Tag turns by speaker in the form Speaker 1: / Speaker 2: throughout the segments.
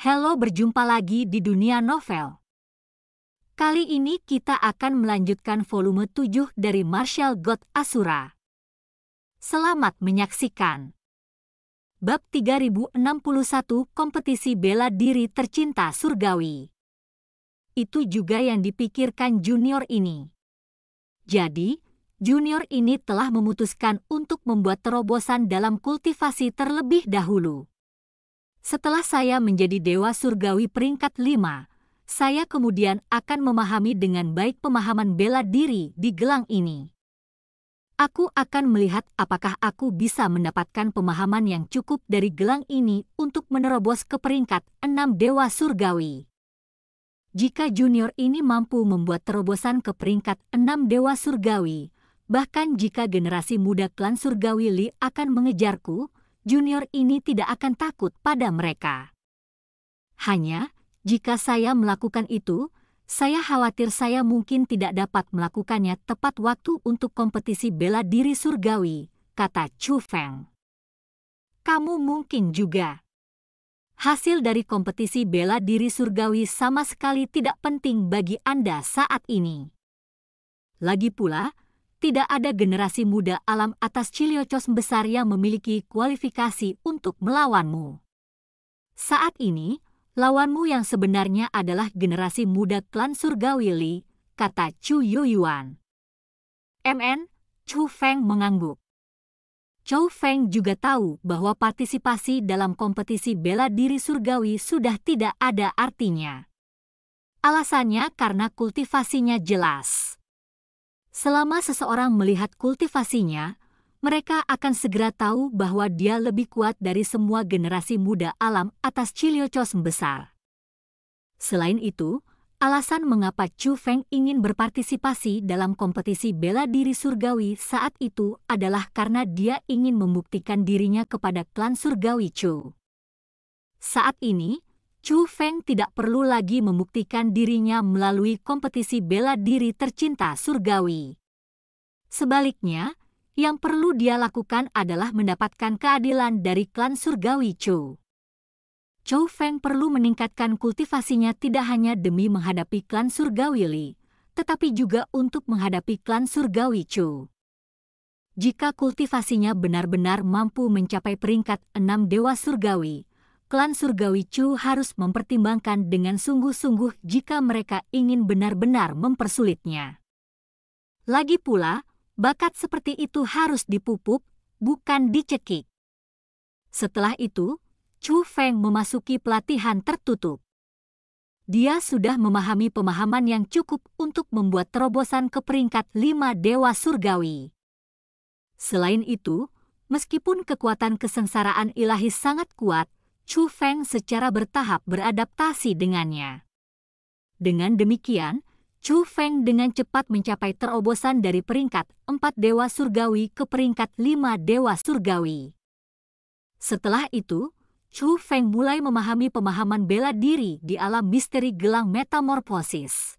Speaker 1: Hello, berjumpa lagi di dunia novel. Kali ini kita akan melanjutkan volume 7 dari Marshall God Asura. Selamat menyaksikan. Bab 3061 Kompetisi Bela Diri Tercinta Surgawi. Itu juga yang dipikirkan junior ini. Jadi, junior ini telah memutuskan untuk membuat terobosan dalam kultivasi terlebih dahulu. Setelah saya menjadi dewa surgawi peringkat lima, saya kemudian akan memahami dengan baik pemahaman bela diri di gelang ini. Aku akan melihat apakah aku bisa mendapatkan pemahaman yang cukup dari gelang ini untuk menerobos ke peringkat enam dewa surgawi. Jika junior ini mampu membuat terobosan ke peringkat enam dewa surgawi, bahkan jika generasi muda klan surgawi Li akan mengejarku, junior ini tidak akan takut pada mereka. Hanya jika saya melakukan itu, saya khawatir saya mungkin tidak dapat melakukannya tepat waktu untuk kompetisi bela diri surgawi, kata Chu Feng. Kamu mungkin juga. Hasil dari kompetisi bela diri surgawi sama sekali tidak penting bagi Anda saat ini. Lagi pula, tidak ada generasi muda alam atas Ciliocos besar yang memiliki kualifikasi untuk melawanmu. Saat ini, lawanmu yang sebenarnya adalah generasi muda klan Surgawi, kata Chu Yoyuan. MN, Chu Feng mengangguk. Chou Feng juga tahu bahwa partisipasi dalam kompetisi bela diri surgawi sudah tidak ada artinya. Alasannya karena kultivasinya jelas. Selama seseorang melihat kultivasinya, mereka akan segera tahu bahwa dia lebih kuat dari semua generasi muda alam atas Chiliochos besar. Selain itu, alasan mengapa Chu Feng ingin berpartisipasi dalam kompetisi bela diri surgawi saat itu adalah karena dia ingin membuktikan dirinya kepada klan surgawi Chu. Saat ini, Chu Feng tidak perlu lagi membuktikan dirinya melalui kompetisi bela diri tercinta surgawi. Sebaliknya, yang perlu dia lakukan adalah mendapatkan keadilan dari klan surgawi Chu. Chu Feng perlu meningkatkan kultivasinya tidak hanya demi menghadapi klan surgawi Li, tetapi juga untuk menghadapi klan surgawi Chu. Jika kultivasinya benar-benar mampu mencapai peringkat enam dewa surgawi, klan surgawi Chu harus mempertimbangkan dengan sungguh-sungguh jika mereka ingin benar-benar mempersulitnya. Lagi pula, bakat seperti itu harus dipupuk, bukan dicekik. Setelah itu, Chu Feng memasuki pelatihan tertutup. Dia sudah memahami pemahaman yang cukup untuk membuat terobosan ke peringkat lima dewa surgawi. Selain itu, meskipun kekuatan kesengsaraan ilahi sangat kuat, Chu Feng secara bertahap beradaptasi dengannya. Dengan demikian, Chu Feng dengan cepat mencapai terobosan dari peringkat empat dewa surgawi ke peringkat lima dewa surgawi. Setelah itu, Chu Feng mulai memahami pemahaman bela diri di alam misteri gelang metamorfosis.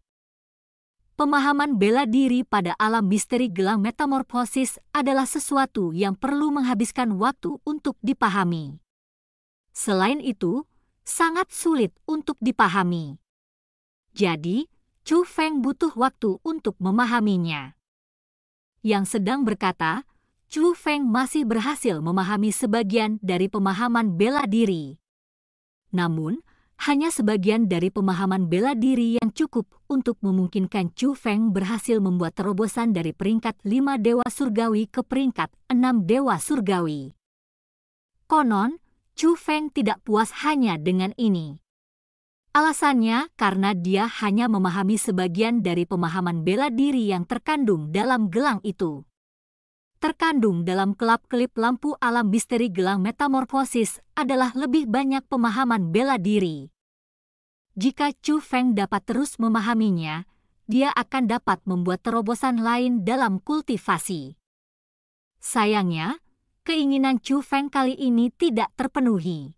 Speaker 1: Pemahaman bela diri pada alam misteri gelang metamorfosis adalah sesuatu yang perlu menghabiskan waktu untuk dipahami. Selain itu, sangat sulit untuk dipahami. Jadi, Chu Feng butuh waktu untuk memahaminya. Yang sedang berkata, Chu Feng masih berhasil memahami sebagian dari pemahaman bela diri. Namun, hanya sebagian dari pemahaman bela diri yang cukup untuk memungkinkan Chu Feng berhasil membuat terobosan dari peringkat lima Dewa Surgawi ke peringkat enam Dewa Surgawi. Konon, Chu Feng tidak puas hanya dengan ini. Alasannya karena dia hanya memahami sebagian dari pemahaman bela diri yang terkandung dalam gelang itu. Terkandung dalam kelap-kelip lampu alam misteri gelang metamorfosis adalah lebih banyak pemahaman bela diri. Jika Chu Feng dapat terus memahaminya, dia akan dapat membuat terobosan lain dalam kultivasi. Sayangnya, keinginan Chu Feng kali ini tidak terpenuhi.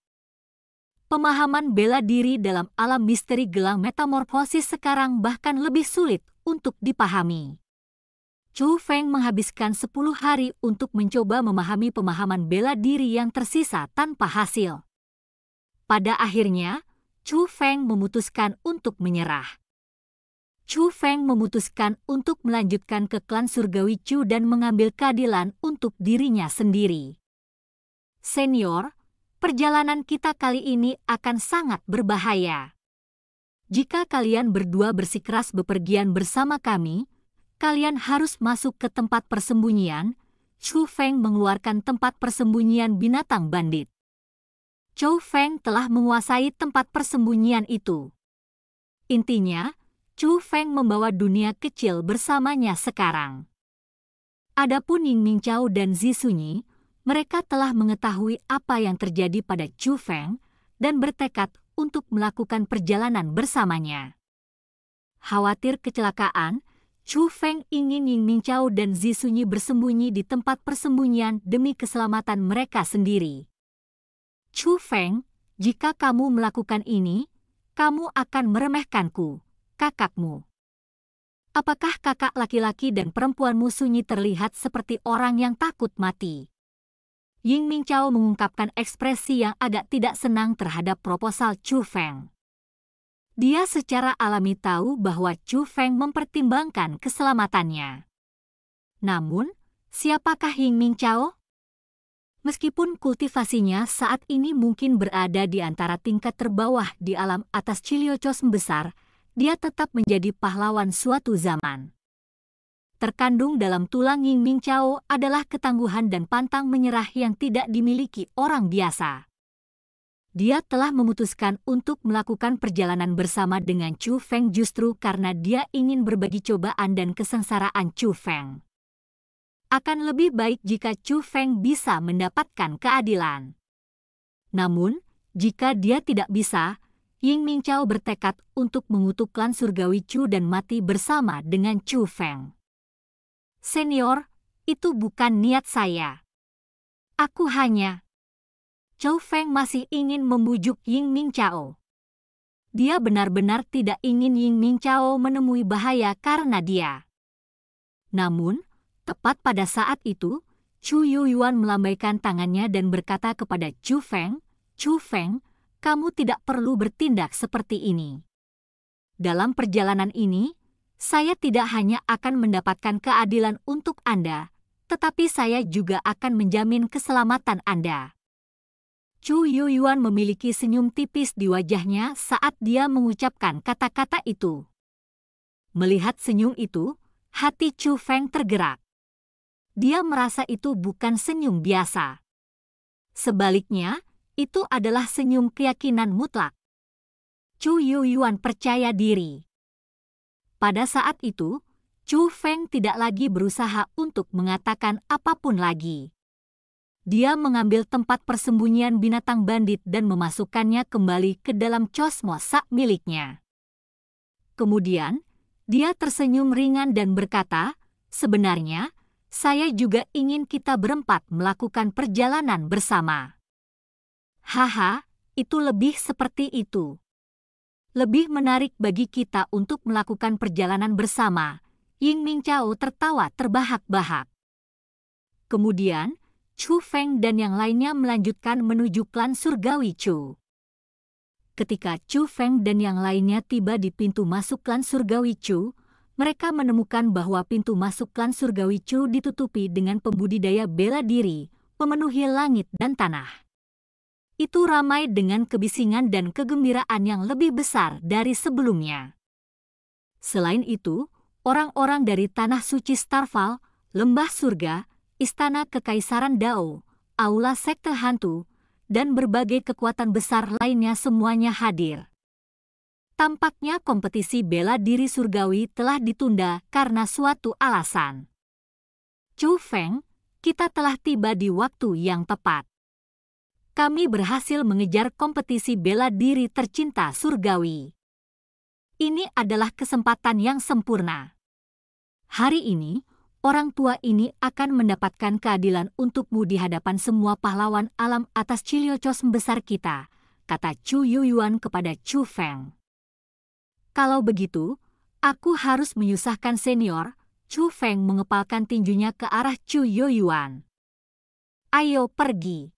Speaker 1: Pemahaman bela diri dalam alam misteri gelang metamorfosis sekarang bahkan lebih sulit untuk dipahami. Chu Feng menghabiskan 10 hari untuk mencoba memahami pemahaman bela diri yang tersisa tanpa hasil. Pada akhirnya, Chu Feng memutuskan untuk menyerah. Chu Feng memutuskan untuk melanjutkan ke klan surgawi Chu dan mengambil keadilan untuk dirinya sendiri. Senior, perjalanan kita kali ini akan sangat berbahaya. Jika kalian berdua bersikeras bepergian bersama kami, kalian harus masuk ke tempat persembunyian. Chu Feng mengeluarkan tempat persembunyian binatang bandit. Chou Feng telah menguasai tempat persembunyian itu. Intinya, Chu Feng membawa dunia kecil bersamanya sekarang. Adapun Ying Ming Chao dan Zi Sunyi, mereka telah mengetahui apa yang terjadi pada Chu Feng dan bertekad untuk melakukan perjalanan bersamanya. Khawatir kecelakaan, Chu Feng ingin Ying Ming Chao dan Zi Sunyi bersembunyi di tempat persembunyian demi keselamatan mereka sendiri. Chu Feng, jika kamu melakukan ini, kamu akan meremehkanku kakakmu. Apakah kakak laki-laki dan perempuanmu sunyi terlihat seperti orang yang takut mati? Ying Mingchao mengungkapkan ekspresi yang agak tidak senang terhadap proposal Chu Feng. Dia secara alami tahu bahwa Chu Feng mempertimbangkan keselamatannya. Namun, siapakah Ying Mingchao? Meskipun kultivasinya saat ini mungkin berada di antara tingkat terbawah di alam atas Chiliocos besar, dia tetap menjadi pahlawan suatu zaman. Terkandung dalam tulang Ying Ming Chao adalah ketangguhan dan pantang menyerah yang tidak dimiliki orang biasa. Dia telah memutuskan untuk melakukan perjalanan bersama dengan Chu Feng justru karena dia ingin berbagi cobaan dan kesengsaraan Chu Feng. Akan lebih baik jika Chu Feng bisa mendapatkan keadilan. Namun, jika dia tidak bisa, Ying Ming Mingchao bertekad untuk mengutuk klan surgawi Chu dan mati bersama dengan Chu Feng. Senior, itu bukan niat saya. Aku hanya... Chu Feng masih ingin membujuk Ying Ming Mingchao. Dia benar-benar tidak ingin Ying Ming Mingchao menemui bahaya karena dia. Namun, tepat pada saat itu, Chu Yu Yuan melambaikan tangannya dan berkata kepada Chu Feng, Chu Feng, kamu tidak perlu bertindak seperti ini. Dalam perjalanan ini, saya tidak hanya akan mendapatkan keadilan untuk Anda, tetapi saya juga akan menjamin keselamatan Anda. Chu Yuyuan memiliki senyum tipis di wajahnya saat dia mengucapkan kata-kata itu. Melihat senyum itu, hati Chu Feng tergerak. Dia merasa itu bukan senyum biasa. Sebaliknya, itu adalah senyum keyakinan mutlak. Chu Yu Yuan percaya diri. Pada saat itu, Chu Feng tidak lagi berusaha untuk mengatakan apapun lagi. Dia mengambil tempat persembunyian binatang bandit dan memasukkannya kembali ke dalam cosmos miliknya. Kemudian, dia tersenyum ringan dan berkata, Sebenarnya, saya juga ingin kita berempat melakukan perjalanan bersama. Haha, itu lebih seperti itu. Lebih menarik bagi kita untuk melakukan perjalanan bersama. Ying Ming Chao tertawa terbahak-bahak. Kemudian, Chu Feng dan yang lainnya melanjutkan menuju klan surgawi Chu. Ketika Chu Feng dan yang lainnya tiba di pintu masuk klan surgawi Chu, mereka menemukan bahwa pintu masuk klan surgawi Chu ditutupi dengan pembudidaya bela diri, memenuhi langit dan tanah itu ramai dengan kebisingan dan kegembiraan yang lebih besar dari sebelumnya. Selain itu, orang-orang dari Tanah Suci Starval, Lembah Surga, Istana Kekaisaran Dao, Aula Sekte Hantu, dan berbagai kekuatan besar lainnya semuanya hadir. Tampaknya kompetisi bela diri surgawi telah ditunda karena suatu alasan. Chu Feng, kita telah tiba di waktu yang tepat kami berhasil mengejar kompetisi bela diri tercinta surgawi. Ini adalah kesempatan yang sempurna. Hari ini, orang tua ini akan mendapatkan keadilan untukmu di hadapan semua pahlawan alam atas Ciliocos besar kita, kata Chu Yuyuan kepada Chu Feng. Kalau begitu, aku harus menyusahkan senior, Chu Feng mengepalkan tinjunya ke arah Chu Yuyuan. Ayo pergi.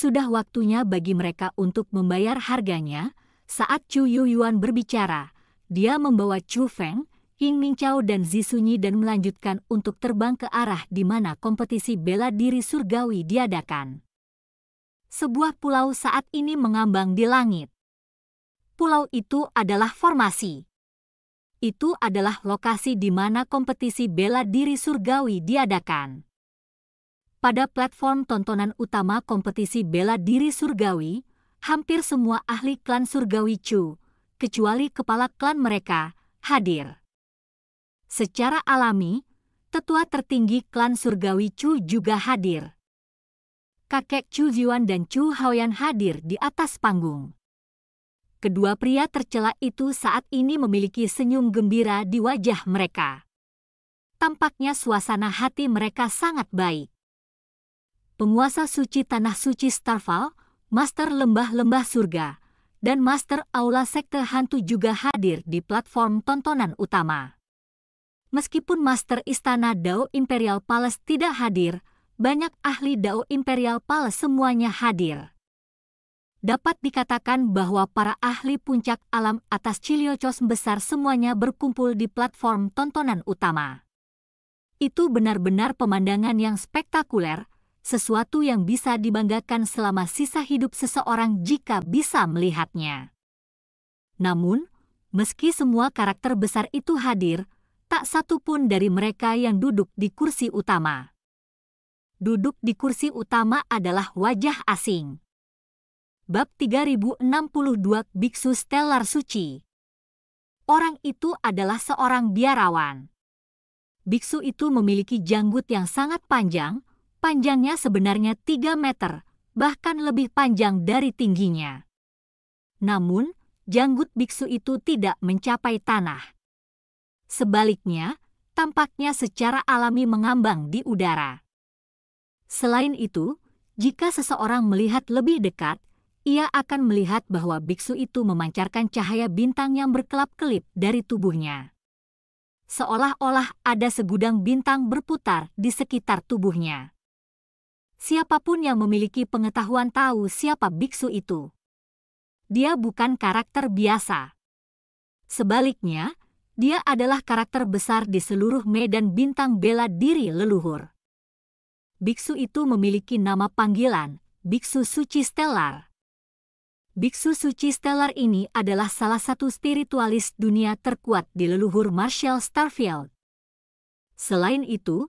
Speaker 1: Sudah waktunya bagi mereka untuk membayar harganya. Saat Chu Yu Yuan berbicara, dia membawa Chu Feng, Ying Mingchao dan Zisunyi dan melanjutkan untuk terbang ke arah di mana kompetisi bela diri surgawi diadakan. Sebuah pulau saat ini mengambang di langit. Pulau itu adalah formasi. Itu adalah lokasi di mana kompetisi bela diri surgawi diadakan pada platform tontonan utama kompetisi bela diri surgawi, hampir semua ahli klan surgawi Chu, kecuali kepala klan mereka, hadir. Secara alami, tetua tertinggi klan surgawi Chu juga hadir. Kakek Chu Yuan dan Chu Haoyan hadir di atas panggung. Kedua pria tercela itu saat ini memiliki senyum gembira di wajah mereka. Tampaknya suasana hati mereka sangat baik penguasa suci tanah suci Starval, master lembah-lembah surga, dan master aula sekte hantu juga hadir di platform tontonan utama. Meskipun master istana Dao Imperial Palace tidak hadir, banyak ahli Dao Imperial Palace semuanya hadir. Dapat dikatakan bahwa para ahli puncak alam atas Ciliocos besar semuanya berkumpul di platform tontonan utama. Itu benar-benar pemandangan yang spektakuler, sesuatu yang bisa dibanggakan selama sisa hidup seseorang jika bisa melihatnya. Namun, meski semua karakter besar itu hadir, tak satu pun dari mereka yang duduk di kursi utama. Duduk di kursi utama adalah wajah asing. Bab 3062 Biksu Stellar Suci Orang itu adalah seorang biarawan. Biksu itu memiliki janggut yang sangat panjang, Panjangnya sebenarnya 3 meter, bahkan lebih panjang dari tingginya. Namun, janggut biksu itu tidak mencapai tanah. Sebaliknya, tampaknya secara alami mengambang di udara. Selain itu, jika seseorang melihat lebih dekat, ia akan melihat bahwa biksu itu memancarkan cahaya bintang yang berkelap-kelip dari tubuhnya. Seolah-olah ada segudang bintang berputar di sekitar tubuhnya siapapun yang memiliki pengetahuan tahu siapa biksu itu. Dia bukan karakter biasa. Sebaliknya, dia adalah karakter besar di seluruh medan bintang bela diri leluhur. Biksu itu memiliki nama panggilan, Biksu Suci Stellar. Biksu Suci Stellar ini adalah salah satu spiritualis dunia terkuat di leluhur Marshall Starfield. Selain itu,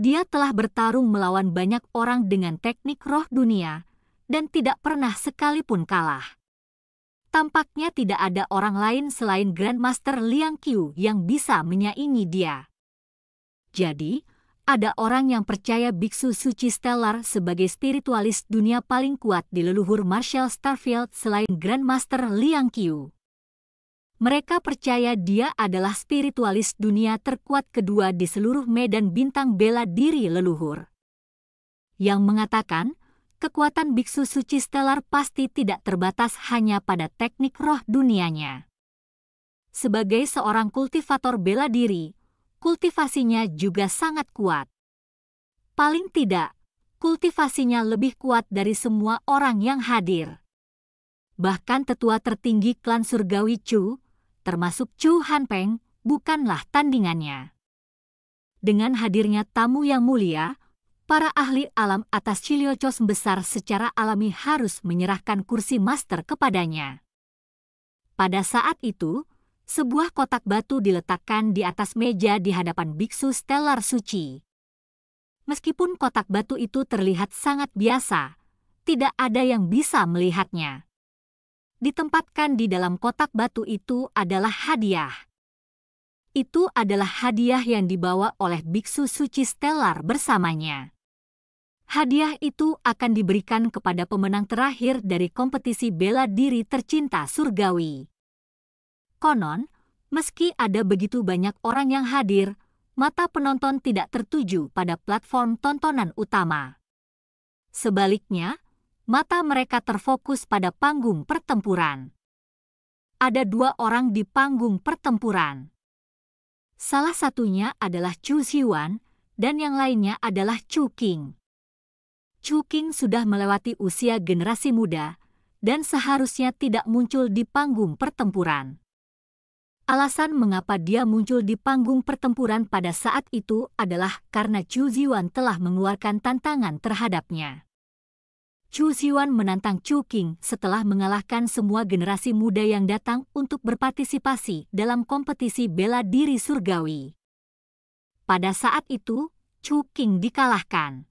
Speaker 1: dia telah bertarung melawan banyak orang dengan teknik roh dunia dan tidak pernah sekalipun kalah. Tampaknya tidak ada orang lain selain Grandmaster Liang Qiu yang bisa menyaingi dia. Jadi, ada orang yang percaya Biksu Suci Stellar sebagai spiritualis dunia paling kuat di leluhur Marshall Starfield selain Grandmaster Liang Qiu. Mereka percaya dia adalah spiritualis dunia terkuat kedua di seluruh medan bintang bela diri leluhur. Yang mengatakan, kekuatan biksu suci stellar pasti tidak terbatas hanya pada teknik roh dunianya. Sebagai seorang kultivator bela diri, kultivasinya juga sangat kuat. Paling tidak, kultivasinya lebih kuat dari semua orang yang hadir. Bahkan tetua tertinggi klan surgawi Chu, termasuk Chu Hanpeng, bukanlah tandingannya. Dengan hadirnya tamu yang mulia, para ahli alam atas Chiliocos besar secara alami harus menyerahkan kursi master kepadanya. Pada saat itu, sebuah kotak batu diletakkan di atas meja di hadapan biksu stellar suci. Meskipun kotak batu itu terlihat sangat biasa, tidak ada yang bisa melihatnya ditempatkan di dalam kotak batu itu adalah hadiah. Itu adalah hadiah yang dibawa oleh biksu suci Stellar bersamanya. Hadiah itu akan diberikan kepada pemenang terakhir dari kompetisi bela diri tercinta surgawi. Konon, meski ada begitu banyak orang yang hadir, mata penonton tidak tertuju pada platform tontonan utama. Sebaliknya, mata mereka terfokus pada panggung pertempuran. Ada dua orang di panggung pertempuran. Salah satunya adalah Chu Xiwan dan yang lainnya adalah Chu King. Chu King sudah melewati usia generasi muda dan seharusnya tidak muncul di panggung pertempuran. Alasan mengapa dia muncul di panggung pertempuran pada saat itu adalah karena Chu Ziwan telah mengeluarkan tantangan terhadapnya. Chu Xiuan menantang Chu King setelah mengalahkan semua generasi muda yang datang untuk berpartisipasi dalam kompetisi bela diri surgawi. Pada saat itu, Chu King dikalahkan.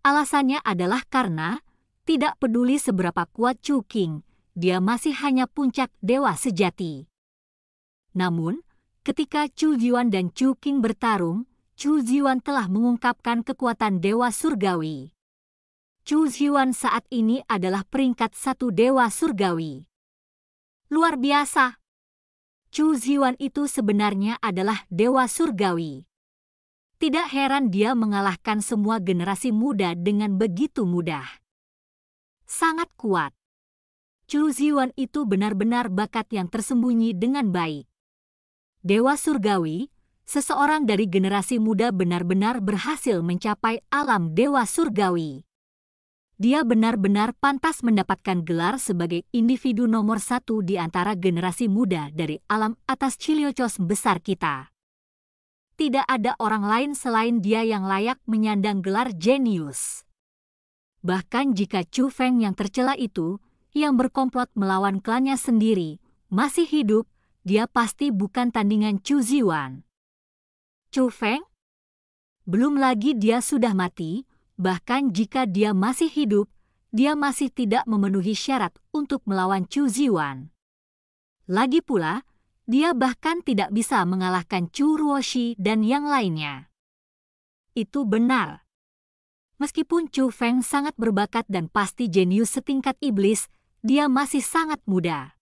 Speaker 1: Alasannya adalah karena tidak peduli seberapa kuat Chu King, dia masih hanya puncak dewa sejati. Namun, ketika Chu Jiwan dan Chu King bertarung, Chu Jiwan telah mengungkapkan kekuatan Dewa Surgawi. Chu Ziyuan saat ini adalah peringkat satu dewa surgawi. Luar biasa! Chu Ziyuan itu sebenarnya adalah dewa surgawi. Tidak heran dia mengalahkan semua generasi muda dengan begitu mudah. Sangat kuat. Chu Ziyuan itu benar-benar bakat yang tersembunyi dengan baik. Dewa surgawi, seseorang dari generasi muda benar-benar berhasil mencapai alam dewa surgawi dia benar-benar pantas mendapatkan gelar sebagai individu nomor satu di antara generasi muda dari alam atas Ciliocos besar kita. Tidak ada orang lain selain dia yang layak menyandang gelar jenius. Bahkan jika Chu Feng yang tercela itu, yang berkomplot melawan klannya sendiri, masih hidup, dia pasti bukan tandingan Chu Ziwan. Chu Feng? Belum lagi dia sudah mati, Bahkan jika dia masih hidup, dia masih tidak memenuhi syarat untuk melawan Chu Ziwan. Lagi pula, dia bahkan tidak bisa mengalahkan Chu Ruoshi dan yang lainnya. Itu benar. Meskipun Chu Feng sangat berbakat dan pasti jenius setingkat iblis, dia masih sangat muda.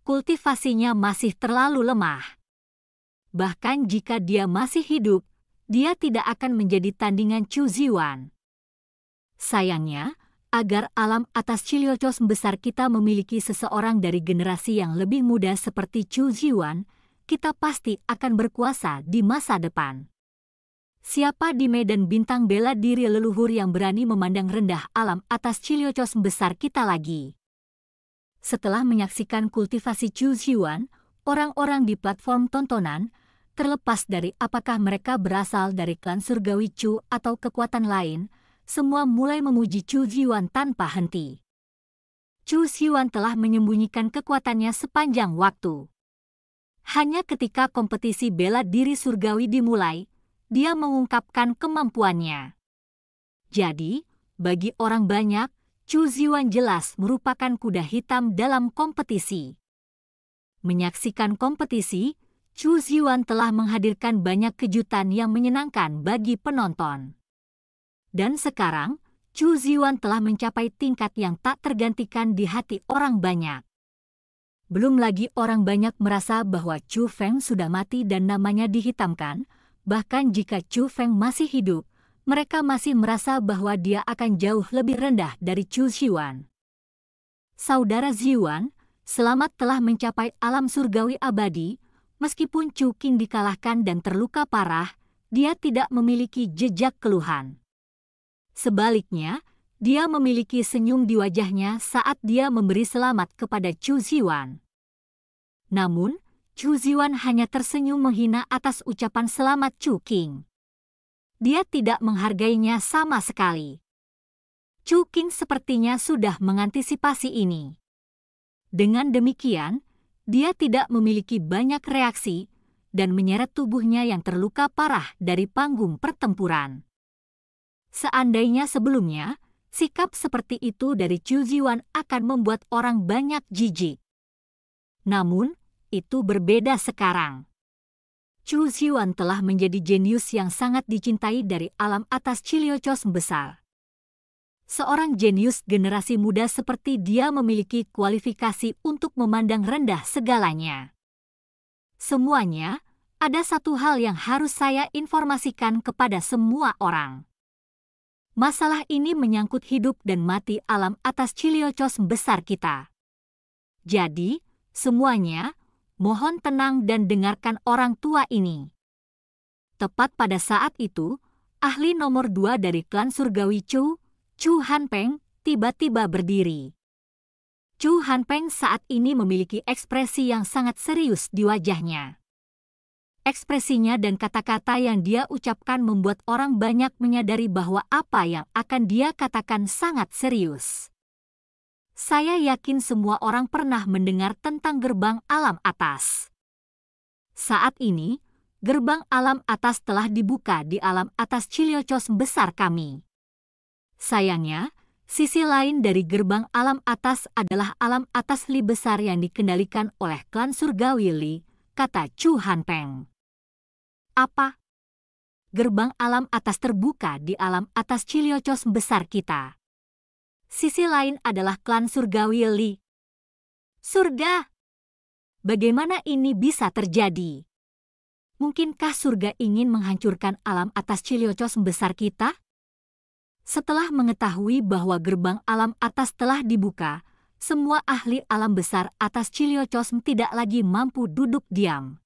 Speaker 1: Kultivasinya masih terlalu lemah. Bahkan jika dia masih hidup, dia tidak akan menjadi tandingan Chu Ziwan. Sayangnya, agar alam atas Chiliocos besar kita memiliki seseorang dari generasi yang lebih muda seperti Chu Ziwan, kita pasti akan berkuasa di masa depan. Siapa di medan bintang bela diri leluhur yang berani memandang rendah alam atas Chiliocos besar kita lagi? Setelah menyaksikan kultivasi Chu Ziwan, orang-orang di platform tontonan, Terlepas dari apakah mereka berasal dari klan surgawi Chu atau kekuatan lain, semua mulai memuji Chu Jiwan tanpa henti. Chu Xiwan telah menyembunyikan kekuatannya sepanjang waktu. Hanya ketika kompetisi bela diri surgawi dimulai, dia mengungkapkan kemampuannya. Jadi, bagi orang banyak, Chu Ziwan jelas merupakan kuda hitam dalam kompetisi. Menyaksikan kompetisi, Chu Ziwan telah menghadirkan banyak kejutan yang menyenangkan bagi penonton. Dan sekarang, Chu Ziwan telah mencapai tingkat yang tak tergantikan di hati orang banyak. Belum lagi orang banyak merasa bahwa Chu Feng sudah mati dan namanya dihitamkan, bahkan jika Chu Feng masih hidup, mereka masih merasa bahwa dia akan jauh lebih rendah dari Chu Ziwan. Saudara Ziwan, selamat telah mencapai alam surgawi abadi, meskipun Chu King dikalahkan dan terluka parah, dia tidak memiliki jejak keluhan. Sebaliknya, dia memiliki senyum di wajahnya saat dia memberi selamat kepada Chu Ziwan. Namun, Chu Ziwan hanya tersenyum menghina atas ucapan selamat Chu King. Dia tidak menghargainya sama sekali. Chu King sepertinya sudah mengantisipasi ini. Dengan demikian, dia tidak memiliki banyak reaksi dan menyeret tubuhnya yang terluka parah dari panggung pertempuran. Seandainya sebelumnya, sikap seperti itu dari Chu Ziwan akan membuat orang banyak jijik. Namun, itu berbeda sekarang. Chu Ziwan telah menjadi jenius yang sangat dicintai dari alam atas Chiliocos besar seorang jenius generasi muda seperti dia memiliki kualifikasi untuk memandang rendah segalanya. Semuanya, ada satu hal yang harus saya informasikan kepada semua orang. Masalah ini menyangkut hidup dan mati alam atas Ciliocos besar kita. Jadi, semuanya, mohon tenang dan dengarkan orang tua ini. Tepat pada saat itu, ahli nomor dua dari klan Surgawi Chu, Chu Hanpeng tiba-tiba berdiri. Chu Hanpeng saat ini memiliki ekspresi yang sangat serius di wajahnya. Ekspresinya dan kata-kata yang dia ucapkan membuat orang banyak menyadari bahwa apa yang akan dia katakan sangat serius. Saya yakin semua orang pernah mendengar tentang gerbang alam atas. Saat ini, gerbang alam atas telah dibuka di alam atas Ciliocos besar kami. Sayangnya, sisi lain dari gerbang alam atas adalah alam atas Li besar yang dikendalikan oleh klan surgawi Li, kata Chu Hanpeng. Apa? Gerbang alam atas terbuka di alam atas Ciliocos besar kita. Sisi lain adalah klan surgawi Li. Surga! Bagaimana ini bisa terjadi? Mungkinkah surga ingin menghancurkan alam atas Ciliocos besar kita? Setelah mengetahui bahwa gerbang alam atas telah dibuka, semua ahli alam besar atas Ciliocos tidak lagi mampu duduk diam.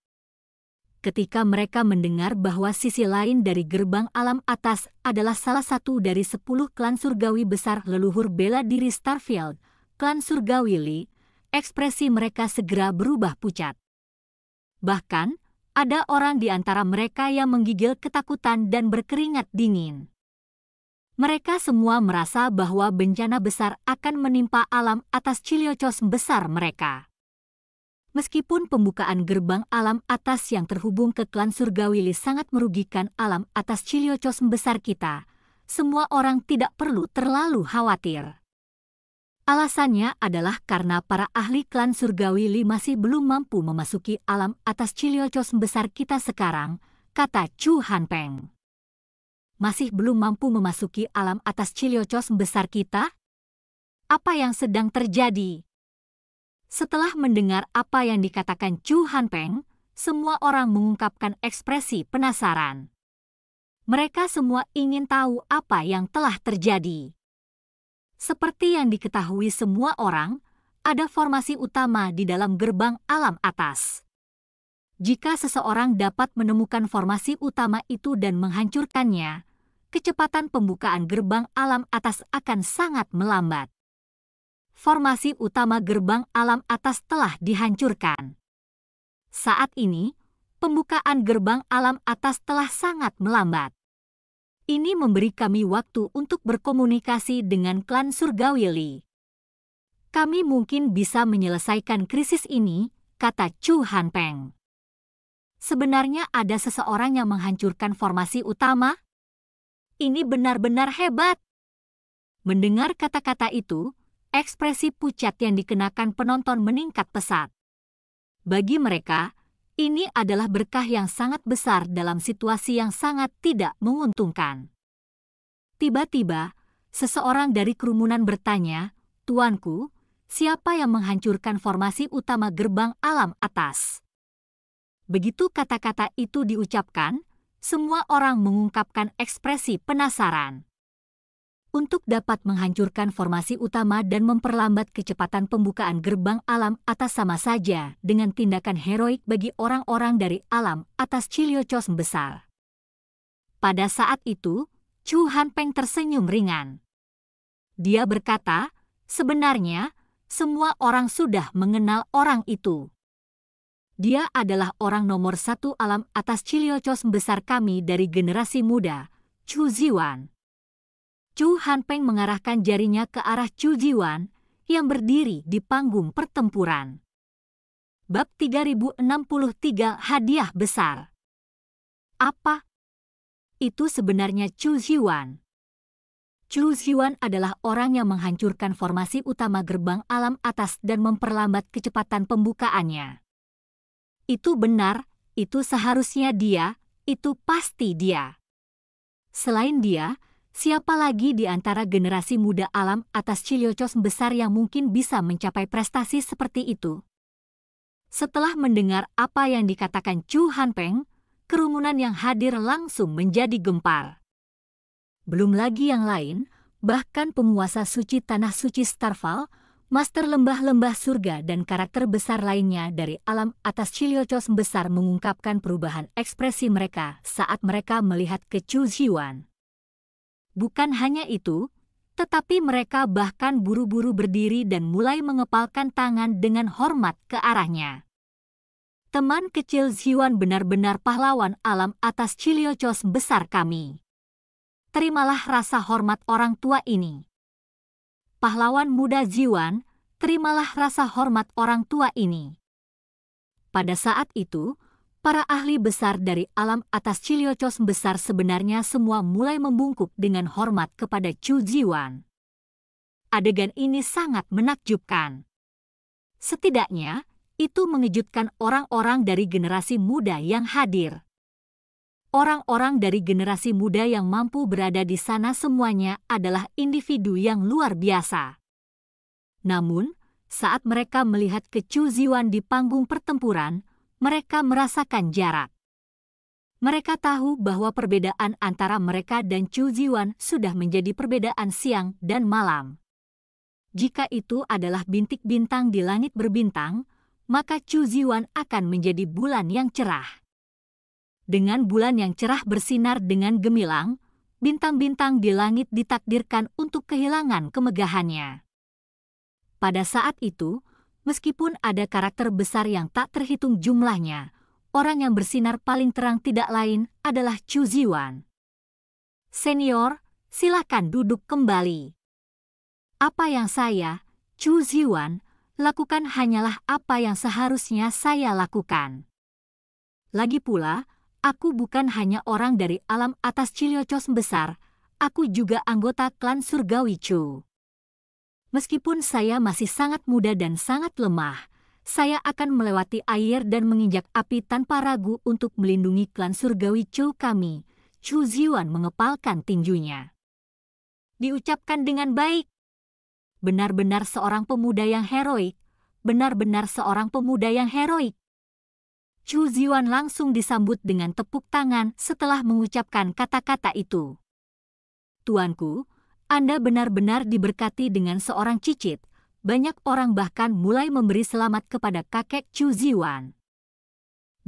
Speaker 1: Ketika mereka mendengar bahwa sisi lain dari gerbang alam atas adalah salah satu dari sepuluh klan surgawi besar leluhur bela diri Starfield, klan surgawi Li, ekspresi mereka segera berubah pucat. Bahkan, ada orang di antara mereka yang menggigil ketakutan dan berkeringat dingin mereka semua merasa bahwa bencana besar akan menimpa alam atas Ciliocos besar mereka. Meskipun pembukaan gerbang alam atas yang terhubung ke klan surgawili sangat merugikan alam atas Ciliocos besar kita, semua orang tidak perlu terlalu khawatir. Alasannya adalah karena para ahli klan surgawili masih belum mampu memasuki alam atas Ciliocos besar kita sekarang, kata Chu Hanpeng masih belum mampu memasuki alam atas Ciliocos besar kita? Apa yang sedang terjadi? Setelah mendengar apa yang dikatakan Chu Hanpeng, semua orang mengungkapkan ekspresi penasaran. Mereka semua ingin tahu apa yang telah terjadi. Seperti yang diketahui semua orang, ada formasi utama di dalam gerbang alam atas. Jika seseorang dapat menemukan formasi utama itu dan menghancurkannya, kecepatan pembukaan gerbang alam atas akan sangat melambat. Formasi utama gerbang alam atas telah dihancurkan. Saat ini, pembukaan gerbang alam atas telah sangat melambat. Ini memberi kami waktu untuk berkomunikasi dengan klan Surgawili. Kami mungkin bisa menyelesaikan krisis ini, kata Chu Hanpeng. Sebenarnya ada seseorang yang menghancurkan formasi utama? ini benar-benar hebat. Mendengar kata-kata itu, ekspresi pucat yang dikenakan penonton meningkat pesat. Bagi mereka, ini adalah berkah yang sangat besar dalam situasi yang sangat tidak menguntungkan. Tiba-tiba, seseorang dari kerumunan bertanya, "Tuanku, siapa yang menghancurkan formasi utama gerbang alam atas?" Begitu kata-kata itu diucapkan, semua orang mengungkapkan ekspresi penasaran. Untuk dapat menghancurkan formasi utama dan memperlambat kecepatan pembukaan gerbang alam atas sama saja dengan tindakan heroik bagi orang-orang dari alam atas Chiliocos besar. Pada saat itu, Chu Hanpeng tersenyum ringan. Dia berkata, sebenarnya, semua orang sudah mengenal orang itu. Dia adalah orang nomor satu alam atas Ciliocos besar kami dari generasi muda, Chu Ziwan. Chu Hanpeng mengarahkan jarinya ke arah Chu Ziwan, yang berdiri di panggung pertempuran. Bab 3063 Hadiah Besar Apa? Itu sebenarnya Chu Ziwan. Chu Ziwan adalah orang yang menghancurkan formasi utama gerbang alam atas dan memperlambat kecepatan pembukaannya itu benar, itu seharusnya dia, itu pasti dia. Selain dia, siapa lagi di antara generasi muda alam atas Ciliocos besar yang mungkin bisa mencapai prestasi seperti itu? Setelah mendengar apa yang dikatakan Chu Hanpeng, kerumunan yang hadir langsung menjadi gempar. Belum lagi yang lain, bahkan penguasa suci Tanah Suci Starfall master lembah-lembah surga dan karakter besar lainnya dari alam atas Chiliocos besar mengungkapkan perubahan ekspresi mereka saat mereka melihat ke Chu Bukan hanya itu, tetapi mereka bahkan buru-buru berdiri dan mulai mengepalkan tangan dengan hormat ke arahnya. Teman kecil Ziwan benar-benar pahlawan alam atas Chiliocos besar kami. Terimalah rasa hormat orang tua ini pahlawan muda Jiwan, terimalah rasa hormat orang tua ini. Pada saat itu, para ahli besar dari alam atas Ciliocos besar sebenarnya semua mulai membungkuk dengan hormat kepada Chu Jiwan. Adegan ini sangat menakjubkan. Setidaknya, itu mengejutkan orang-orang dari generasi muda yang hadir orang-orang dari generasi muda yang mampu berada di sana semuanya adalah individu yang luar biasa. Namun, saat mereka melihat Ziwan di panggung pertempuran, mereka merasakan jarak. Mereka tahu bahwa perbedaan antara mereka dan Chu Ziwan sudah menjadi perbedaan siang dan malam. Jika itu adalah bintik bintang di langit berbintang, maka Chu Ziwan akan menjadi bulan yang cerah dengan bulan yang cerah bersinar dengan gemilang, bintang-bintang di langit ditakdirkan untuk kehilangan kemegahannya. Pada saat itu, meskipun ada karakter besar yang tak terhitung jumlahnya, orang yang bersinar paling terang tidak lain adalah Chu Ziwan. Senior, silakan duduk kembali. Apa yang saya, Chu Ziwan, lakukan hanyalah apa yang seharusnya saya lakukan. Lagi pula, Aku bukan hanya orang dari alam atas Ciliocos besar, aku juga anggota klan surgawi Chu. Meskipun saya masih sangat muda dan sangat lemah, saya akan melewati air dan menginjak api tanpa ragu untuk melindungi klan surgawi Chu kami. Chu Ziwan mengepalkan tinjunya. Diucapkan dengan baik. Benar-benar seorang pemuda yang heroik. Benar-benar seorang pemuda yang heroik. Chu Ziwan langsung disambut dengan tepuk tangan setelah mengucapkan kata-kata itu. Tuanku, Anda benar-benar diberkati dengan seorang cicit. Banyak orang bahkan mulai memberi selamat kepada kakek Chu Ziwan.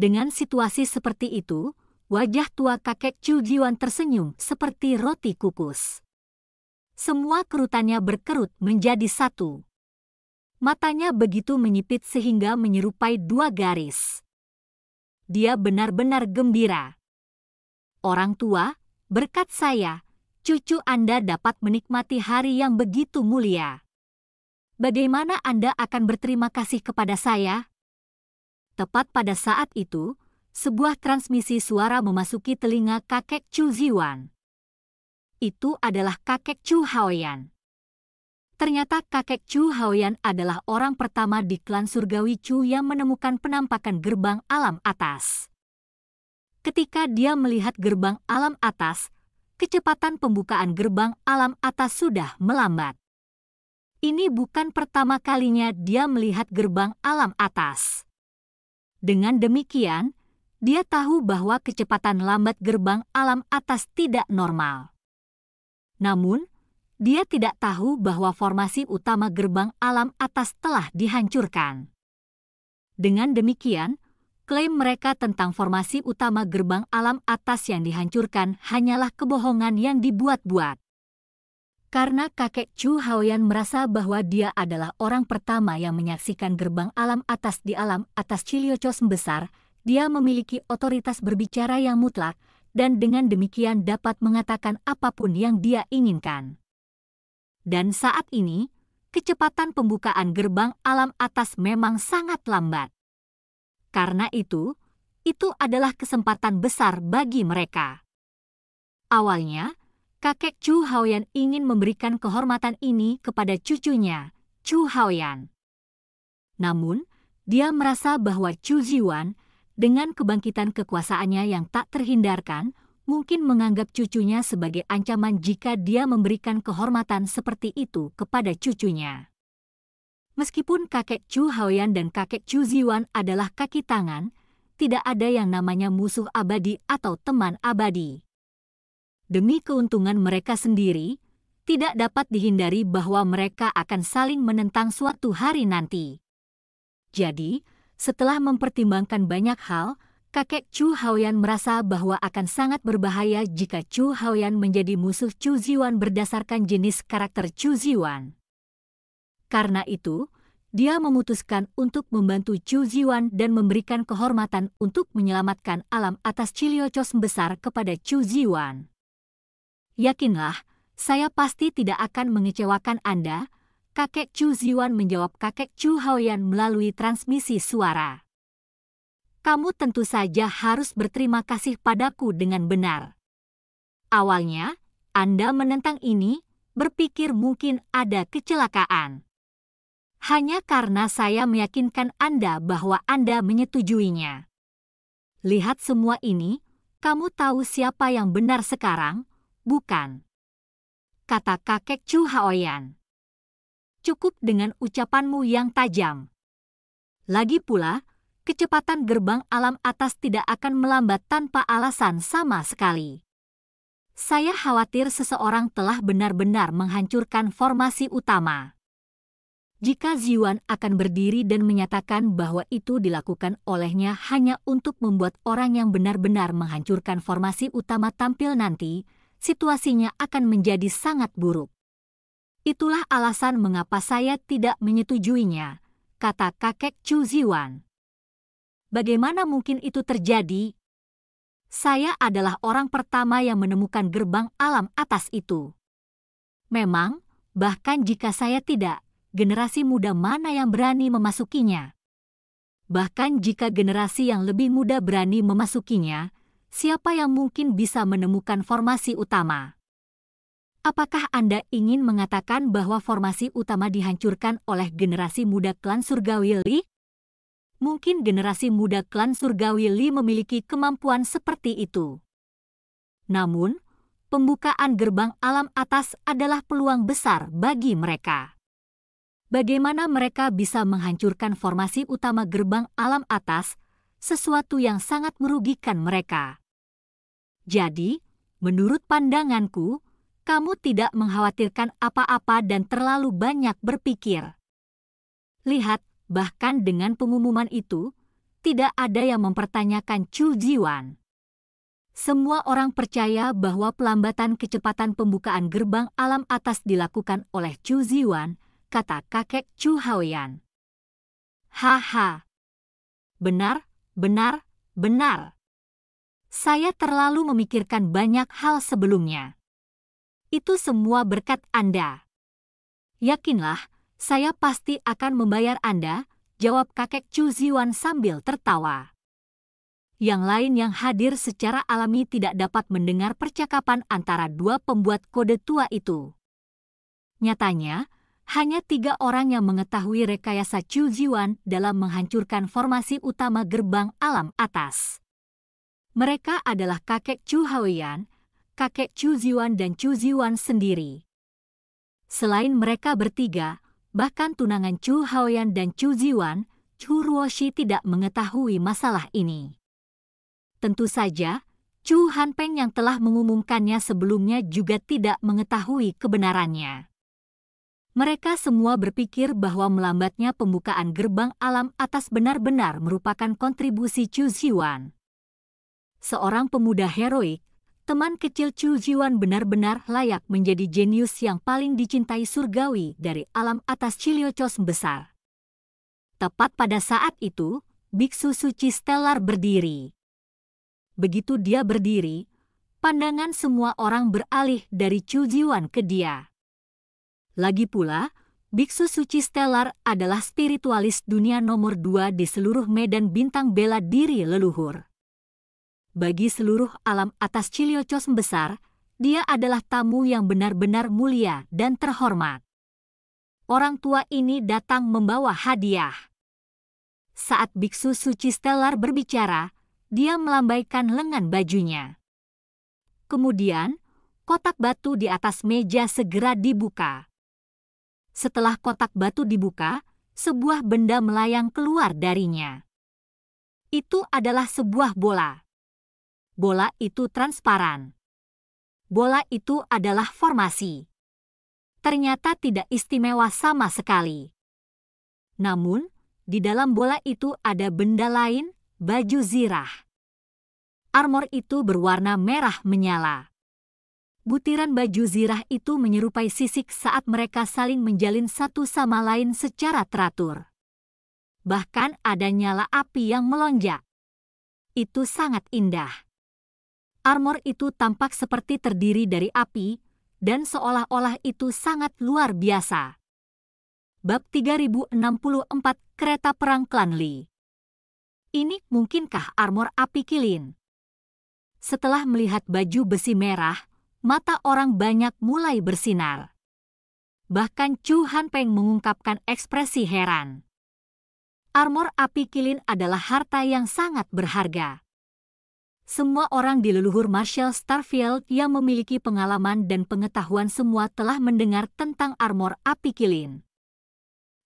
Speaker 1: Dengan situasi seperti itu, wajah tua kakek Chu Ziwan tersenyum seperti roti kukus. Semua kerutannya berkerut menjadi satu. Matanya begitu menyipit sehingga menyerupai dua garis dia benar-benar gembira. Orang tua, berkat saya, cucu Anda dapat menikmati hari yang begitu mulia. Bagaimana Anda akan berterima kasih kepada saya? Tepat pada saat itu, sebuah transmisi suara memasuki telinga kakek Chu Ziwan. Itu adalah kakek Chu Haoyan. Ternyata kakek Chu Haoyan adalah orang pertama di klan surgawi Chu yang menemukan penampakan gerbang alam atas. Ketika dia melihat gerbang alam atas, kecepatan pembukaan gerbang alam atas sudah melambat. Ini bukan pertama kalinya dia melihat gerbang alam atas. Dengan demikian, dia tahu bahwa kecepatan lambat gerbang alam atas tidak normal. Namun, dia tidak tahu bahwa formasi utama gerbang alam atas telah dihancurkan. Dengan demikian, klaim mereka tentang formasi utama gerbang alam atas yang dihancurkan hanyalah kebohongan yang dibuat-buat. Karena kakek Chu Haoyan merasa bahwa dia adalah orang pertama yang menyaksikan gerbang alam atas di alam atas Chiliocos besar, dia memiliki otoritas berbicara yang mutlak dan dengan demikian dapat mengatakan apapun yang dia inginkan dan saat ini kecepatan pembukaan gerbang alam atas memang sangat lambat. Karena itu, itu adalah kesempatan besar bagi mereka. Awalnya, kakek Chu Haoyan ingin memberikan kehormatan ini kepada cucunya, Chu Haoyan. Namun, dia merasa bahwa Chu Jiwan dengan kebangkitan kekuasaannya yang tak terhindarkan mungkin menganggap cucunya sebagai ancaman jika dia memberikan kehormatan seperti itu kepada cucunya. Meskipun kakek Chu Haoyan dan kakek Chu Ziwan adalah kaki tangan, tidak ada yang namanya musuh abadi atau teman abadi. Demi keuntungan mereka sendiri, tidak dapat dihindari bahwa mereka akan saling menentang suatu hari nanti. Jadi, setelah mempertimbangkan banyak hal, kakek Chu Haoyan merasa bahwa akan sangat berbahaya jika Chu Haoyan menjadi musuh Chu Ziwan berdasarkan jenis karakter Chu Ziwan. Karena itu, dia memutuskan untuk membantu Chu Ziwan dan memberikan kehormatan untuk menyelamatkan alam atas Chiliocos besar kepada Chu Ziwan. Yakinlah, saya pasti tidak akan mengecewakan Anda, kakek Chu Ziwan menjawab kakek Chu Haoyan melalui transmisi suara kamu tentu saja harus berterima kasih padaku dengan benar. Awalnya, Anda menentang ini, berpikir mungkin ada kecelakaan. Hanya karena saya meyakinkan Anda bahwa Anda menyetujuinya. Lihat semua ini, kamu tahu siapa yang benar sekarang, bukan? Kata kakek Chu Haoyan. Cukup dengan ucapanmu yang tajam. Lagi pula, kecepatan gerbang alam atas tidak akan melambat tanpa alasan sama sekali. Saya khawatir seseorang telah benar-benar menghancurkan formasi utama. Jika Ziyuan akan berdiri dan menyatakan bahwa itu dilakukan olehnya hanya untuk membuat orang yang benar-benar menghancurkan formasi utama tampil nanti, situasinya akan menjadi sangat buruk. Itulah alasan mengapa saya tidak menyetujuinya, kata kakek Chu Ziyuan bagaimana mungkin itu terjadi? Saya adalah orang pertama yang menemukan gerbang alam atas itu. Memang, bahkan jika saya tidak, generasi muda mana yang berani memasukinya? Bahkan jika generasi yang lebih muda berani memasukinya, siapa yang mungkin bisa menemukan formasi utama? Apakah Anda ingin mengatakan bahwa formasi utama dihancurkan oleh generasi muda klan surgawi? mungkin generasi muda klan surgawi Li memiliki kemampuan seperti itu. Namun, pembukaan gerbang alam atas adalah peluang besar bagi mereka. Bagaimana mereka bisa menghancurkan formasi utama gerbang alam atas, sesuatu yang sangat merugikan mereka. Jadi, menurut pandanganku, kamu tidak mengkhawatirkan apa-apa dan terlalu banyak berpikir. Lihat, Bahkan dengan pengumuman itu, tidak ada yang mempertanyakan Chu Jiwan. Semua orang percaya bahwa pelambatan kecepatan pembukaan gerbang alam atas dilakukan oleh Chu Jiwan, kata kakek Chu Haoyan. Haha. Benar, benar, benar. Saya terlalu memikirkan banyak hal sebelumnya. Itu semua berkat Anda. Yakinlah saya pasti akan membayar Anda, jawab kakek Chu Ziwan sambil tertawa. Yang lain yang hadir secara alami tidak dapat mendengar percakapan antara dua pembuat kode tua itu. Nyatanya, hanya tiga orang yang mengetahui rekayasa Chu Jiwan dalam menghancurkan formasi utama gerbang alam atas. Mereka adalah kakek Chu Haoyan, kakek Chu Jiwan dan Chu Jiwan sendiri. Selain mereka bertiga, Bahkan tunangan Chu Haoyan dan Chu Ziwan, Chu Ruoshi tidak mengetahui masalah ini. Tentu saja, Chu Hanpeng yang telah mengumumkannya sebelumnya juga tidak mengetahui kebenarannya. Mereka semua berpikir bahwa melambatnya pembukaan gerbang alam atas benar-benar merupakan kontribusi Chu Ziwan. Seorang pemuda heroik teman kecil Chu Jiwan benar-benar layak menjadi jenius yang paling dicintai surgawi dari alam atas Chiliocos besar. Tepat pada saat itu, Biksu Suci Stellar berdiri. Begitu dia berdiri, pandangan semua orang beralih dari Chu Jiwan ke dia. Lagi pula, Biksu Suci Stellar adalah spiritualis dunia nomor dua di seluruh medan bintang bela diri leluhur. Bagi seluruh alam atas Ciliocos besar, dia adalah tamu yang benar-benar mulia dan terhormat. Orang tua ini datang membawa hadiah. Saat biksu suci Stellar berbicara, dia melambaikan lengan bajunya. Kemudian, kotak batu di atas meja segera dibuka. Setelah kotak batu dibuka, sebuah benda melayang keluar darinya. Itu adalah sebuah bola bola itu transparan. Bola itu adalah formasi. Ternyata tidak istimewa sama sekali. Namun, di dalam bola itu ada benda lain, baju zirah. Armor itu berwarna merah menyala. Butiran baju zirah itu menyerupai sisik saat mereka saling menjalin satu sama lain secara teratur. Bahkan ada nyala api yang melonjak. Itu sangat indah armor itu tampak seperti terdiri dari api, dan seolah-olah itu sangat luar biasa. Bab 3064 Kereta Perang Klan Li. Ini mungkinkah armor api kilin? Setelah melihat baju besi merah, mata orang banyak mulai bersinar. Bahkan Chu Hanpeng mengungkapkan ekspresi heran. Armor api kilin adalah harta yang sangat berharga semua orang di leluhur Marshall Starfield yang memiliki pengalaman dan pengetahuan semua telah mendengar tentang armor api kilin.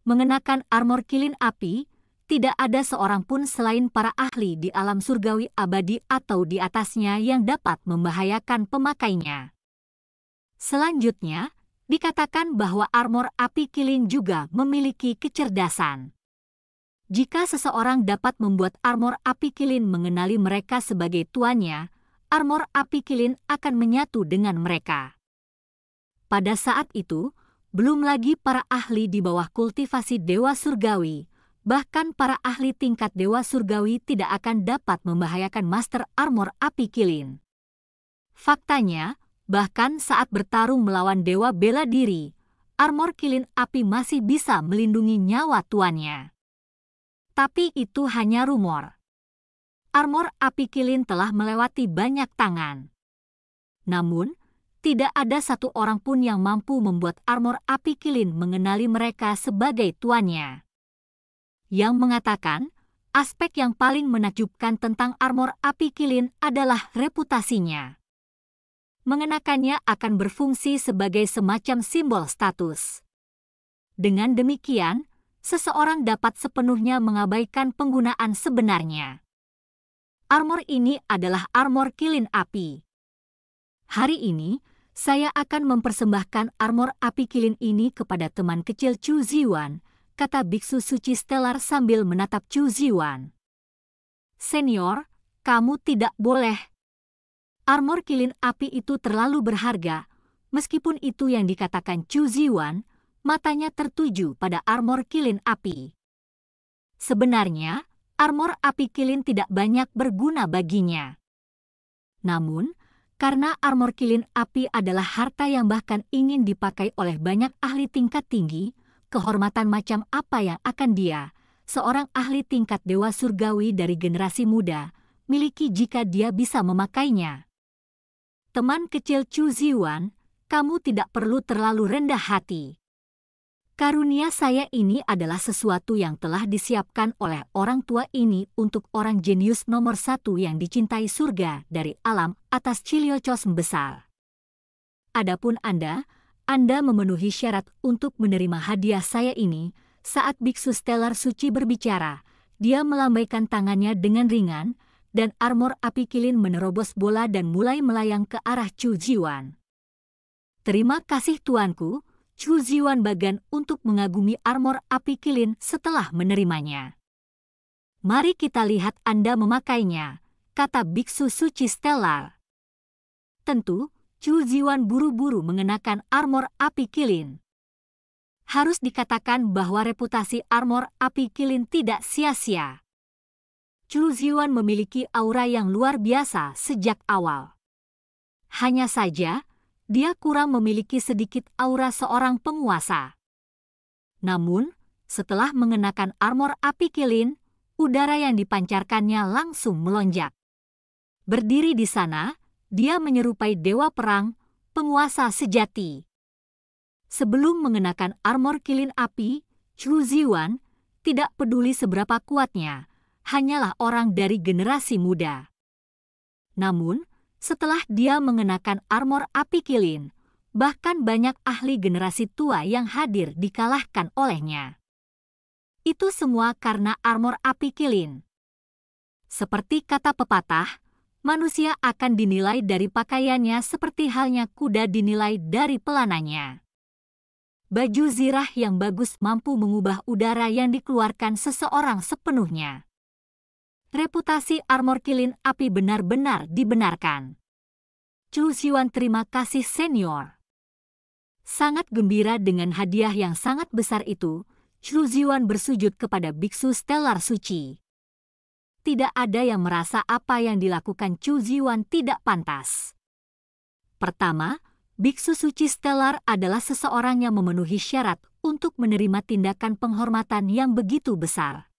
Speaker 1: Mengenakan armor kilin api, tidak ada seorang pun selain para ahli di alam surgawi abadi atau di atasnya yang dapat membahayakan pemakainya. Selanjutnya, dikatakan bahwa armor api kilin juga memiliki kecerdasan. Jika seseorang dapat membuat armor api kilin mengenali mereka sebagai tuannya, armor api kilin akan menyatu dengan mereka. Pada saat itu, belum lagi para ahli di bawah kultivasi Dewa Surgawi, bahkan para ahli tingkat Dewa Surgawi tidak akan dapat membahayakan Master Armor Api Kilin. Faktanya, bahkan saat bertarung melawan Dewa Bela Diri, Armor Kilin Api masih bisa melindungi nyawa tuannya tapi itu hanya rumor. Armor api kilin telah melewati banyak tangan. Namun, tidak ada satu orang pun yang mampu membuat armor api kilin mengenali mereka sebagai tuannya. Yang mengatakan, aspek yang paling menakjubkan tentang armor api kilin adalah reputasinya. Mengenakannya akan berfungsi sebagai semacam simbol status. Dengan demikian, seseorang dapat sepenuhnya mengabaikan penggunaan sebenarnya. Armor ini adalah armor kilin api. Hari ini, saya akan mempersembahkan armor api kilin ini kepada teman kecil Chu Ziwan, kata biksu suci Stellar sambil menatap Chu Ziwan. Senior, kamu tidak boleh. Armor kilin api itu terlalu berharga, meskipun itu yang dikatakan Chu Ziwan, matanya tertuju pada armor kilin api. Sebenarnya, armor api kilin tidak banyak berguna baginya. Namun, karena armor kilin api adalah harta yang bahkan ingin dipakai oleh banyak ahli tingkat tinggi, kehormatan macam apa yang akan dia, seorang ahli tingkat dewa surgawi dari generasi muda, miliki jika dia bisa memakainya. Teman kecil Chu Ziwan, kamu tidak perlu terlalu rendah hati. Karunia saya ini adalah sesuatu yang telah disiapkan oleh orang tua ini untuk orang jenius nomor satu yang dicintai surga dari alam atas Ciliocos besar. Adapun Anda, Anda memenuhi syarat untuk menerima hadiah saya ini saat Biksu Stellar Suci berbicara. Dia melambaikan tangannya dengan ringan, dan armor api kilin menerobos bola dan mulai melayang ke arah Chu Jiwan. Terima kasih tuanku, Chu Ziwan Bagan untuk mengagumi armor api kilin setelah menerimanya. Mari kita lihat Anda memakainya, kata Biksu Suci Stellar. Tentu, Chu Ziwan buru-buru mengenakan armor api kilin. Harus dikatakan bahwa reputasi armor api kilin tidak sia-sia. Chu Ziwan memiliki aura yang luar biasa sejak awal. Hanya saja, dia kurang memiliki sedikit aura seorang penguasa. Namun, setelah mengenakan armor api kilin, udara yang dipancarkannya langsung melonjak. Berdiri di sana, dia menyerupai dewa perang, penguasa sejati. Sebelum mengenakan armor kilin api, Chu Ziwan tidak peduli seberapa kuatnya, hanyalah orang dari generasi muda. Namun, setelah dia mengenakan armor api kilin, bahkan banyak ahli generasi tua yang hadir dikalahkan olehnya. Itu semua karena armor api kilin. Seperti kata pepatah, manusia akan dinilai dari pakaiannya seperti halnya kuda dinilai dari pelananya. Baju zirah yang bagus mampu mengubah udara yang dikeluarkan seseorang sepenuhnya reputasi armor kilin api benar-benar dibenarkan. Chu Xiuan terima kasih senior. Sangat gembira dengan hadiah yang sangat besar itu, Chu Xiuan bersujud kepada biksu stellar suci. Tidak ada yang merasa apa yang dilakukan Chu Xiuan tidak pantas. Pertama, biksu suci stellar adalah seseorang yang memenuhi syarat untuk menerima tindakan penghormatan yang begitu besar.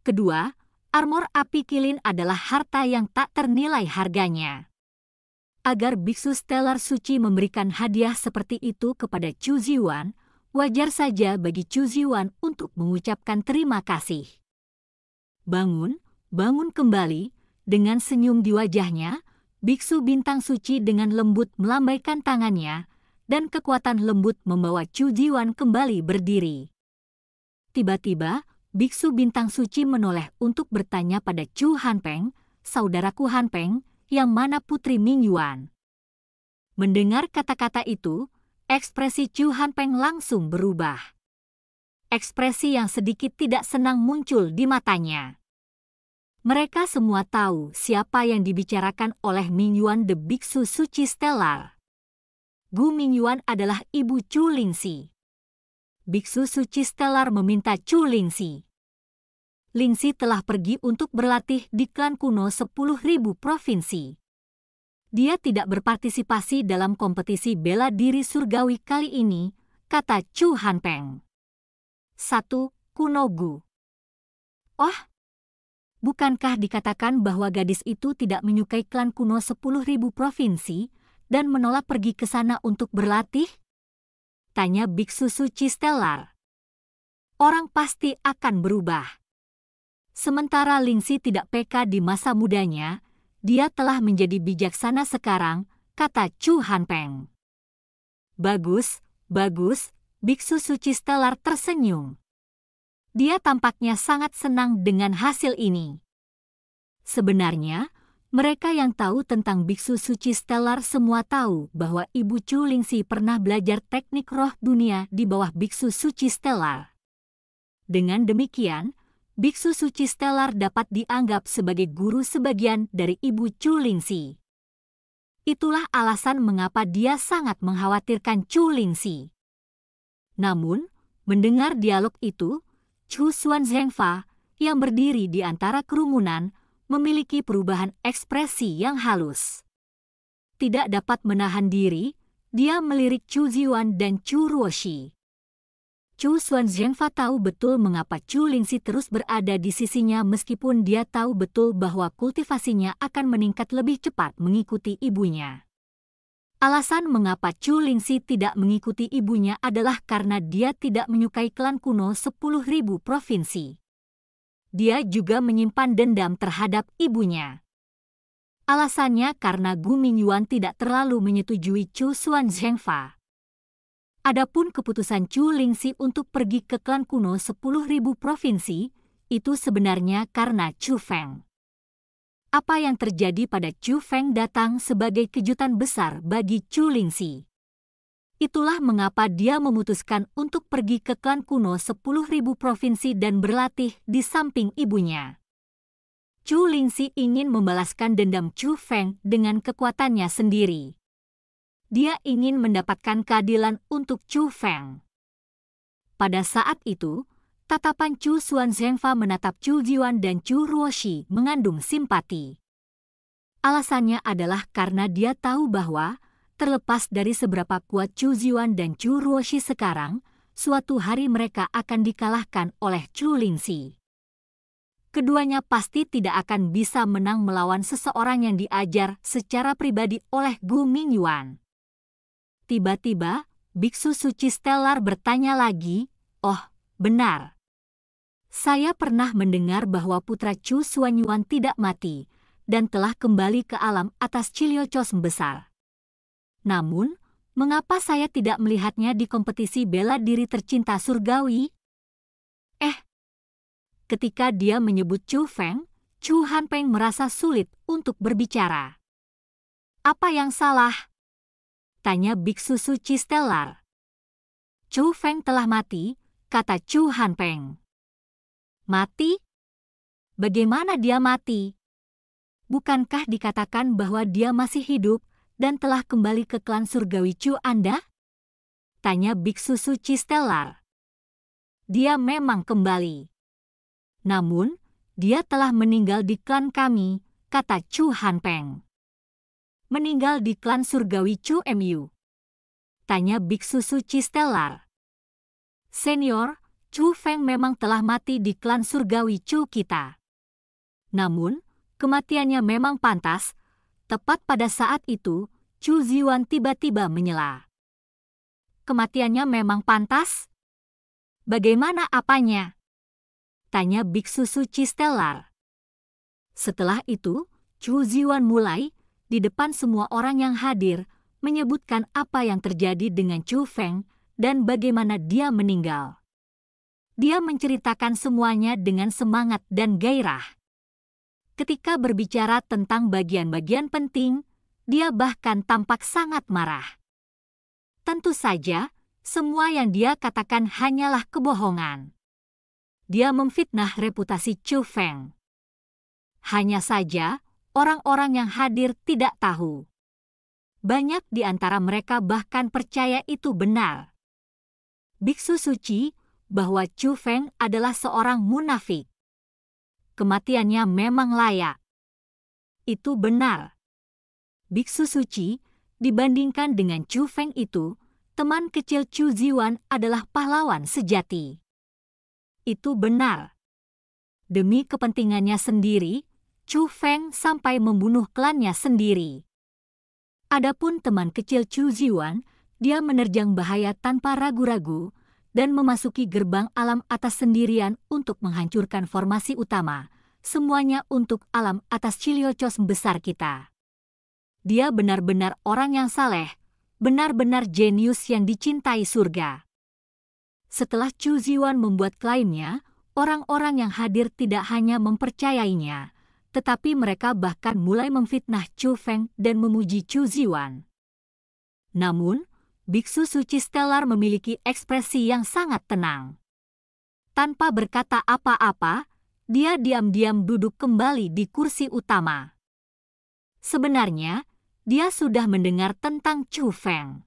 Speaker 1: Kedua, Armor api kilin adalah harta yang tak ternilai harganya. Agar biksu stellar suci memberikan hadiah seperti itu kepada Chu Ziwan, wajar saja bagi Chu Ziwan untuk mengucapkan terima kasih. Bangun, bangun kembali, dengan senyum di wajahnya, biksu bintang suci dengan lembut melambaikan tangannya, dan kekuatan lembut membawa Chu Ziwan kembali berdiri. Tiba-tiba, biksu bintang suci menoleh untuk bertanya pada Chu Hanpeng, saudaraku Hanpeng, yang mana putri Ming Yuan. Mendengar kata-kata itu, ekspresi Chu Hanpeng langsung berubah. Ekspresi yang sedikit tidak senang muncul di matanya. Mereka semua tahu siapa yang dibicarakan oleh Ming Yuan the Biksu Suci Stellar. Gu Yuan adalah ibu Chu Lingxi. Biksu Suci Stellar meminta Chu Lingxi. Lingxi telah pergi untuk berlatih di klan kuno 10.000 provinsi. Dia tidak berpartisipasi dalam kompetisi bela diri surgawi kali ini, kata Chu Hanpeng. 1. Kunogu Oh, bukankah dikatakan bahwa gadis itu tidak menyukai klan kuno 10.000 provinsi dan menolak pergi ke sana untuk berlatih? Tanya biksu suci stellar. Orang pasti akan berubah. Sementara Lingsi tidak peka di masa mudanya, dia telah menjadi bijaksana sekarang, kata Chu Hanpeng. Bagus, bagus, biksu suci stellar tersenyum. Dia tampaknya sangat senang dengan hasil ini. Sebenarnya, mereka yang tahu tentang biksu suci stelar semua tahu bahwa Ibu Chu Lingxi pernah belajar teknik roh dunia di bawah biksu suci stelar. Dengan demikian, biksu suci stelar dapat dianggap sebagai guru sebagian dari Ibu Chu Lingxi. Itulah alasan mengapa dia sangat mengkhawatirkan Chu Lingxi. Namun, mendengar dialog itu, Chu Xuan Zhengfa, yang berdiri di antara kerumunan, memiliki perubahan ekspresi yang halus. Tidak dapat menahan diri, dia melirik Chu Ziyuan dan Chu Ruoshi. Chu Xuan Zhengfa tahu betul mengapa Chu Lingxi terus berada di sisinya meskipun dia tahu betul bahwa kultivasinya akan meningkat lebih cepat mengikuti ibunya. Alasan mengapa Chu Lingxi tidak mengikuti ibunya adalah karena dia tidak menyukai klan kuno 10.000 provinsi dia juga menyimpan dendam terhadap ibunya. Alasannya karena Gu Mingyuan tidak terlalu menyetujui Chu Xuan Zhengfa. Adapun keputusan Chu Lingxi untuk pergi ke klan kuno 10.000 provinsi, itu sebenarnya karena Chu Feng. Apa yang terjadi pada Chu Feng datang sebagai kejutan besar bagi Chu Lingxi. Itulah mengapa dia memutuskan untuk pergi ke klan kuno 10.000 provinsi dan berlatih di samping ibunya. Chu Lingxi ingin membalaskan dendam Chu Feng dengan kekuatannya sendiri. Dia ingin mendapatkan keadilan untuk Chu Feng. Pada saat itu, tatapan Chu Xuan Zhengfa menatap Chu Jiwan dan Chu Ruoshi mengandung simpati. Alasannya adalah karena dia tahu bahwa Terlepas dari seberapa kuat Chu Ziyuan dan Chu Ruoshi sekarang, suatu hari mereka akan dikalahkan oleh Chu Linxi. Keduanya pasti tidak akan bisa menang melawan seseorang yang diajar secara pribadi oleh Gu Mingyuan. Tiba-tiba, Biksu Suci Stellar bertanya lagi, Oh, benar. Saya pernah mendengar bahwa putra Chu Suanyuan tidak mati, dan telah kembali ke alam atas Ciliocos besar. Namun, mengapa saya tidak melihatnya di kompetisi bela diri tercinta surgawi? Eh, ketika dia menyebut Chu Feng, Chu Hanpeng merasa sulit untuk berbicara. Apa yang salah? Tanya Biksu Suci Stellar. Chu Feng telah mati, kata Chu Hanpeng. Mati? Bagaimana dia mati? Bukankah dikatakan bahwa dia masih hidup dan telah kembali ke klan surgawi Chu Anda? Tanya Biksu Suci Stellar. Dia memang kembali. Namun, dia telah meninggal di klan kami, kata Chu Hanpeng. Meninggal di klan surgawi Chu MU. Tanya Biksu Suci Stellar. Senior, Chu Feng memang telah mati di klan surgawi Chu kita. Namun, kematiannya memang pantas Tepat pada saat itu, Chu Ziwan tiba-tiba menyela. Kematiannya memang pantas? Bagaimana apanya? Tanya Biksu Suci Stellar. Setelah itu, Chu Ziwan mulai, di depan semua orang yang hadir, menyebutkan apa yang terjadi dengan Chu Feng dan bagaimana dia meninggal. Dia menceritakan semuanya dengan semangat dan gairah ketika berbicara tentang bagian-bagian penting, dia bahkan tampak sangat marah. Tentu saja, semua yang dia katakan hanyalah kebohongan. Dia memfitnah reputasi Chu Feng. Hanya saja, orang-orang yang hadir tidak tahu. Banyak di antara mereka bahkan percaya itu benar. Biksu suci bahwa Chu Feng adalah seorang munafik kematiannya memang layak. Itu benar. Biksu suci, dibandingkan dengan Chu Feng itu, teman kecil Chu Ziwan adalah pahlawan sejati. Itu benar. Demi kepentingannya sendiri, Chu Feng sampai membunuh klannya sendiri. Adapun teman kecil Chu Ziwan, dia menerjang bahaya tanpa ragu-ragu, dan memasuki gerbang alam atas sendirian untuk menghancurkan formasi utama, semuanya untuk alam atas Ciliocos besar kita. Dia benar-benar orang yang saleh, benar-benar jenius yang dicintai surga. Setelah Chu Ziwan membuat klaimnya, orang-orang yang hadir tidak hanya mempercayainya, tetapi mereka bahkan mulai memfitnah Chu Feng dan memuji Chu Ziwan. Namun, biksu suci Stellar memiliki ekspresi yang sangat tenang. Tanpa berkata apa-apa, dia diam-diam duduk kembali di kursi utama. Sebenarnya, dia sudah mendengar tentang Chu Feng.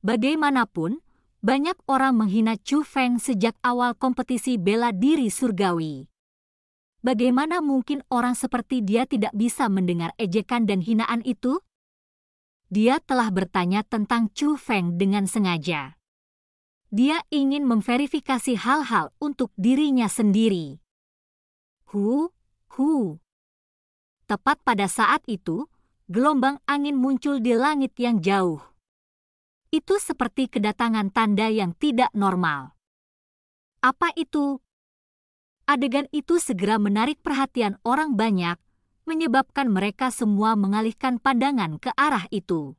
Speaker 1: Bagaimanapun, banyak orang menghina Chu Feng sejak awal kompetisi bela diri surgawi. Bagaimana mungkin orang seperti dia tidak bisa mendengar ejekan dan hinaan itu? dia telah bertanya tentang Chu Feng dengan sengaja. Dia ingin memverifikasi hal-hal untuk dirinya sendiri. Hu, hu. Tepat pada saat itu, gelombang angin muncul di langit yang jauh. Itu seperti kedatangan tanda yang tidak normal. Apa itu? Adegan itu segera menarik perhatian orang banyak menyebabkan mereka semua mengalihkan pandangan ke arah itu.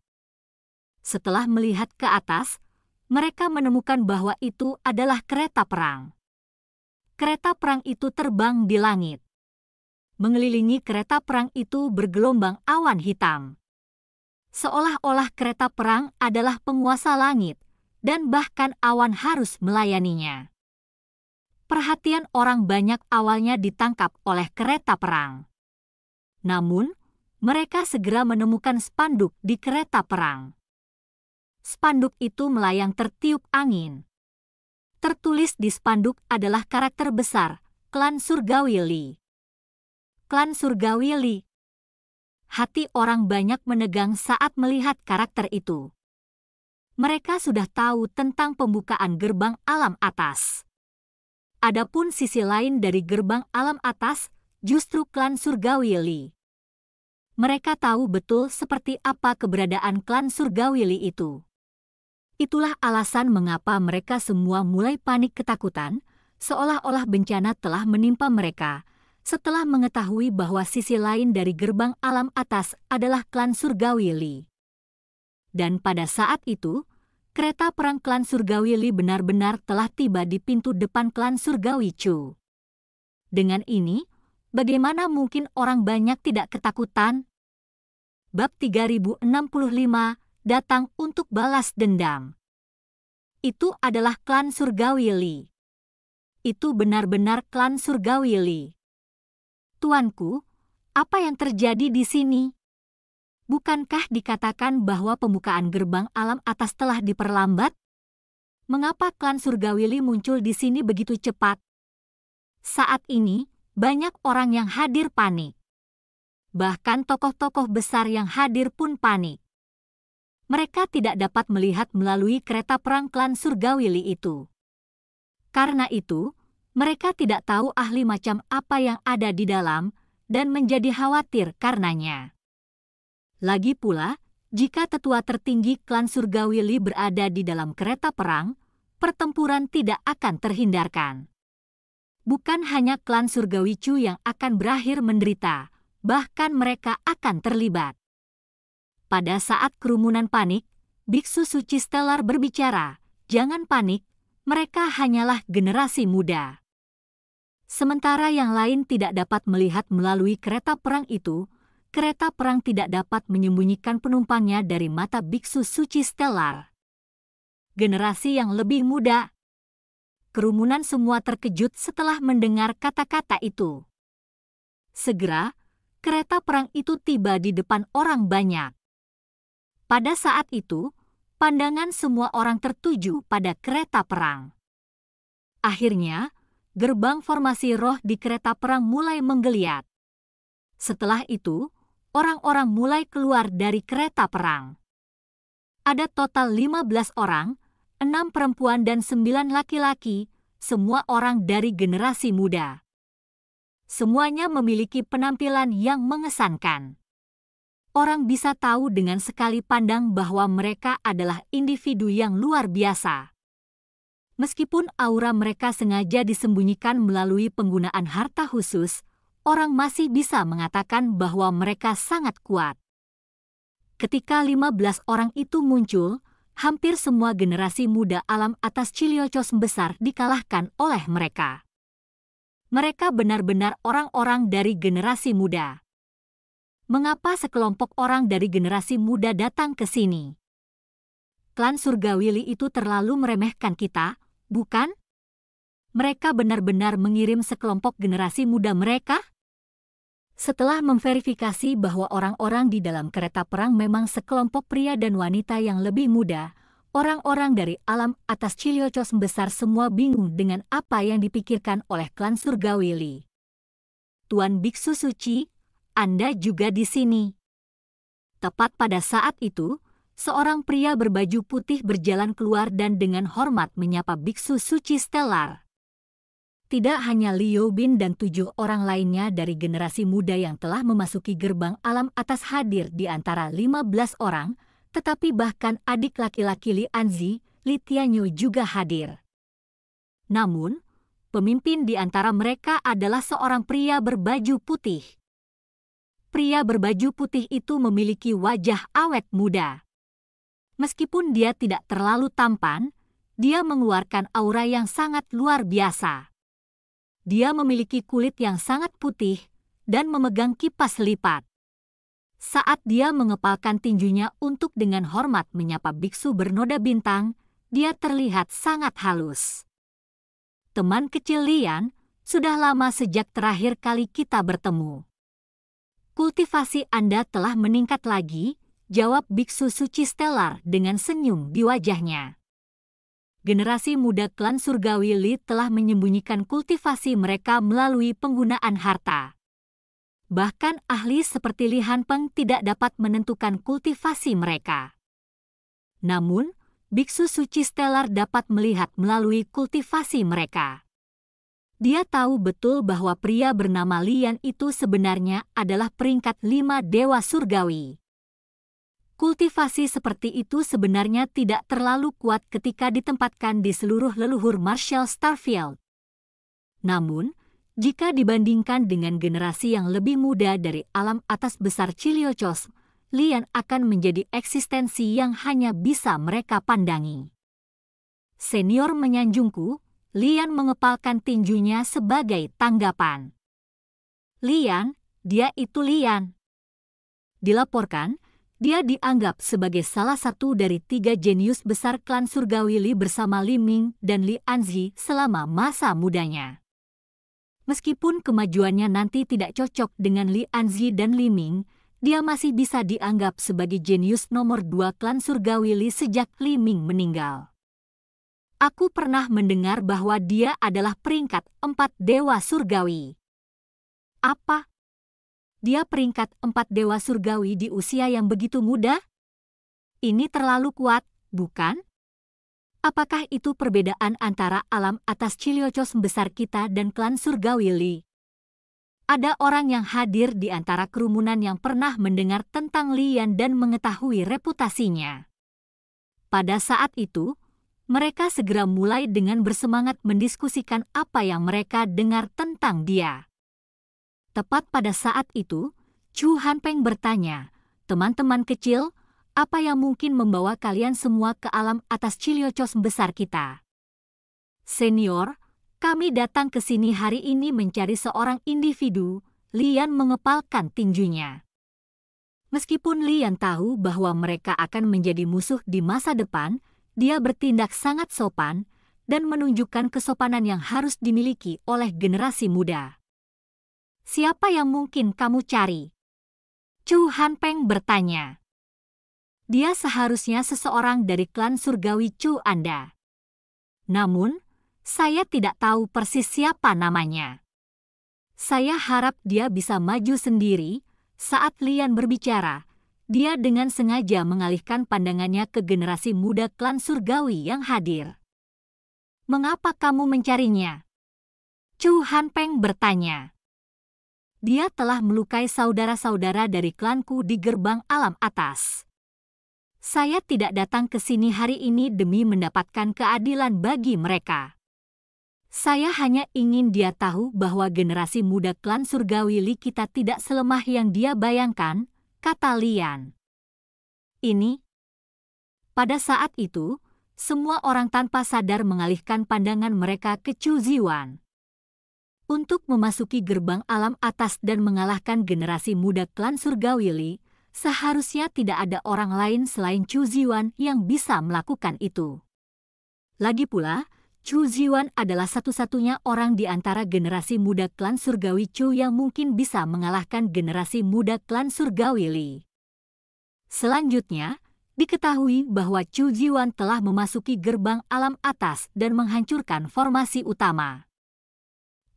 Speaker 1: Setelah melihat ke atas, mereka menemukan bahwa itu adalah kereta perang. Kereta perang itu terbang di langit. Mengelilingi kereta perang itu bergelombang awan hitam. Seolah-olah kereta perang adalah penguasa langit, dan bahkan awan harus melayaninya. Perhatian orang banyak awalnya ditangkap oleh kereta perang. Namun, mereka segera menemukan spanduk di kereta perang. Spanduk itu melayang tertiup angin. Tertulis di spanduk adalah karakter besar, klan surgawi Li. Klan surgawi Li. Hati orang banyak menegang saat melihat karakter itu. Mereka sudah tahu tentang pembukaan gerbang alam atas. Adapun sisi lain dari gerbang alam atas justru klan surgawi Li. Mereka tahu betul seperti apa keberadaan klan surgawi Li itu. Itulah alasan mengapa mereka semua mulai panik ketakutan, seolah-olah bencana telah menimpa mereka, setelah mengetahui bahwa sisi lain dari gerbang alam atas adalah klan surgawi Li. Dan pada saat itu, kereta perang klan surgawi Li benar-benar telah tiba di pintu depan klan surgawi Chu. Dengan ini, bagaimana mungkin orang banyak tidak ketakutan? Bab 3065 datang untuk balas dendam. Itu adalah klan surgawi Li. Itu benar-benar klan surgawi Li. Tuanku, apa yang terjadi di sini? Bukankah dikatakan bahwa pembukaan gerbang alam atas telah diperlambat? Mengapa klan Surgawili muncul di sini begitu cepat? Saat ini, banyak orang yang hadir panik. Bahkan tokoh-tokoh besar yang hadir pun panik. Mereka tidak dapat melihat melalui kereta perang klan surgawili itu. Karena itu, mereka tidak tahu ahli macam apa yang ada di dalam dan menjadi khawatir karenanya. Lagi pula, jika tetua tertinggi klan surgawili berada di dalam kereta perang, pertempuran tidak akan terhindarkan bukan hanya klan surgawi Chu yang akan berakhir menderita, bahkan mereka akan terlibat. Pada saat kerumunan panik, Biksu Suci Stellar berbicara, jangan panik, mereka hanyalah generasi muda. Sementara yang lain tidak dapat melihat melalui kereta perang itu, kereta perang tidak dapat menyembunyikan penumpangnya dari mata biksu suci stellar. Generasi yang lebih muda kerumunan semua terkejut setelah mendengar kata-kata itu. Segera, kereta perang itu tiba di depan orang banyak. Pada saat itu, pandangan semua orang tertuju pada kereta perang. Akhirnya, gerbang formasi roh di kereta perang mulai menggeliat. Setelah itu, orang-orang mulai keluar dari kereta perang. Ada total 15 orang enam perempuan dan sembilan laki-laki, semua orang dari generasi muda. Semuanya memiliki penampilan yang mengesankan. Orang bisa tahu dengan sekali pandang bahwa mereka adalah individu yang luar biasa. Meskipun aura mereka sengaja disembunyikan melalui penggunaan harta khusus, orang masih bisa mengatakan bahwa mereka sangat kuat. Ketika 15 orang itu muncul, hampir semua generasi muda alam atas Ciliocos besar dikalahkan oleh mereka. Mereka benar-benar orang-orang dari generasi muda. Mengapa sekelompok orang dari generasi muda datang ke sini? Klan Surgawili itu terlalu meremehkan kita, bukan? Mereka benar-benar mengirim sekelompok generasi muda mereka? Setelah memverifikasi bahwa orang-orang di dalam kereta perang memang sekelompok pria dan wanita yang lebih muda, orang-orang dari alam atas Chiliocos besar semua bingung dengan apa yang dipikirkan oleh klan surgawi Li. Tuan Biksu Suci, Anda juga di sini. Tepat pada saat itu, seorang pria berbaju putih berjalan keluar dan dengan hormat menyapa Biksu Suci Stellar. Tidak hanya Liu Bin dan tujuh orang lainnya dari generasi muda yang telah memasuki gerbang alam atas hadir di antara 15 orang, tetapi bahkan adik laki-laki Li Anzi, Li Tianyu juga hadir. Namun, pemimpin di antara mereka adalah seorang pria berbaju putih. Pria berbaju putih itu memiliki wajah awet muda. Meskipun dia tidak terlalu tampan, dia mengeluarkan aura yang sangat luar biasa. Dia memiliki kulit yang sangat putih dan memegang kipas lipat. Saat dia mengepalkan tinjunya untuk dengan hormat menyapa biksu bernoda bintang, dia terlihat sangat halus. Teman kecil Lian, sudah lama sejak terakhir kali kita bertemu. Kultivasi Anda telah meningkat lagi, jawab biksu suci stellar dengan senyum di wajahnya generasi muda klan surgawi Li telah menyembunyikan kultivasi mereka melalui penggunaan harta. Bahkan ahli seperti Li Hanpeng tidak dapat menentukan kultivasi mereka. Namun, Biksu Suci Stellar dapat melihat melalui kultivasi mereka. Dia tahu betul bahwa pria bernama Lian itu sebenarnya adalah peringkat lima Dewa Surgawi kultivasi seperti itu sebenarnya tidak terlalu kuat ketika ditempatkan di seluruh leluhur Marshall Starfield. Namun, jika dibandingkan dengan generasi yang lebih muda dari alam atas besar Chiliochos, Lian akan menjadi eksistensi yang hanya bisa mereka pandangi. Senior menyanjungku, Lian mengepalkan tinjunya sebagai tanggapan. Lian, dia itu Lian. Dilaporkan, dia dianggap sebagai salah satu dari tiga jenius besar klan surgawi Li bersama Li Ming dan Li Anzi selama masa mudanya. Meskipun kemajuannya nanti tidak cocok dengan Li Anzi dan Li Ming, dia masih bisa dianggap sebagai jenius nomor dua klan surgawi Li sejak Li Ming meninggal. Aku pernah mendengar bahwa dia adalah peringkat empat dewa surgawi. Apa? dia peringkat empat dewa surgawi di usia yang begitu muda? Ini terlalu kuat, bukan? Apakah itu perbedaan antara alam atas Ciliocos besar kita dan klan surgawi Li? Ada orang yang hadir di antara kerumunan yang pernah mendengar tentang Lian dan mengetahui reputasinya. Pada saat itu, mereka segera mulai dengan bersemangat mendiskusikan apa yang mereka dengar tentang dia. Tepat pada saat itu, Chu Hanpeng bertanya, teman-teman kecil, apa yang mungkin membawa kalian semua ke alam atas Ciliocos besar kita? Senior, kami datang ke sini hari ini mencari seorang individu, Lian mengepalkan tinjunya. Meskipun Lian tahu bahwa mereka akan menjadi musuh di masa depan, dia bertindak sangat sopan dan menunjukkan kesopanan yang harus dimiliki oleh generasi muda siapa yang mungkin kamu cari? Chu Hanpeng bertanya. Dia seharusnya seseorang dari klan surgawi Chu Anda. Namun, saya tidak tahu persis siapa namanya. Saya harap dia bisa maju sendiri saat Lian berbicara. Dia dengan sengaja mengalihkan pandangannya ke generasi muda klan surgawi yang hadir. Mengapa kamu mencarinya? Chu Hanpeng bertanya dia telah melukai saudara-saudara dari klanku di gerbang alam atas. Saya tidak datang ke sini hari ini demi mendapatkan keadilan bagi mereka. Saya hanya ingin dia tahu bahwa generasi muda klan surgawi Li kita tidak selemah yang dia bayangkan, kata Lian. Ini. Pada saat itu, semua orang tanpa sadar mengalihkan pandangan mereka ke Chu Ziwan untuk memasuki gerbang alam atas dan mengalahkan generasi muda klan surgawili, seharusnya tidak ada orang lain selain Chu Ziwan yang bisa melakukan itu. Lagi pula, Chu Ziwan adalah satu-satunya orang di antara generasi muda klan surgawi Chu yang mungkin bisa mengalahkan generasi muda klan surgawili. Selanjutnya, diketahui bahwa Chu Ziwan telah memasuki gerbang alam atas dan menghancurkan formasi utama.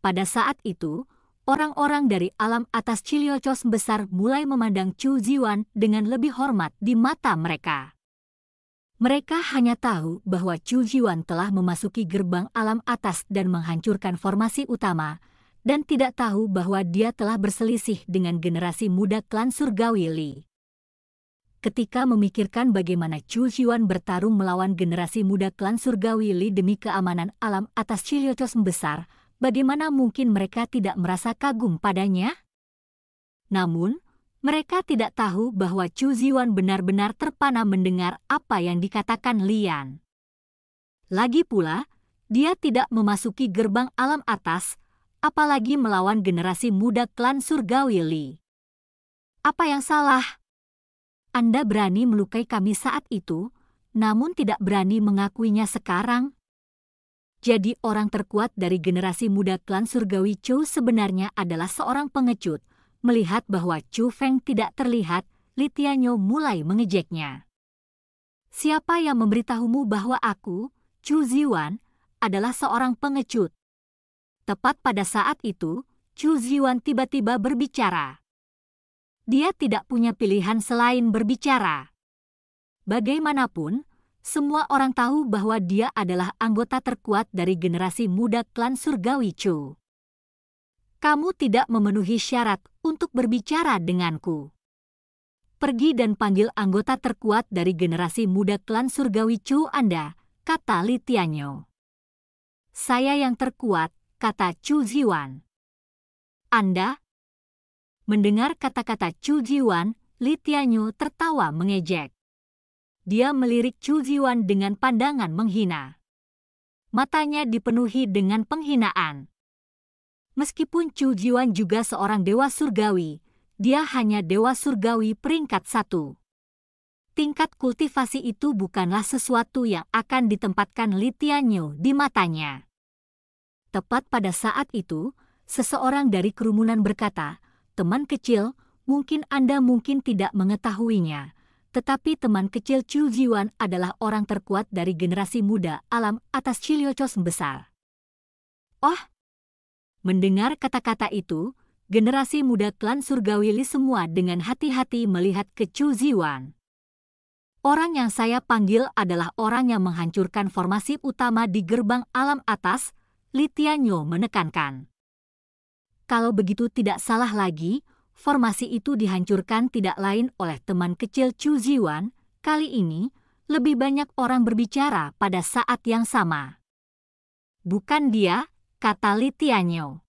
Speaker 1: Pada saat itu, orang-orang dari alam atas Ciliocos besar mulai memandang Chu Ziwan dengan lebih hormat di mata mereka. Mereka hanya tahu bahwa Chu Jiwan telah memasuki gerbang alam atas dan menghancurkan formasi utama, dan tidak tahu bahwa dia telah berselisih dengan generasi muda klan surgawi Li. Ketika memikirkan bagaimana Chu Jiwan bertarung melawan generasi muda klan surgawi Li demi keamanan alam atas Chiliocos besar, bagaimana mungkin mereka tidak merasa kagum padanya? Namun, mereka tidak tahu bahwa Chu Ziwan benar-benar terpana mendengar apa yang dikatakan Lian. Lagi pula, dia tidak memasuki gerbang alam atas, apalagi melawan generasi muda klan surgawi Li. Apa yang salah? Anda berani melukai kami saat itu, namun tidak berani mengakuinya sekarang jadi orang terkuat dari generasi muda klan surgawi Chu sebenarnya adalah seorang pengecut. Melihat bahwa Chu Feng tidak terlihat, Litianyo mulai mengejeknya. Siapa yang memberitahumu bahwa aku, Chu Ziwan, adalah seorang pengecut? Tepat pada saat itu, Chu Ziwan tiba-tiba berbicara. Dia tidak punya pilihan selain berbicara. Bagaimanapun, semua orang tahu bahwa dia adalah anggota terkuat dari generasi muda klan surgawi Chu. Kamu tidak memenuhi syarat untuk berbicara denganku. Pergi dan panggil anggota terkuat dari generasi muda klan surgawi Chu Anda, kata Li Tianyo. Saya yang terkuat, kata Chu Jiwan. Anda? Mendengar kata-kata Chu Jiwan, Li Tianyo tertawa mengejek dia melirik Chu Jiwan dengan pandangan menghina. Matanya dipenuhi dengan penghinaan. Meskipun Chu Jiwan juga seorang dewa surgawi, dia hanya dewa surgawi peringkat satu. Tingkat kultivasi itu bukanlah sesuatu yang akan ditempatkan Li Tianyu di matanya. Tepat pada saat itu, seseorang dari kerumunan berkata, teman kecil, mungkin Anda mungkin tidak mengetahuinya. Tetapi teman kecil Chu Jiwan adalah orang terkuat dari generasi muda alam atas Chiliochos besar. Oh! Mendengar kata-kata itu, generasi muda klan surgawi Li semua dengan hati-hati melihat ke Chu Jiwan. Orang yang saya panggil adalah orang yang menghancurkan formasi utama di gerbang alam atas, Li Litianyo menekankan. Kalau begitu tidak salah lagi, formasi itu dihancurkan tidak lain oleh teman kecil Chu Ziwan, kali ini lebih banyak orang berbicara pada saat yang sama. Bukan dia, kata Li Tianyo.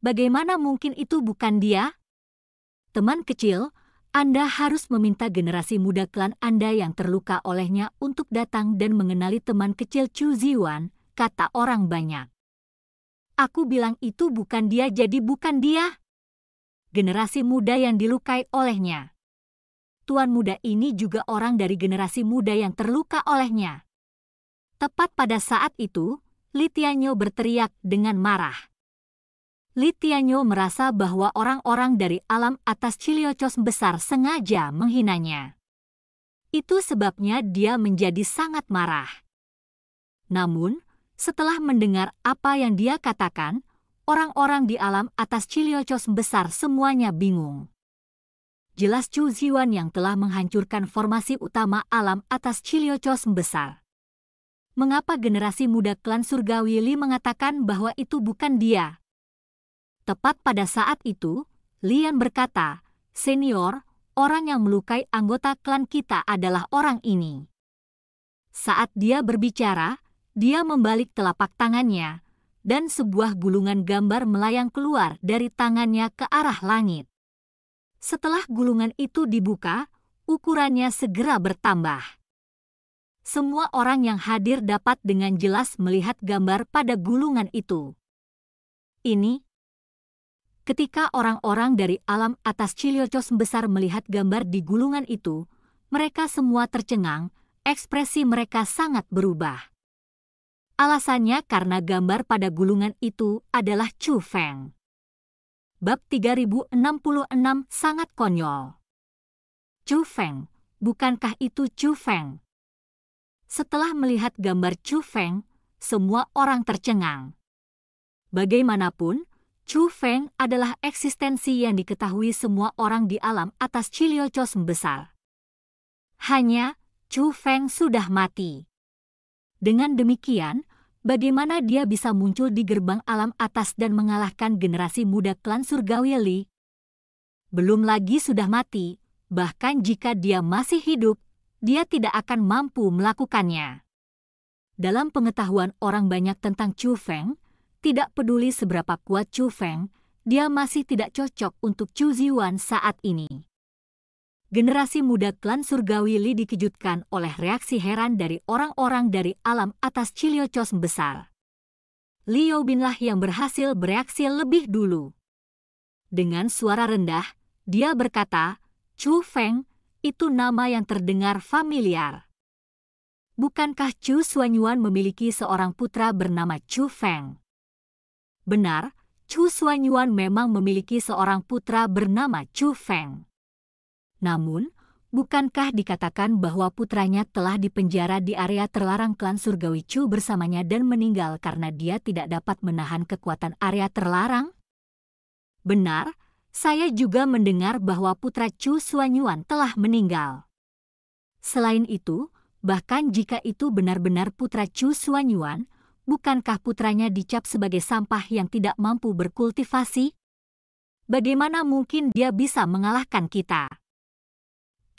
Speaker 1: Bagaimana mungkin itu bukan dia? Teman kecil, Anda harus meminta generasi muda klan Anda yang terluka olehnya untuk datang dan mengenali teman kecil Chu Ziwan, kata orang banyak. Aku bilang itu bukan dia jadi bukan dia generasi muda yang dilukai olehnya. Tuan muda ini juga orang dari generasi muda yang terluka olehnya. Tepat pada saat itu, Litianyo berteriak dengan marah. Litianyo merasa bahwa orang-orang dari alam atas Ciliocos besar sengaja menghinanya. Itu sebabnya dia menjadi sangat marah. Namun, setelah mendengar apa yang dia katakan, orang-orang di alam atas Chiliocos besar semuanya bingung. Jelas Chu Ziwan yang telah menghancurkan formasi utama alam atas Chiliocos besar. Mengapa generasi muda klan Surgawi Li mengatakan bahwa itu bukan dia? Tepat pada saat itu, Lian berkata, Senior, orang yang melukai anggota klan kita adalah orang ini. Saat dia berbicara, dia membalik telapak tangannya, dan sebuah gulungan gambar melayang keluar dari tangannya ke arah langit. Setelah gulungan itu dibuka, ukurannya segera bertambah. Semua orang yang hadir dapat dengan jelas melihat gambar pada gulungan itu. Ini ketika orang-orang dari alam atas Ciliocos besar melihat gambar di gulungan itu, mereka semua tercengang, ekspresi mereka sangat berubah. Alasannya karena gambar pada gulungan itu adalah Chu Feng. Bab 3066 sangat konyol. Chu Feng, bukankah itu Chu Feng? Setelah melihat gambar Chu Feng, semua orang tercengang. Bagaimanapun, Chu Feng adalah eksistensi yang diketahui semua orang di alam atas Chiliocos besar. Hanya, Chu Feng sudah mati. Dengan demikian, bagaimana dia bisa muncul di gerbang alam atas dan mengalahkan generasi muda klan surgawi Li. Belum lagi sudah mati, bahkan jika dia masih hidup, dia tidak akan mampu melakukannya. Dalam pengetahuan orang banyak tentang Chu Feng, tidak peduli seberapa kuat Chu Feng, dia masih tidak cocok untuk Chu Ziwan saat ini generasi muda klan surgawi Li dikejutkan oleh reaksi heran dari orang-orang dari alam atas Ciliocos besar. Liu Binlah yang berhasil bereaksi lebih dulu. Dengan suara rendah, dia berkata, Chu Feng, itu nama yang terdengar familiar. Bukankah Chu Xuanyuan memiliki seorang putra bernama Chu Feng? Benar, Chu Xuanyuan memang memiliki seorang putra bernama Chu Feng. Namun, bukankah dikatakan bahwa putranya telah dipenjara di area terlarang klan surgawi Chu bersamanya dan meninggal karena dia tidak dapat menahan kekuatan area terlarang? Benar, saya juga mendengar bahwa putra Chu Suanyuan telah meninggal. Selain itu, bahkan jika itu benar-benar putra Chu Suanyuan, bukankah putranya dicap sebagai sampah yang tidak mampu berkultivasi? Bagaimana mungkin dia bisa mengalahkan kita?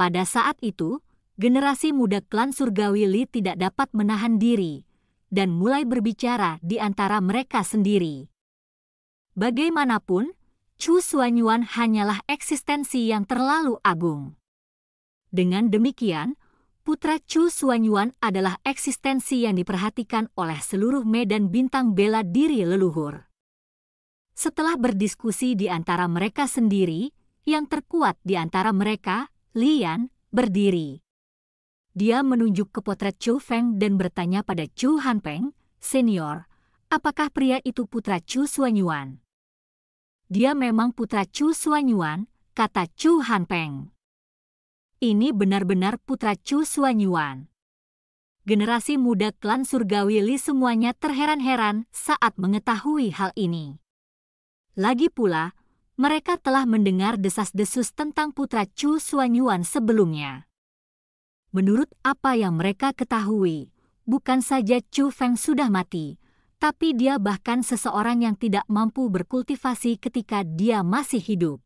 Speaker 1: Pada saat itu, generasi muda klan surgawi Li tidak dapat menahan diri dan mulai berbicara di antara mereka sendiri. Bagaimanapun, Chu Xuanyuan hanyalah eksistensi yang terlalu agung. Dengan demikian, putra Chu Xuanyuan adalah eksistensi yang diperhatikan oleh seluruh medan bintang bela diri leluhur. Setelah berdiskusi di antara mereka sendiri, yang terkuat di antara mereka Lian berdiri. Dia menunjuk ke potret Chu Feng dan bertanya pada Chu Hanpeng, senior, apakah pria itu putra Chu Xuanyuan? Dia memang putra Chu Xuanyuan, kata Chu Hanpeng. Ini benar-benar putra Chu Xuanyuan. Generasi muda klan surgawi Li semuanya terheran-heran saat mengetahui hal ini. Lagi pula, mereka telah mendengar desas-desus tentang putra Chu Xuanyuan sebelumnya. Menurut apa yang mereka ketahui, bukan saja Chu Feng sudah mati, tapi dia bahkan seseorang yang tidak mampu berkultivasi ketika dia masih hidup.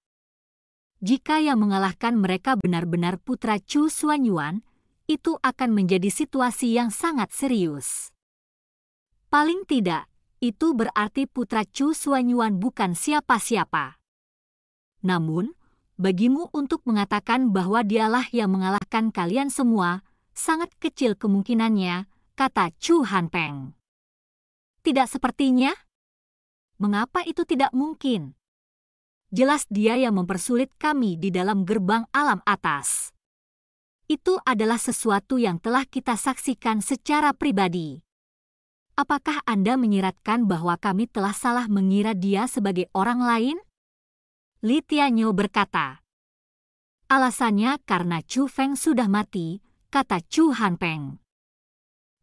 Speaker 1: Jika yang mengalahkan mereka benar-benar putra Chu Xuanyuan, itu akan menjadi situasi yang sangat serius. Paling tidak, itu berarti putra Chu Xuanyuan bukan siapa-siapa. Namun, bagimu untuk mengatakan bahwa dialah yang mengalahkan kalian semua, sangat kecil kemungkinannya, kata Chu Han Peng. Tidak sepertinya? Mengapa itu tidak mungkin? Jelas dia yang mempersulit kami di dalam gerbang alam atas. Itu adalah sesuatu yang telah kita saksikan secara pribadi. Apakah Anda menyiratkan bahwa kami telah salah mengira dia sebagai orang lain? Tianyu berkata. Alasannya karena Chu Feng sudah mati, kata Chu Hanpeng.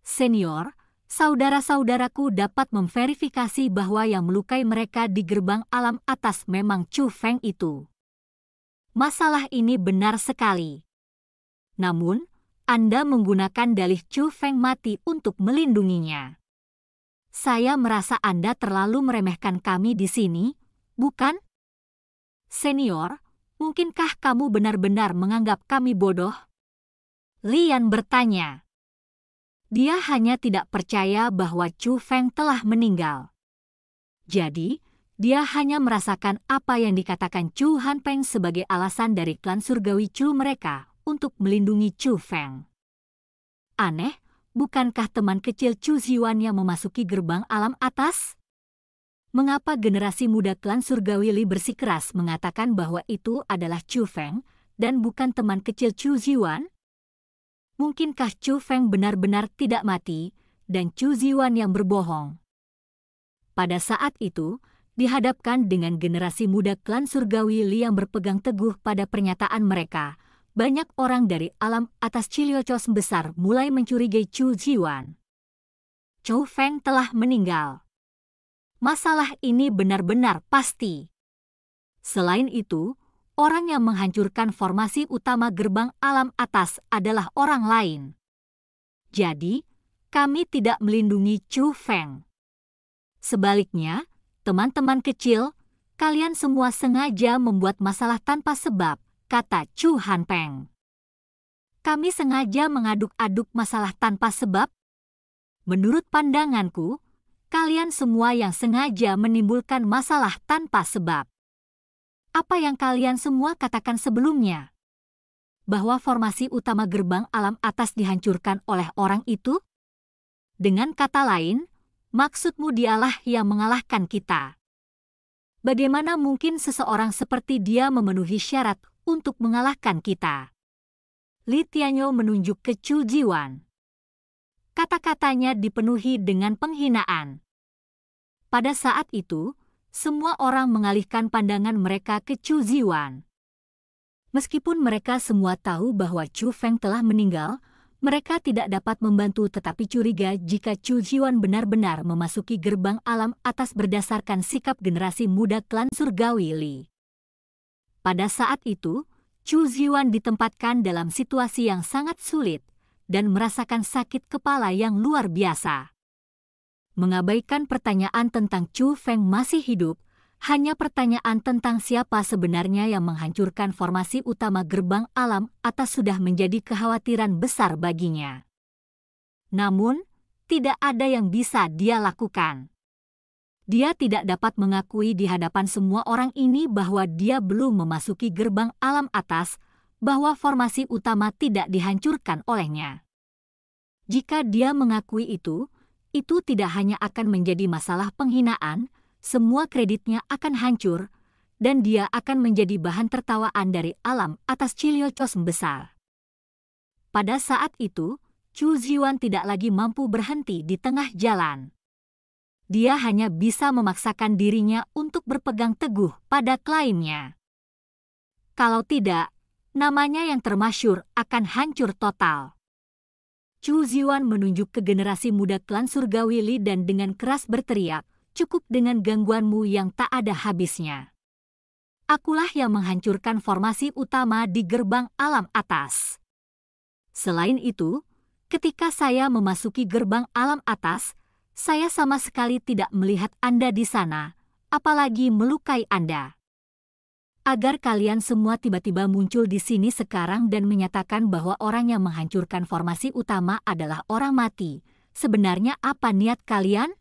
Speaker 1: Senior, saudara-saudaraku dapat memverifikasi bahwa yang melukai mereka di gerbang alam atas memang Chu Feng itu. Masalah ini benar sekali. Namun, Anda menggunakan dalih Chu Feng mati untuk melindunginya. Saya merasa Anda terlalu meremehkan kami di sini, bukan? Senior, mungkinkah kamu benar-benar menganggap kami bodoh? Lian bertanya. Dia hanya tidak percaya bahwa Chu Feng telah meninggal. Jadi, dia hanya merasakan apa yang dikatakan Chu Han Peng sebagai alasan dari klan surgawi Chu mereka untuk melindungi Chu Feng. Aneh, bukankah teman kecil Chu Ziwan yang memasuki gerbang alam atas? mengapa generasi muda klan surgawili bersikeras mengatakan bahwa itu adalah Chu Feng dan bukan teman kecil Chu Ziwan? Mungkinkah Chu Feng benar-benar tidak mati dan Chu Ziwan yang berbohong? Pada saat itu, dihadapkan dengan generasi muda klan surgawili yang berpegang teguh pada pernyataan mereka, banyak orang dari alam atas Ciliocos besar mulai mencurigai Chu Ziwan. Chu Feng telah meninggal masalah ini benar-benar pasti. Selain itu, orang yang menghancurkan formasi utama gerbang alam atas adalah orang lain. Jadi, kami tidak melindungi Chu Feng. Sebaliknya, teman-teman kecil, kalian semua sengaja membuat masalah tanpa sebab, kata Chu Hanpeng. Kami sengaja mengaduk-aduk masalah tanpa sebab. Menurut pandanganku, kalian semua yang sengaja menimbulkan masalah tanpa sebab. Apa yang kalian semua katakan sebelumnya? Bahwa formasi utama gerbang alam atas dihancurkan oleh orang itu? Dengan kata lain, maksudmu dialah yang mengalahkan kita. Bagaimana mungkin seseorang seperti dia memenuhi syarat untuk mengalahkan kita? Tianyo menunjuk ke Chu Jiwan kata-katanya dipenuhi dengan penghinaan. Pada saat itu, semua orang mengalihkan pandangan mereka ke Chu Ziwan. Meskipun mereka semua tahu bahwa Chu Feng telah meninggal, mereka tidak dapat membantu tetapi curiga jika Chu Jiwan benar-benar memasuki gerbang alam atas berdasarkan sikap generasi muda klan surgawi Li. Pada saat itu, Chu Jiwan ditempatkan dalam situasi yang sangat sulit dan merasakan sakit kepala yang luar biasa mengabaikan pertanyaan tentang Chu Feng masih hidup, hanya pertanyaan tentang siapa sebenarnya yang menghancurkan formasi utama gerbang alam atas sudah menjadi kekhawatiran besar baginya. Namun, tidak ada yang bisa dia lakukan. Dia tidak dapat mengakui di hadapan semua orang ini bahwa dia belum memasuki gerbang alam atas, bahwa formasi utama tidak dihancurkan olehnya. Jika dia mengakui itu, itu tidak hanya akan menjadi masalah penghinaan, semua kreditnya akan hancur, dan dia akan menjadi bahan tertawaan dari alam atas Chos besar. Pada saat itu, Chu Ziwan tidak lagi mampu berhenti di tengah jalan. Dia hanya bisa memaksakan dirinya untuk berpegang teguh pada klaimnya. Kalau tidak, namanya yang termasyur akan hancur total. Chu Ziyuan menunjuk ke generasi muda klan surgawi Li dan dengan keras berteriak, cukup dengan gangguanmu yang tak ada habisnya. Akulah yang menghancurkan formasi utama di gerbang alam atas. Selain itu, ketika saya memasuki gerbang alam atas, saya sama sekali tidak melihat Anda di sana, apalagi melukai Anda agar kalian semua tiba-tiba muncul di sini sekarang dan menyatakan bahwa orang yang menghancurkan formasi utama adalah orang mati. Sebenarnya apa niat kalian?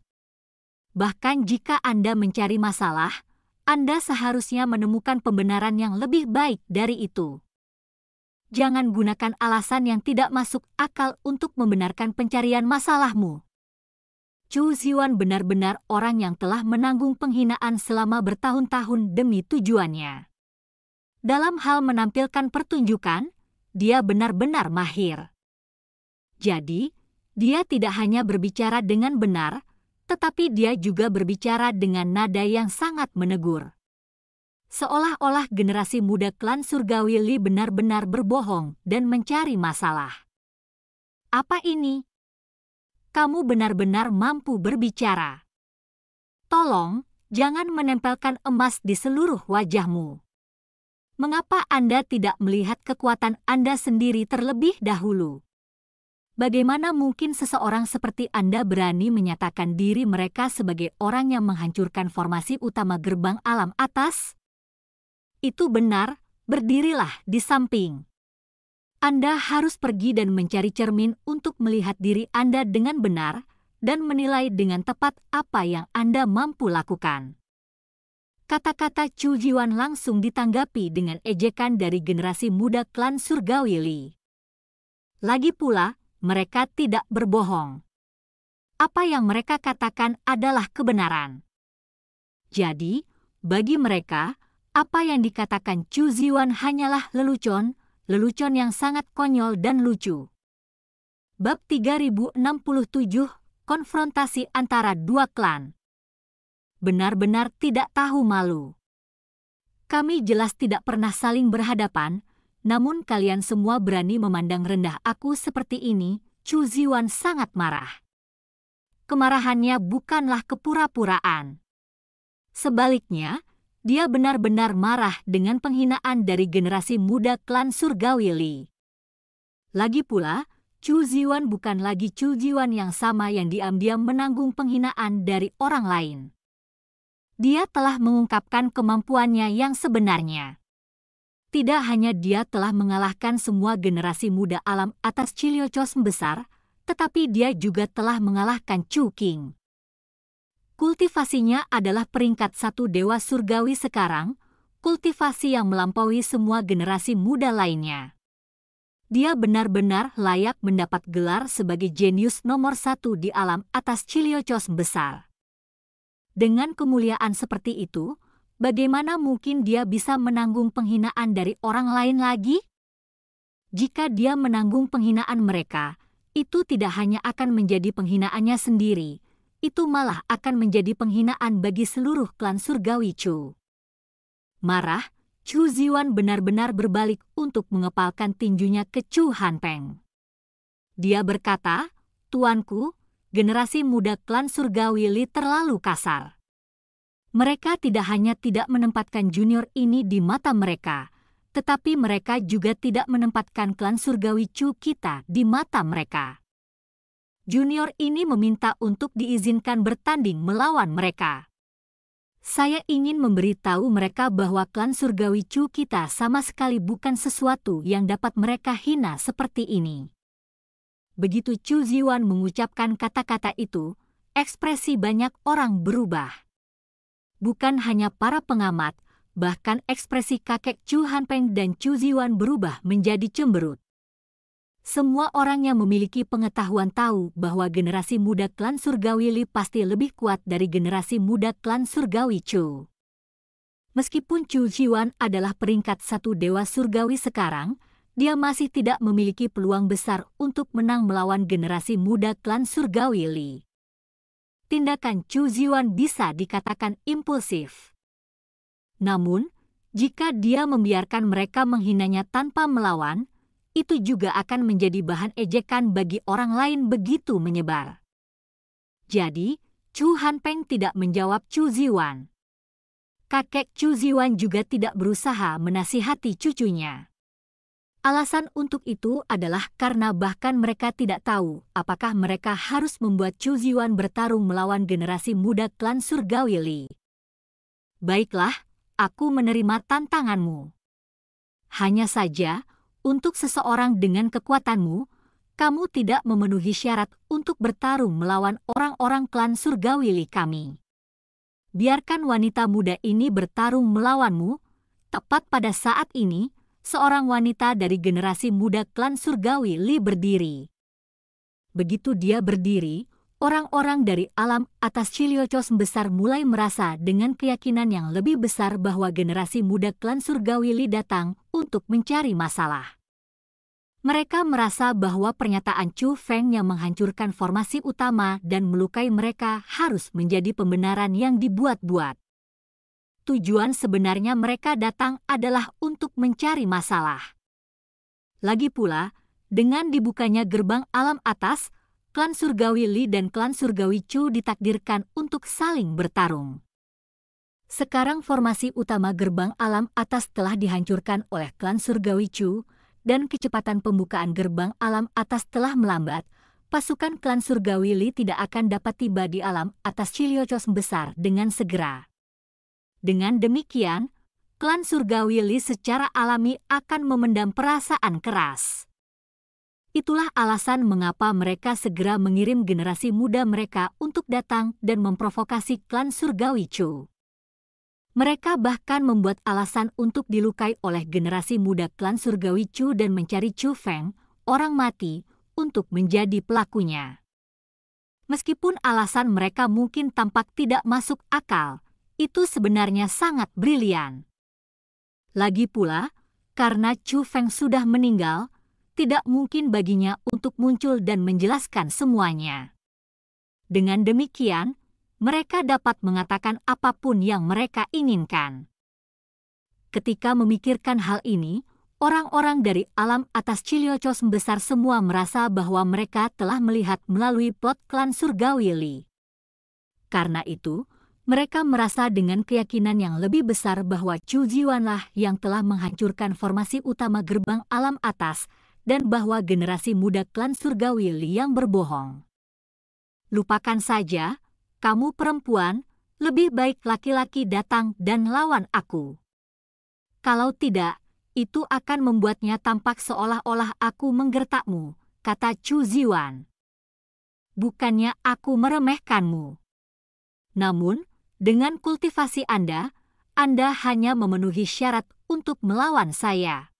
Speaker 1: Bahkan jika Anda mencari masalah, Anda seharusnya menemukan pembenaran yang lebih baik dari itu. Jangan gunakan alasan yang tidak masuk akal untuk membenarkan pencarian masalahmu. Chu Ziwan benar-benar orang yang telah menanggung penghinaan selama bertahun-tahun demi tujuannya. Dalam hal menampilkan pertunjukan, dia benar-benar mahir. Jadi, dia tidak hanya berbicara dengan benar, tetapi dia juga berbicara dengan nada yang sangat menegur. Seolah-olah generasi muda klan surgawi Li benar-benar berbohong dan mencari masalah. Apa ini? Kamu benar-benar mampu berbicara. Tolong, jangan menempelkan emas di seluruh wajahmu mengapa Anda tidak melihat kekuatan Anda sendiri terlebih dahulu? Bagaimana mungkin seseorang seperti Anda berani menyatakan diri mereka sebagai orang yang menghancurkan formasi utama gerbang alam atas? Itu benar, berdirilah di samping. Anda harus pergi dan mencari cermin untuk melihat diri Anda dengan benar dan menilai dengan tepat apa yang Anda mampu lakukan. Kata-kata Chu Jiwan langsung ditanggapi dengan ejekan dari generasi muda klan Surgawi Li. Lagi pula, mereka tidak berbohong. Apa yang mereka katakan adalah kebenaran. Jadi, bagi mereka, apa yang dikatakan Chu Jiwan hanyalah lelucon, lelucon yang sangat konyol dan lucu. Bab 3067, Konfrontasi Antara Dua Klan benar-benar tidak tahu malu. Kami jelas tidak pernah saling berhadapan, namun kalian semua berani memandang rendah aku seperti ini, Chu Ziwan sangat marah. Kemarahannya bukanlah kepura-puraan. Sebaliknya, dia benar-benar marah dengan penghinaan dari generasi muda klan surgawi Li. Lagi pula, Chu Ziwan bukan lagi Chu Ziwan yang sama yang diam-diam menanggung penghinaan dari orang lain dia telah mengungkapkan kemampuannya yang sebenarnya. Tidak hanya dia telah mengalahkan semua generasi muda alam atas Chiliochos besar, tetapi dia juga telah mengalahkan Chu King. Kultivasinya adalah peringkat satu dewa surgawi sekarang, kultivasi yang melampaui semua generasi muda lainnya. Dia benar-benar layak mendapat gelar sebagai jenius nomor satu di alam atas Chiliochos besar. Dengan kemuliaan seperti itu, bagaimana mungkin dia bisa menanggung penghinaan dari orang lain lagi? Jika dia menanggung penghinaan mereka, itu tidak hanya akan menjadi penghinaannya sendiri, itu malah akan menjadi penghinaan bagi seluruh klan surgawi Chu. Marah, Chu Ziwan benar-benar berbalik untuk mengepalkan tinjunya ke Chu Hanpeng. Dia berkata, Tuanku, generasi muda klan Surgawi surgawili terlalu kasar. Mereka tidak hanya tidak menempatkan junior ini di mata mereka, tetapi mereka juga tidak menempatkan klan surgawi Chu kita di mata mereka. Junior ini meminta untuk diizinkan bertanding melawan mereka. Saya ingin memberitahu mereka bahwa klan surgawi Chu kita sama sekali bukan sesuatu yang dapat mereka hina seperti ini. Begitu Chu Ziwan mengucapkan kata-kata itu, ekspresi banyak orang berubah. Bukan hanya para pengamat, bahkan ekspresi kakek Chu Hanpeng dan Chu Ziwan berubah menjadi cemberut. Semua orang yang memiliki pengetahuan tahu bahwa generasi muda klan Surgawi Li pasti lebih kuat dari generasi muda klan Surgawi Chu. Meskipun Chu Ziwan adalah peringkat satu Dewa Surgawi sekarang, dia masih tidak memiliki peluang besar untuk menang melawan generasi muda klan surgawi Li. Tindakan Chu Ziwan bisa dikatakan impulsif. Namun, jika dia membiarkan mereka menghinanya tanpa melawan, itu juga akan menjadi bahan ejekan bagi orang lain begitu menyebar. Jadi, Chu Hanpeng tidak menjawab Chu Ziwan. Kakek Chu Ziwan juga tidak berusaha menasihati cucunya. Alasan untuk itu adalah karena bahkan mereka tidak tahu apakah mereka harus membuat Chu Ziyuan bertarung melawan generasi muda klan surgawi Li. Baiklah, aku menerima tantanganmu. Hanya saja, untuk seseorang dengan kekuatanmu, kamu tidak memenuhi syarat untuk bertarung melawan orang-orang klan surgawi Li kami. Biarkan wanita muda ini bertarung melawanmu, tepat pada saat ini, seorang wanita dari generasi muda klan surgawi Li berdiri. Begitu dia berdiri, orang-orang dari alam atas Chiliocos besar mulai merasa dengan keyakinan yang lebih besar bahwa generasi muda klan surgawi Li datang untuk mencari masalah. Mereka merasa bahwa pernyataan Chu Feng yang menghancurkan formasi utama dan melukai mereka harus menjadi pembenaran yang dibuat-buat tujuan sebenarnya mereka datang adalah untuk mencari masalah. Lagi pula, dengan dibukanya gerbang alam atas, klan surgawi Li dan klan surgawi Chu ditakdirkan untuk saling bertarung. Sekarang formasi utama gerbang alam atas telah dihancurkan oleh klan surgawi Chu, dan kecepatan pembukaan gerbang alam atas telah melambat, pasukan klan surgawi Li tidak akan dapat tiba di alam atas Chiliocos besar dengan segera. Dengan demikian, klan surgawi Li secara alami akan memendam perasaan keras. Itulah alasan mengapa mereka segera mengirim generasi muda mereka untuk datang dan memprovokasi klan surgawi Chu. Mereka bahkan membuat alasan untuk dilukai oleh generasi muda klan surgawi Chu dan mencari Chu Feng, orang mati, untuk menjadi pelakunya. Meskipun alasan mereka mungkin tampak tidak masuk akal, itu sebenarnya sangat brilian. Lagi pula, karena Chu Feng sudah meninggal, tidak mungkin baginya untuk muncul dan menjelaskan semuanya. Dengan demikian, mereka dapat mengatakan apapun yang mereka inginkan. Ketika memikirkan hal ini, orang-orang dari alam atas Ciliocos besar semua merasa bahwa mereka telah melihat melalui plot klan surgawi Karena itu, mereka merasa dengan keyakinan yang lebih besar bahwa Chu Jiwanlah yang telah menghancurkan formasi utama gerbang alam atas dan bahwa generasi muda klan surgawi yang berbohong. Lupakan saja, kamu perempuan, lebih baik laki-laki datang dan lawan aku. Kalau tidak, itu akan membuatnya tampak seolah-olah aku menggertakmu, kata Chu Ziwan. Bukannya aku meremehkanmu. Namun, dengan kultivasi Anda, Anda hanya memenuhi syarat untuk melawan saya.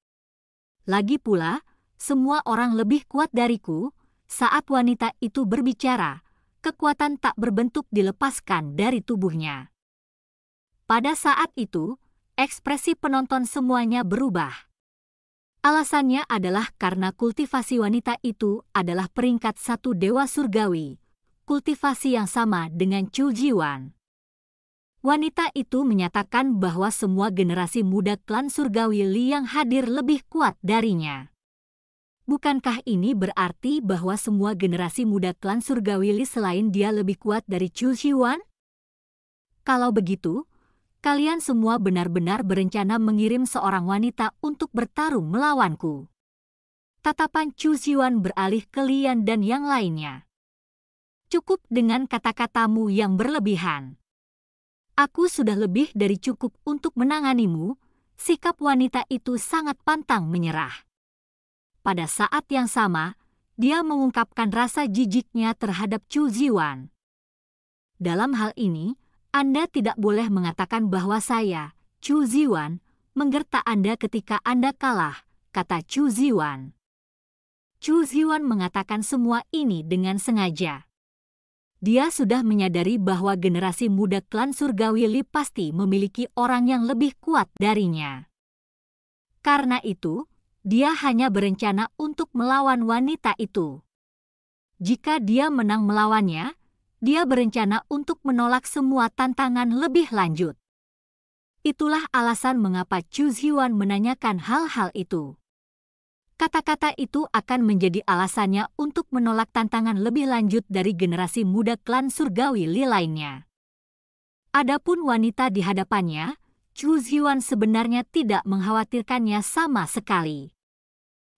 Speaker 1: Lagi pula, semua orang lebih kuat dariku saat wanita itu berbicara. Kekuatan tak berbentuk dilepaskan dari tubuhnya. Pada saat itu, ekspresi penonton semuanya berubah. Alasannya adalah karena kultivasi wanita itu adalah peringkat satu dewa surgawi, kultivasi yang sama dengan Chu Jiwan wanita itu menyatakan bahwa semua generasi muda klan surgawi Li yang hadir lebih kuat darinya. Bukankah ini berarti bahwa semua generasi muda klan surgawi Li selain dia lebih kuat dari Chu Xiwan? Kalau begitu, kalian semua benar-benar berencana mengirim seorang wanita untuk bertarung melawanku. Tatapan Chu Xiwan beralih ke Lian dan yang lainnya cukup dengan kata-katamu yang berlebihan. Aku sudah lebih dari cukup untuk menanganimu, sikap wanita itu sangat pantang menyerah. Pada saat yang sama, dia mengungkapkan rasa jijiknya terhadap Chu Ziwan. Dalam hal ini, Anda tidak boleh mengatakan bahwa saya, Chu Ziwan, menggerta Anda ketika Anda kalah, kata Chu Ziwan. Chu Ziwan mengatakan semua ini dengan sengaja dia sudah menyadari bahwa generasi muda klan surgawi Li pasti memiliki orang yang lebih kuat darinya. Karena itu, dia hanya berencana untuk melawan wanita itu. Jika dia menang melawannya, dia berencana untuk menolak semua tantangan lebih lanjut. Itulah alasan mengapa Chu Ziwan menanyakan hal-hal itu kata-kata itu akan menjadi alasannya untuk menolak tantangan lebih lanjut dari generasi muda klan surgawi Li lainnya. Adapun wanita di hadapannya, Chu Ziwan sebenarnya tidak mengkhawatirkannya sama sekali.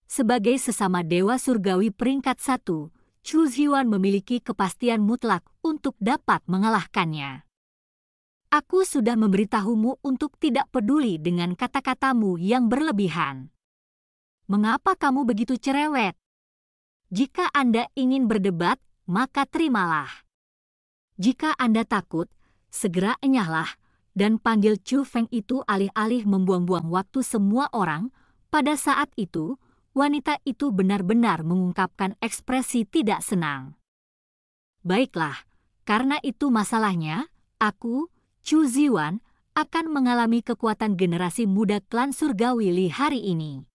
Speaker 1: Sebagai sesama dewa surgawi peringkat satu, Chu Ziwan memiliki kepastian mutlak untuk dapat mengalahkannya. Aku sudah memberitahumu untuk tidak peduli dengan kata-katamu yang berlebihan mengapa kamu begitu cerewet? Jika Anda ingin berdebat, maka terimalah. Jika Anda takut, segera enyahlah dan panggil Chu Feng itu alih-alih membuang-buang waktu semua orang. Pada saat itu, wanita itu benar-benar mengungkapkan ekspresi tidak senang. Baiklah, karena itu masalahnya, aku, Chu Ziwan, akan mengalami kekuatan generasi muda klan surgawi hari ini.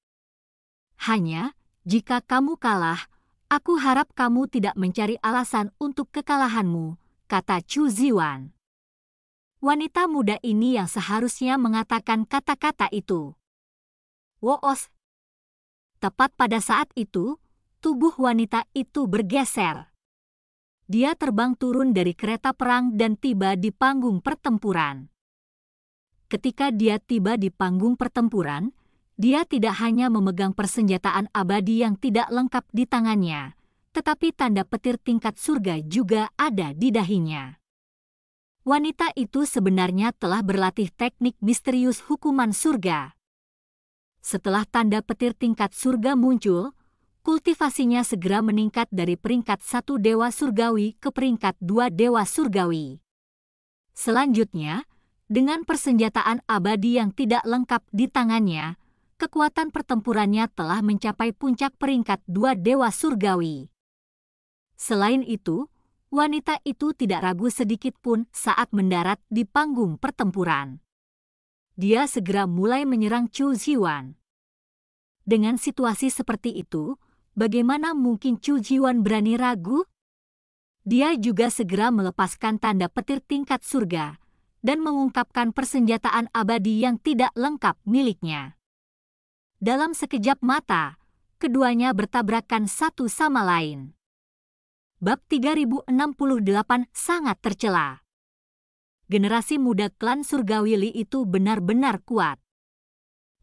Speaker 1: Hanya, jika kamu kalah, aku harap kamu tidak mencari alasan untuk kekalahanmu, kata Chu Ziwan. Wanita muda ini yang seharusnya mengatakan kata-kata itu. Woos. Tepat pada saat itu, tubuh wanita itu bergeser. Dia terbang turun dari kereta perang dan tiba di panggung pertempuran. Ketika dia tiba di panggung pertempuran, dia tidak hanya memegang persenjataan abadi yang tidak lengkap di tangannya, tetapi tanda petir tingkat surga juga ada di dahinya. Wanita itu sebenarnya telah berlatih teknik misterius hukuman surga. Setelah tanda petir tingkat surga muncul, kultivasinya segera meningkat dari peringkat satu dewa surgawi ke peringkat dua dewa surgawi. Selanjutnya, dengan persenjataan abadi yang tidak lengkap di tangannya, kekuatan pertempurannya telah mencapai puncak peringkat dua dewa surgawi. Selain itu, wanita itu tidak ragu sedikit pun saat mendarat di panggung pertempuran. Dia segera mulai menyerang Chu Jiwan. Dengan situasi seperti itu, bagaimana mungkin Chu Jiwan berani ragu? Dia juga segera melepaskan tanda petir tingkat surga dan mengungkapkan persenjataan abadi yang tidak lengkap miliknya. Dalam sekejap mata, keduanya bertabrakan satu sama lain. Bab 3068 sangat tercela. Generasi muda klan Surgawili itu benar-benar kuat.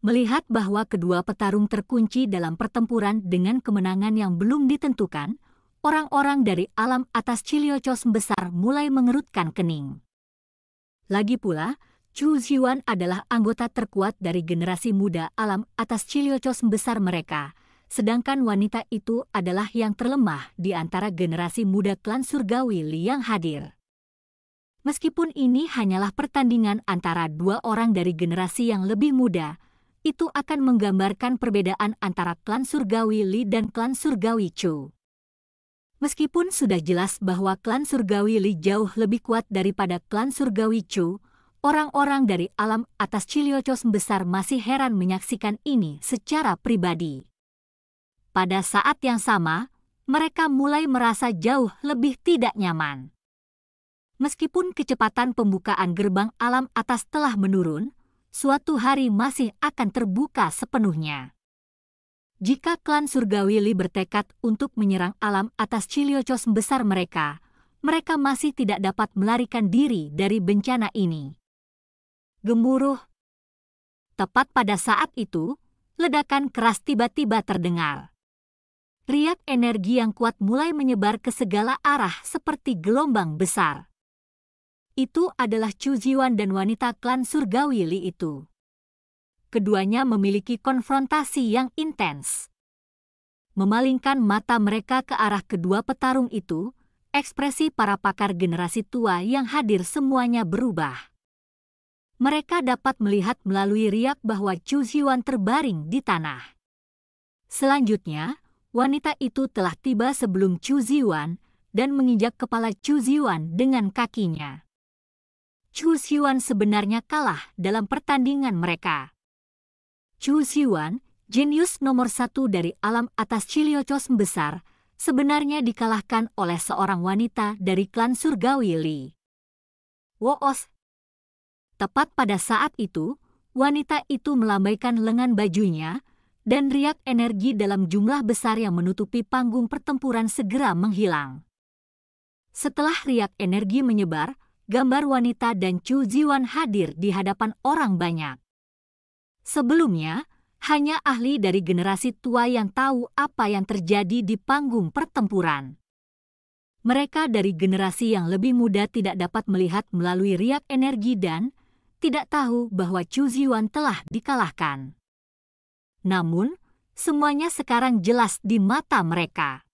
Speaker 1: Melihat bahwa kedua petarung terkunci dalam pertempuran dengan kemenangan yang belum ditentukan, orang-orang dari alam atas Ciliocos besar mulai mengerutkan kening. Lagi pula, Chu Xiuan adalah anggota terkuat dari generasi muda alam atas Chiliocos besar mereka, sedangkan wanita itu adalah yang terlemah di antara generasi muda klan surgawi Li yang hadir. Meskipun ini hanyalah pertandingan antara dua orang dari generasi yang lebih muda, itu akan menggambarkan perbedaan antara klan surgawi Li dan klan surgawi Chu. Meskipun sudah jelas bahwa klan surgawi Li jauh lebih kuat daripada klan surgawi Chu, Orang-orang dari alam atas Ciliocos besar masih heran menyaksikan ini secara pribadi. Pada saat yang sama, mereka mulai merasa jauh lebih tidak nyaman. Meskipun kecepatan pembukaan gerbang alam atas telah menurun, suatu hari masih akan terbuka sepenuhnya. Jika klan surgawili bertekad untuk menyerang alam atas Ciliocos besar mereka, mereka masih tidak dapat melarikan diri dari bencana ini gemuruh. Tepat pada saat itu, ledakan keras tiba-tiba terdengar. Riak energi yang kuat mulai menyebar ke segala arah seperti gelombang besar. Itu adalah Chu Jiwan dan wanita klan surgawi Li itu. Keduanya memiliki konfrontasi yang intens. Memalingkan mata mereka ke arah kedua petarung itu, ekspresi para pakar generasi tua yang hadir semuanya berubah mereka dapat melihat melalui riak bahwa Chu Ziwan terbaring di tanah. Selanjutnya, wanita itu telah tiba sebelum Chu Ziwan dan menginjak kepala Chu Ziwan dengan kakinya. Chu Ziwan sebenarnya kalah dalam pertandingan mereka. Chu Ziwan, jenius nomor satu dari alam atas Chiliocos besar, sebenarnya dikalahkan oleh seorang wanita dari klan Surgawi Li. Woos Tepat pada saat itu, wanita itu melambaikan lengan bajunya, dan riak energi dalam jumlah besar yang menutupi panggung pertempuran segera menghilang. Setelah riak energi menyebar, gambar wanita dan Chu Jiwan hadir di hadapan orang banyak. Sebelumnya, hanya ahli dari generasi tua yang tahu apa yang terjadi di panggung pertempuran. Mereka dari generasi yang lebih muda tidak dapat melihat melalui riak energi dan tidak tahu bahwa Chu Ziyuan telah dikalahkan. Namun, semuanya sekarang jelas di mata mereka.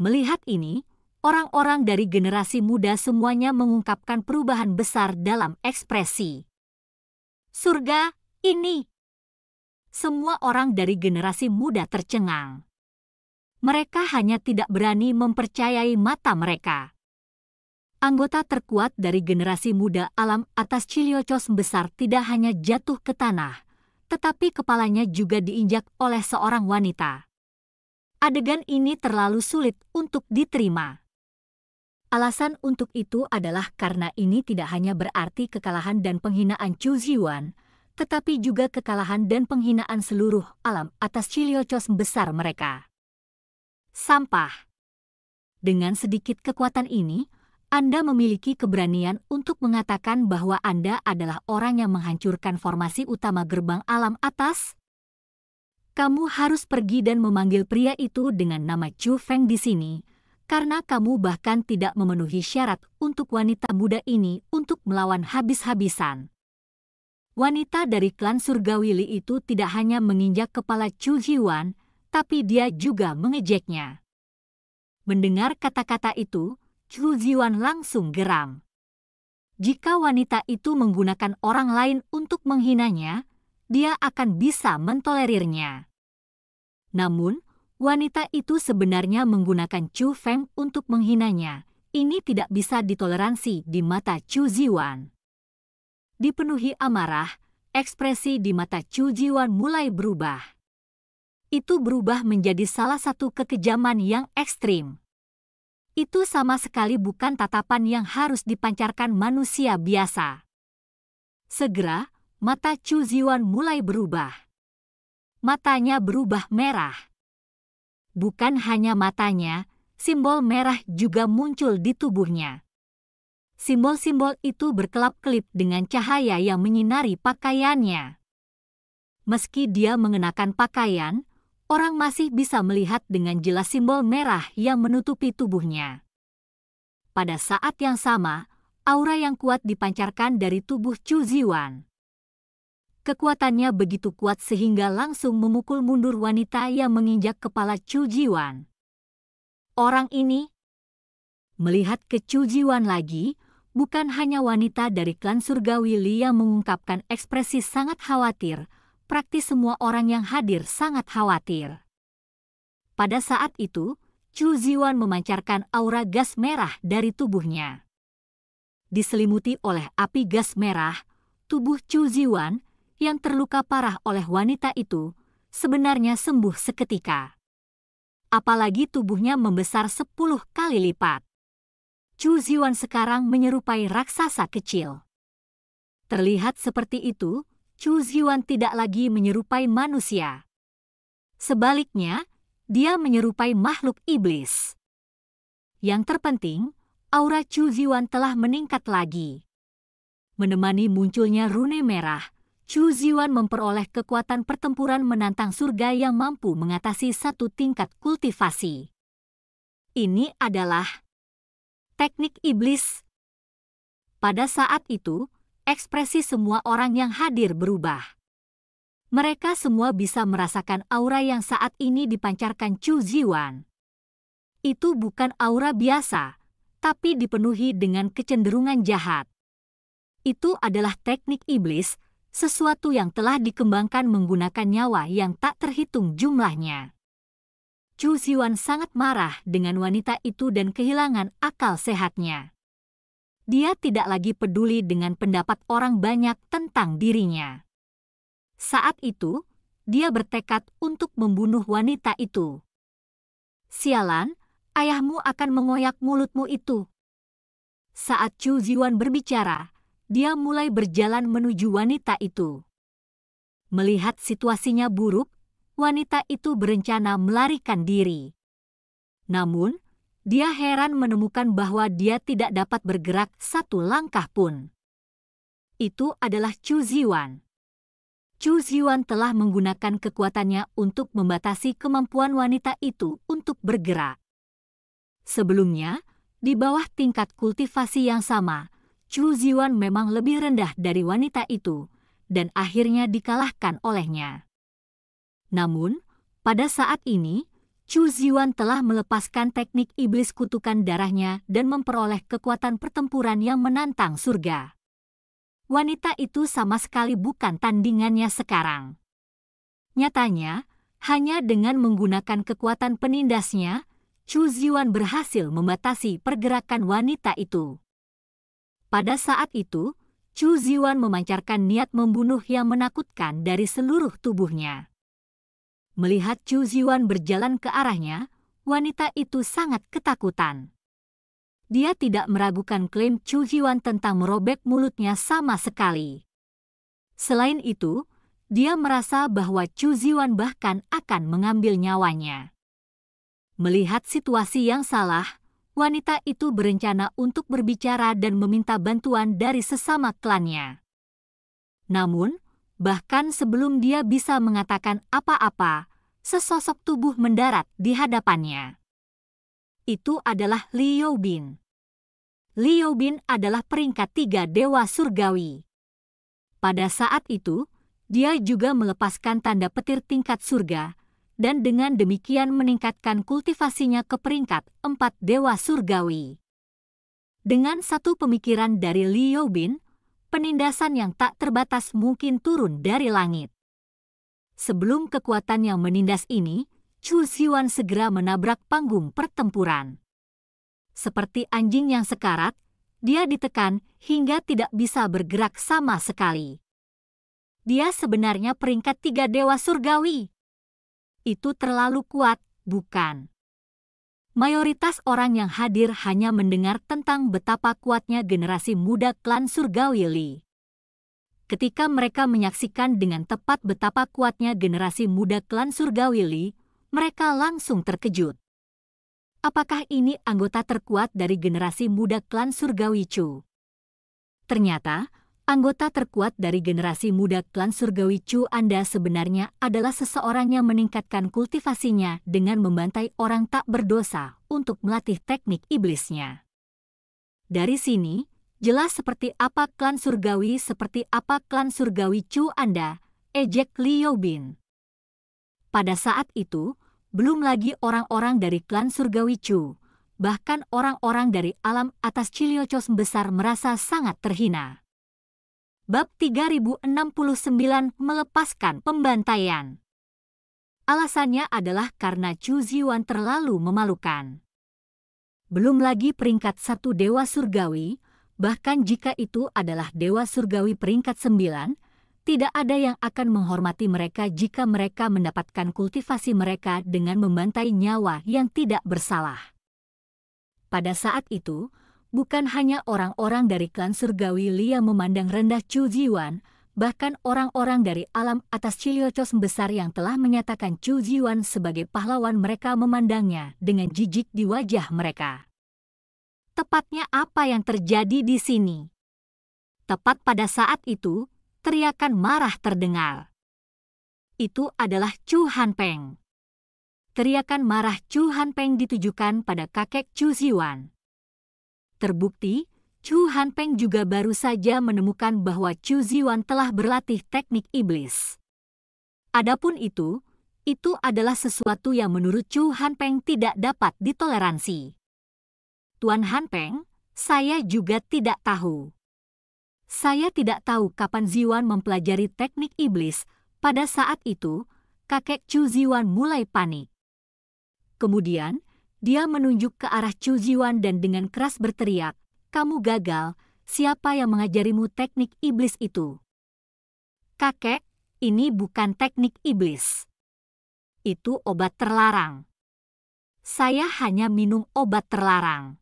Speaker 1: Melihat ini, orang-orang dari generasi muda semuanya mengungkapkan perubahan besar dalam ekspresi. Surga ini. Semua orang dari generasi muda tercengang. Mereka hanya tidak berani mempercayai mata mereka anggota terkuat dari generasi muda alam atas Ciliocos besar tidak hanya jatuh ke tanah, tetapi kepalanya juga diinjak oleh seorang wanita. Adegan ini terlalu sulit untuk diterima. Alasan untuk itu adalah karena ini tidak hanya berarti kekalahan dan penghinaan Chu Ziyuan, tetapi juga kekalahan dan penghinaan seluruh alam atas Ciliocos besar mereka. Sampah Dengan sedikit kekuatan ini, anda memiliki keberanian untuk mengatakan bahwa Anda adalah orang yang menghancurkan formasi utama gerbang alam atas? Kamu harus pergi dan memanggil pria itu dengan nama Chu Feng di sini, karena kamu bahkan tidak memenuhi syarat untuk wanita muda ini untuk melawan habis-habisan. Wanita dari klan surgawili itu tidak hanya menginjak kepala Chu Hiwan, tapi dia juga mengejeknya. Mendengar kata-kata itu, Chu Ziwan langsung geram. Jika wanita itu menggunakan orang lain untuk menghinanya, dia akan bisa mentolerirnya. Namun, wanita itu sebenarnya menggunakan Chu Feng untuk menghinanya. Ini tidak bisa ditoleransi di mata Chu Ziwan. Dipenuhi amarah, ekspresi di mata Chu Ziwan mulai berubah. Itu berubah menjadi salah satu kekejaman yang ekstrim itu sama sekali bukan tatapan yang harus dipancarkan manusia biasa. Segera, mata Chu Ziwan mulai berubah. Matanya berubah merah. Bukan hanya matanya, simbol merah juga muncul di tubuhnya. Simbol-simbol itu berkelap-kelip dengan cahaya yang menyinari pakaiannya. Meski dia mengenakan pakaian, orang masih bisa melihat dengan jelas simbol merah yang menutupi tubuhnya. Pada saat yang sama, aura yang kuat dipancarkan dari tubuh Chu Ziwan. Kekuatannya begitu kuat sehingga langsung memukul mundur wanita yang menginjak kepala Chu Jiwan. Orang ini melihat ke Chu Jiwan lagi, bukan hanya wanita dari klan surgawi Li yang mengungkapkan ekspresi sangat khawatir, praktis semua orang yang hadir sangat khawatir. Pada saat itu, Chu Ziwan memancarkan aura gas merah dari tubuhnya. Diselimuti oleh api gas merah, tubuh Chu Ziwan yang terluka parah oleh wanita itu sebenarnya sembuh seketika. Apalagi tubuhnya membesar sepuluh kali lipat. Chu Ziwan sekarang menyerupai raksasa kecil. Terlihat seperti itu, Chu Ziwan tidak lagi menyerupai manusia. Sebaliknya, dia menyerupai makhluk iblis. Yang terpenting, aura Chu Ziwan telah meningkat lagi. Menemani munculnya rune merah, Chu Ziwan memperoleh kekuatan pertempuran menantang surga yang mampu mengatasi satu tingkat kultivasi. Ini adalah teknik iblis. Pada saat itu, ekspresi semua orang yang hadir berubah. Mereka semua bisa merasakan aura yang saat ini dipancarkan Chu Ziwan. Itu bukan aura biasa, tapi dipenuhi dengan kecenderungan jahat. Itu adalah teknik iblis, sesuatu yang telah dikembangkan menggunakan nyawa yang tak terhitung jumlahnya. Chu Ziwan sangat marah dengan wanita itu dan kehilangan akal sehatnya dia tidak lagi peduli dengan pendapat orang banyak tentang dirinya. Saat itu, dia bertekad untuk membunuh wanita itu. Sialan, ayahmu akan mengoyak mulutmu itu. Saat Chu Ziwan berbicara, dia mulai berjalan menuju wanita itu. Melihat situasinya buruk, wanita itu berencana melarikan diri. Namun, dia heran menemukan bahwa dia tidak dapat bergerak satu langkah pun. Itu adalah Chu Ziwan. Chu Ziwan telah menggunakan kekuatannya untuk membatasi kemampuan wanita itu untuk bergerak. Sebelumnya, di bawah tingkat kultivasi yang sama, Chu Ziwan memang lebih rendah dari wanita itu dan akhirnya dikalahkan olehnya. Namun, pada saat ini, Chu Ziyuan telah melepaskan teknik iblis kutukan darahnya dan memperoleh kekuatan pertempuran yang menantang surga. Wanita itu sama sekali bukan tandingannya sekarang. Nyatanya, hanya dengan menggunakan kekuatan penindasnya, Chu Ziyuan berhasil membatasi pergerakan wanita itu. Pada saat itu, Chu Ziyuan memancarkan niat membunuh yang menakutkan dari seluruh tubuhnya. Melihat Chu Ziwan berjalan ke arahnya, wanita itu sangat ketakutan. Dia tidak meragukan klaim Chu Ziwan tentang merobek mulutnya sama sekali. Selain itu, dia merasa bahwa Chu Ziwan bahkan akan mengambil nyawanya. Melihat situasi yang salah, wanita itu berencana untuk berbicara dan meminta bantuan dari sesama klannya. Namun, bahkan sebelum dia bisa mengatakan apa-apa, sesosok tubuh mendarat di hadapannya. Itu adalah Liu Bin. Liu Bin adalah peringkat tiga dewa surgawi. Pada saat itu, dia juga melepaskan tanda petir tingkat surga, dan dengan demikian meningkatkan kultivasinya ke peringkat empat dewa surgawi. Dengan satu pemikiran dari Liu Bin, penindasan yang tak terbatas mungkin turun dari langit. Sebelum kekuatan yang menindas ini, Chu Xiuan segera menabrak panggung pertempuran. Seperti anjing yang sekarat, dia ditekan hingga tidak bisa bergerak sama sekali. Dia sebenarnya peringkat tiga dewa surgawi. Itu terlalu kuat, bukan? mayoritas orang yang hadir hanya mendengar tentang betapa kuatnya generasi muda klan surgawi Li. Ketika mereka menyaksikan dengan tepat betapa kuatnya generasi muda klan surgawi Li, mereka langsung terkejut. Apakah ini anggota terkuat dari generasi muda klan surgawi Chu? Ternyata, anggota terkuat dari generasi muda klan surgawi Chu Anda sebenarnya adalah seseorang yang meningkatkan kultivasinya dengan membantai orang tak berdosa untuk melatih teknik iblisnya. Dari sini, jelas seperti apa klan surgawi seperti apa klan surgawi Chu Anda, ejek Liu Bin. Pada saat itu, belum lagi orang-orang dari klan surgawi Chu, bahkan orang-orang dari alam atas Ciliocos besar merasa sangat terhina bab 3069 melepaskan pembantaian. Alasannya adalah karena Chu Ziwan terlalu memalukan. Belum lagi peringkat satu Dewa Surgawi, bahkan jika itu adalah Dewa Surgawi peringkat sembilan, tidak ada yang akan menghormati mereka jika mereka mendapatkan kultivasi mereka dengan membantai nyawa yang tidak bersalah. Pada saat itu, bukan hanya orang-orang dari klan surgawi Lia memandang rendah Chu Jiwan, bahkan orang-orang dari alam atas Chiliocos besar yang telah menyatakan Chu Jiwan sebagai pahlawan mereka memandangnya dengan jijik di wajah mereka. Tepatnya apa yang terjadi di sini? Tepat pada saat itu, teriakan marah terdengar. Itu adalah Chu Hanpeng. Teriakan marah Chu Hanpeng ditujukan pada kakek Chu Jiwan. Terbukti, Chu Hanpeng juga baru saja menemukan bahwa Chu Ziwan telah berlatih teknik iblis. Adapun itu, itu adalah sesuatu yang menurut Chu Hanpeng tidak dapat ditoleransi. Tuan Hanpeng, saya juga tidak tahu. Saya tidak tahu kapan Ziwan mempelajari teknik iblis. Pada saat itu, kakek Chu Ziwan mulai panik. Kemudian, dia menunjuk ke arah Chu Jiwan dan dengan keras berteriak, kamu gagal, siapa yang mengajarimu teknik iblis itu? Kakek, ini bukan teknik iblis. Itu obat terlarang. Saya hanya minum obat terlarang.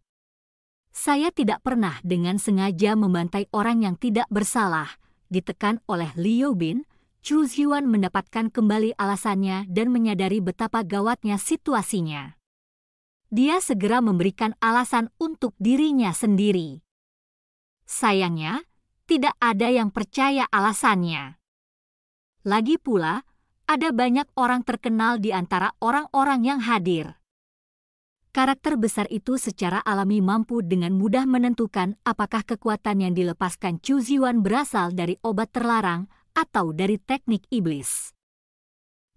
Speaker 1: Saya tidak pernah dengan sengaja membantai orang yang tidak bersalah, ditekan oleh Liu Bin, Chu Jiwan mendapatkan kembali alasannya dan menyadari betapa gawatnya situasinya dia segera memberikan alasan untuk dirinya sendiri. Sayangnya, tidak ada yang percaya alasannya. Lagi pula, ada banyak orang terkenal di antara orang-orang yang hadir. Karakter besar itu secara alami mampu dengan mudah menentukan apakah kekuatan yang dilepaskan Chu Ziwan berasal dari obat terlarang atau dari teknik iblis.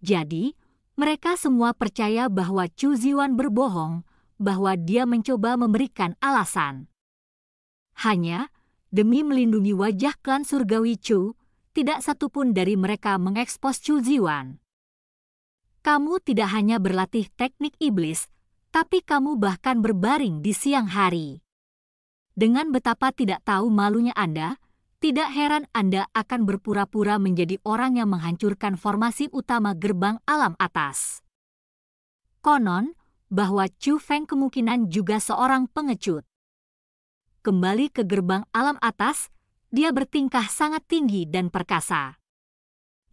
Speaker 1: Jadi, mereka semua percaya bahwa Chu Ziwan berbohong, bahwa dia mencoba memberikan alasan. Hanya demi melindungi wajah klan surgawi Chu, tidak satupun dari mereka mengekspos Chu Ziwan. Kamu tidak hanya berlatih teknik iblis, tapi kamu bahkan berbaring di siang hari. Dengan betapa tidak tahu malunya Anda, tidak heran Anda akan berpura-pura menjadi orang yang menghancurkan formasi utama gerbang alam atas. Konon, bahwa Chu Feng kemungkinan juga seorang pengecut. Kembali ke gerbang alam atas, dia bertingkah sangat tinggi dan perkasa.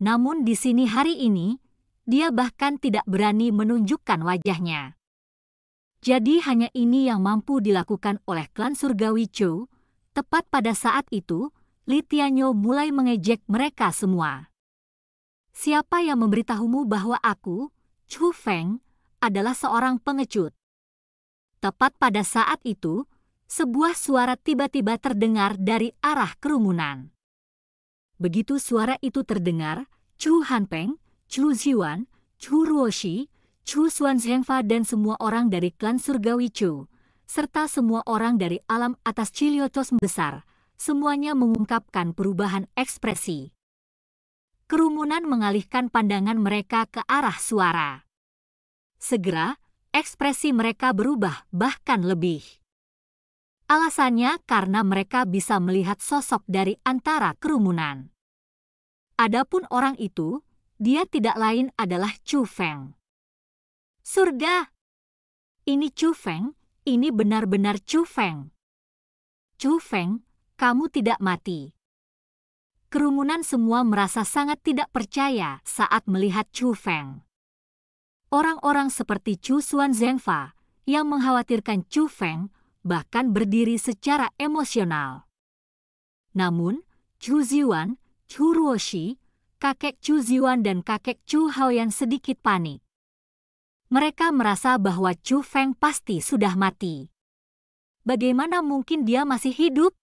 Speaker 1: Namun di sini hari ini, dia bahkan tidak berani menunjukkan wajahnya. Jadi hanya ini yang mampu dilakukan oleh klan surgawi Chu, tepat pada saat itu, Litianyo mulai mengejek mereka semua. Siapa yang memberitahumu bahwa aku, Chu Feng, adalah seorang pengecut? Tepat pada saat itu, sebuah suara tiba-tiba terdengar dari arah kerumunan. Begitu suara itu terdengar, Chu Hanpeng, Chu Ziwan, Chu Ruoshi, Chu Xuanzhengfa dan semua orang dari klan surgawi Chu, serta semua orang dari alam atas Chiliotos besar, semuanya mengungkapkan perubahan ekspresi. Kerumunan mengalihkan pandangan mereka ke arah suara. Segera, ekspresi mereka berubah bahkan lebih. Alasannya karena mereka bisa melihat sosok dari antara kerumunan. Adapun orang itu, dia tidak lain adalah Chu Feng. Surga, Ini Chu Feng, ini benar-benar Chu Feng. Chu Feng, kamu tidak mati. Kerumunan semua merasa sangat tidak percaya saat melihat Chu Feng. Orang-orang seperti Chu Xuan Zhengfa yang mengkhawatirkan Chu Feng bahkan berdiri secara emosional. Namun, Chu Ziwan, Chu Ruoshi, kakek Chu Ziwan dan kakek Chu Haoyan sedikit panik. Mereka merasa bahwa Chu Feng pasti sudah mati. Bagaimana mungkin dia masih hidup?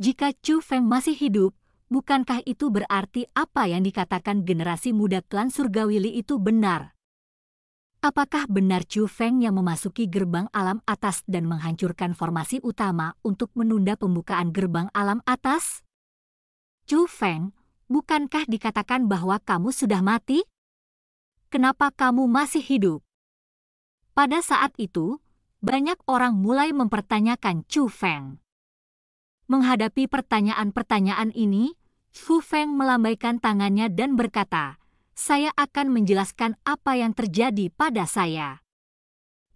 Speaker 1: Jika Chu Feng masih hidup, bukankah itu berarti apa yang dikatakan generasi muda klan surgawili itu benar? Apakah benar Chu Feng yang memasuki gerbang alam atas dan menghancurkan formasi utama untuk menunda pembukaan gerbang alam atas? Chu Feng, bukankah dikatakan bahwa kamu sudah mati? Kenapa kamu masih hidup? Pada saat itu, banyak orang mulai mempertanyakan Chu Feng. Menghadapi pertanyaan-pertanyaan ini, Fu Feng melambaikan tangannya dan berkata, saya akan menjelaskan apa yang terjadi pada saya.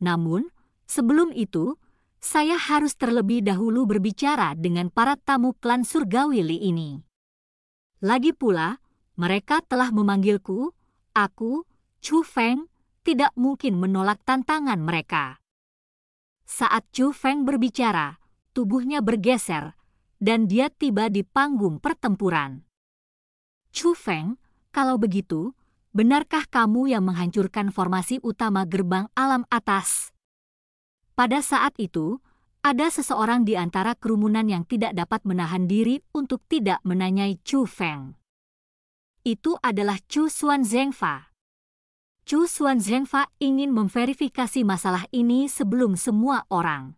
Speaker 1: Namun, sebelum itu, saya harus terlebih dahulu berbicara dengan para tamu klan surgawili ini. Lagi pula, mereka telah memanggilku, aku, Chu Feng, tidak mungkin menolak tantangan mereka. Saat Chu Feng berbicara, tubuhnya bergeser dan dia tiba di panggung pertempuran. Chu Feng, kalau begitu, benarkah kamu yang menghancurkan formasi utama gerbang alam atas? Pada saat itu, ada seseorang di antara kerumunan yang tidak dapat menahan diri untuk tidak menanyai Chu Feng. Itu adalah Chu Xuan Zhengfa. Chu Xuan Zhengfa ingin memverifikasi masalah ini sebelum semua orang.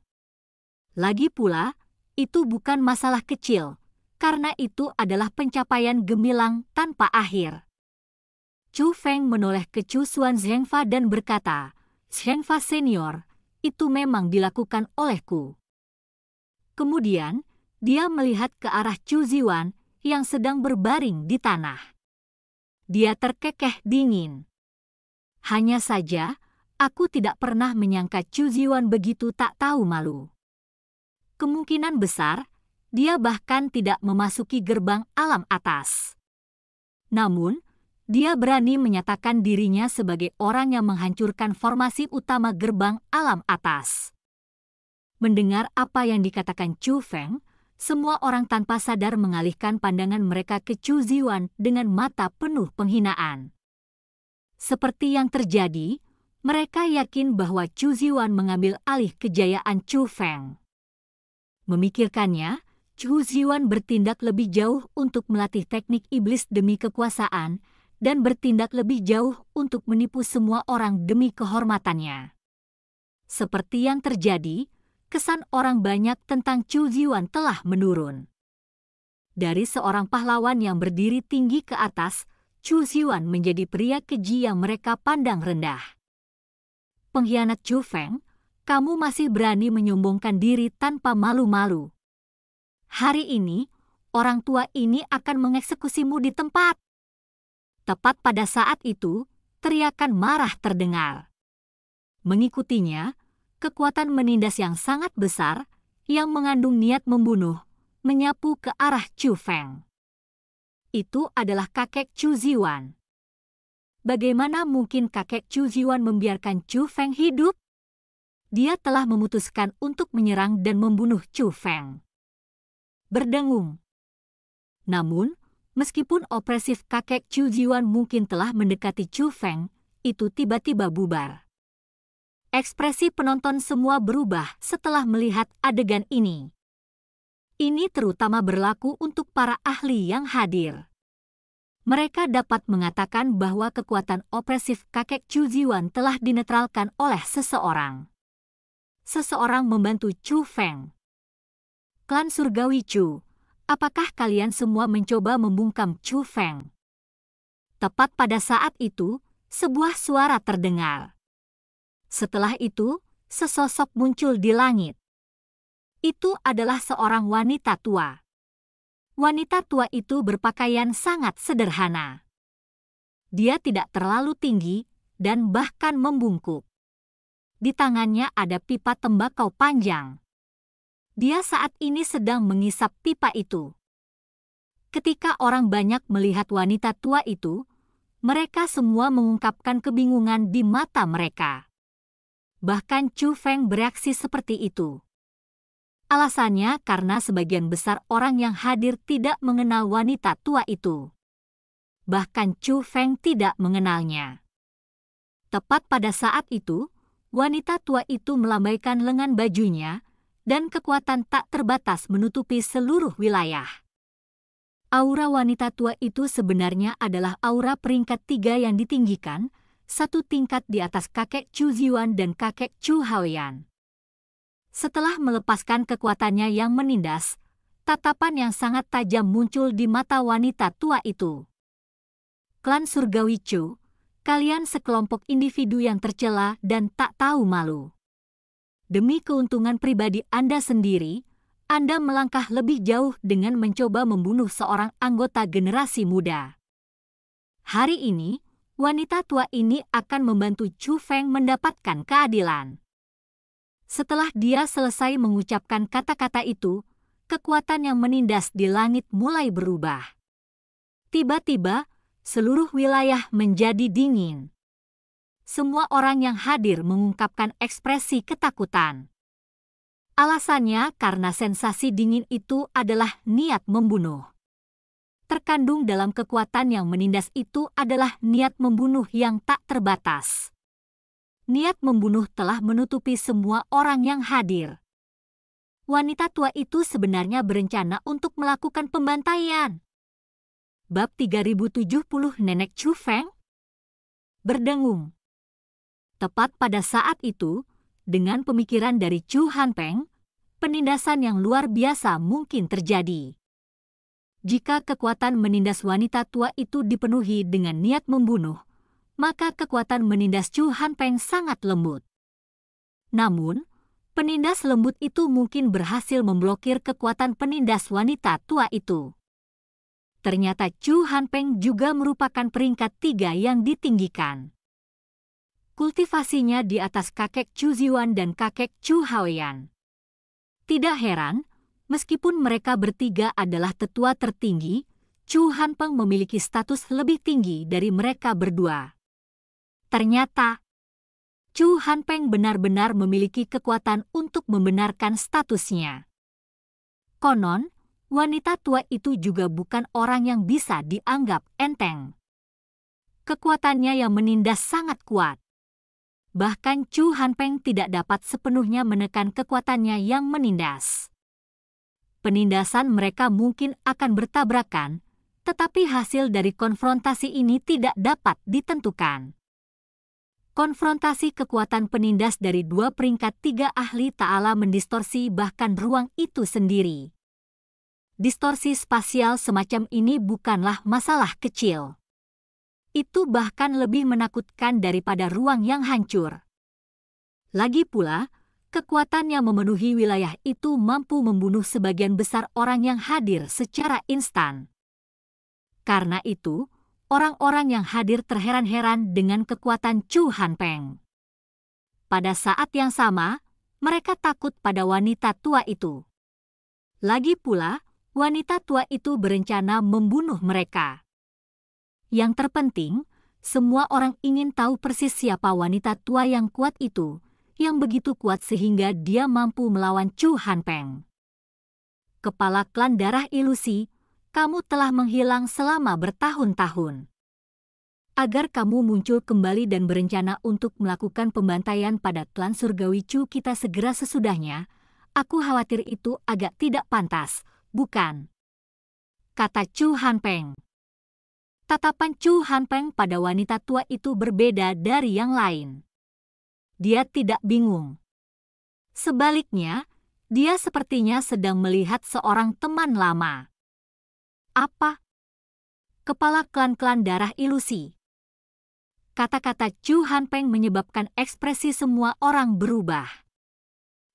Speaker 1: Lagi pula, itu bukan masalah kecil, karena itu adalah pencapaian gemilang tanpa akhir. Chu Feng menoleh ke Chu Xuan Zhengfa dan berkata, Zhengfa senior, itu memang dilakukan olehku. Kemudian, dia melihat ke arah Chu Ziwan yang sedang berbaring di tanah. Dia terkekeh dingin. Hanya saja, aku tidak pernah menyangka Chu Ziwan begitu tak tahu malu kemungkinan besar dia bahkan tidak memasuki gerbang alam atas. Namun, dia berani menyatakan dirinya sebagai orang yang menghancurkan formasi utama gerbang alam atas. Mendengar apa yang dikatakan Chu Feng, semua orang tanpa sadar mengalihkan pandangan mereka ke Chu Ziwan dengan mata penuh penghinaan. Seperti yang terjadi, mereka yakin bahwa Chu Ziwan mengambil alih kejayaan Chu Feng. Memikirkannya, Chu Ziwan bertindak lebih jauh untuk melatih teknik iblis demi kekuasaan dan bertindak lebih jauh untuk menipu semua orang demi kehormatannya. Seperti yang terjadi, kesan orang banyak tentang Chu Ziwan telah menurun. Dari seorang pahlawan yang berdiri tinggi ke atas, Chu Ziwan menjadi pria keji yang mereka pandang rendah. Pengkhianat Chu Feng, kamu masih berani menyombongkan diri tanpa malu-malu. Hari ini, orang tua ini akan mengeksekusimu di tempat. Tepat pada saat itu, teriakan marah terdengar. Mengikutinya, kekuatan menindas yang sangat besar yang mengandung niat membunuh menyapu ke arah Chu Feng. Itu adalah kakek Chu Ziwan. Bagaimana mungkin kakek Chu Ziwan membiarkan Chu Feng hidup? dia telah memutuskan untuk menyerang dan membunuh Chu Feng. Berdengung. Namun, meskipun opresif kakek Chu Jiwan mungkin telah mendekati Chu Feng, itu tiba-tiba bubar. Ekspresi penonton semua berubah setelah melihat adegan ini. Ini terutama berlaku untuk para ahli yang hadir. Mereka dapat mengatakan bahwa kekuatan opresif kakek Chu Jiwan telah dinetralkan oleh seseorang seseorang membantu Chu Feng. Klan surgawi Chu, apakah kalian semua mencoba membungkam Chu Feng? Tepat pada saat itu, sebuah suara terdengar. Setelah itu, sesosok muncul di langit. Itu adalah seorang wanita tua. Wanita tua itu berpakaian sangat sederhana. Dia tidak terlalu tinggi dan bahkan membungkuk. Di tangannya ada pipa tembakau panjang. Dia saat ini sedang mengisap pipa itu. Ketika orang banyak melihat wanita tua itu, mereka semua mengungkapkan kebingungan di mata mereka. Bahkan Chu Feng bereaksi seperti itu. Alasannya karena sebagian besar orang yang hadir tidak mengenal wanita tua itu. Bahkan Chu Feng tidak mengenalnya. Tepat pada saat itu, wanita tua itu melambaikan lengan bajunya dan kekuatan tak terbatas menutupi seluruh wilayah. Aura wanita tua itu sebenarnya adalah aura peringkat tiga yang ditinggikan, satu tingkat di atas kakek Chu Ziyuan dan kakek Chu Haoyan. Setelah melepaskan kekuatannya yang menindas, tatapan yang sangat tajam muncul di mata wanita tua itu. Klan Surgawi Chu, kalian sekelompok individu yang tercela dan tak tahu malu. Demi keuntungan pribadi Anda sendiri, Anda melangkah lebih jauh dengan mencoba membunuh seorang anggota generasi muda. Hari ini, wanita tua ini akan membantu Chu Feng mendapatkan keadilan. Setelah dia selesai mengucapkan kata-kata itu, kekuatan yang menindas di langit mulai berubah. Tiba-tiba, seluruh wilayah menjadi dingin. Semua orang yang hadir mengungkapkan ekspresi ketakutan. Alasannya karena sensasi dingin itu adalah niat membunuh. Terkandung dalam kekuatan yang menindas itu adalah niat membunuh yang tak terbatas. Niat membunuh telah menutupi semua orang yang hadir. Wanita tua itu sebenarnya berencana untuk melakukan pembantaian. Bab 3070 Nenek Chu Feng Berdengung Tepat pada saat itu, dengan pemikiran dari Chu Han Peng, penindasan yang luar biasa mungkin terjadi. Jika kekuatan menindas wanita tua itu dipenuhi dengan niat membunuh, maka kekuatan menindas Chu Han Peng sangat lembut. Namun, penindas lembut itu mungkin berhasil memblokir kekuatan penindas wanita tua itu ternyata Chu Hanpeng juga merupakan peringkat tiga yang ditinggikan. Kultivasinya di atas kakek Chu Ziwan dan kakek Chu Haoyan. Tidak heran, meskipun mereka bertiga adalah tetua tertinggi, Chu Hanpeng memiliki status lebih tinggi dari mereka berdua. Ternyata, Chu Hanpeng benar-benar memiliki kekuatan untuk membenarkan statusnya. Konon, wanita tua itu juga bukan orang yang bisa dianggap enteng. Kekuatannya yang menindas sangat kuat. Bahkan Chu Hanpeng tidak dapat sepenuhnya menekan kekuatannya yang menindas. Penindasan mereka mungkin akan bertabrakan, tetapi hasil dari konfrontasi ini tidak dapat ditentukan. Konfrontasi kekuatan penindas dari dua peringkat tiga ahli ta'ala mendistorsi bahkan ruang itu sendiri distorsi spasial semacam ini bukanlah masalah kecil. Itu bahkan lebih menakutkan daripada ruang yang hancur. Lagi pula, kekuatan yang memenuhi wilayah itu mampu membunuh sebagian besar orang yang hadir secara instan. Karena itu, orang-orang yang hadir terheran-heran dengan kekuatan Chu Hanpeng. Pada saat yang sama, mereka takut pada wanita tua itu. Lagi pula, wanita tua itu berencana membunuh mereka. Yang terpenting, semua orang ingin tahu persis siapa wanita tua yang kuat itu, yang begitu kuat sehingga dia mampu melawan Chu Hanpeng. Kepala klan darah ilusi, kamu telah menghilang selama bertahun-tahun. Agar kamu muncul kembali dan berencana untuk melakukan pembantaian pada klan surgawi Chu kita segera sesudahnya, aku khawatir itu agak tidak pantas, bukan? Kata Chu Hanpeng. Tatapan Chu Hanpeng pada wanita tua itu berbeda dari yang lain. Dia tidak bingung. Sebaliknya, dia sepertinya sedang melihat seorang teman lama. Apa? Kepala klan-klan darah ilusi. Kata-kata Chu Hanpeng menyebabkan ekspresi semua orang berubah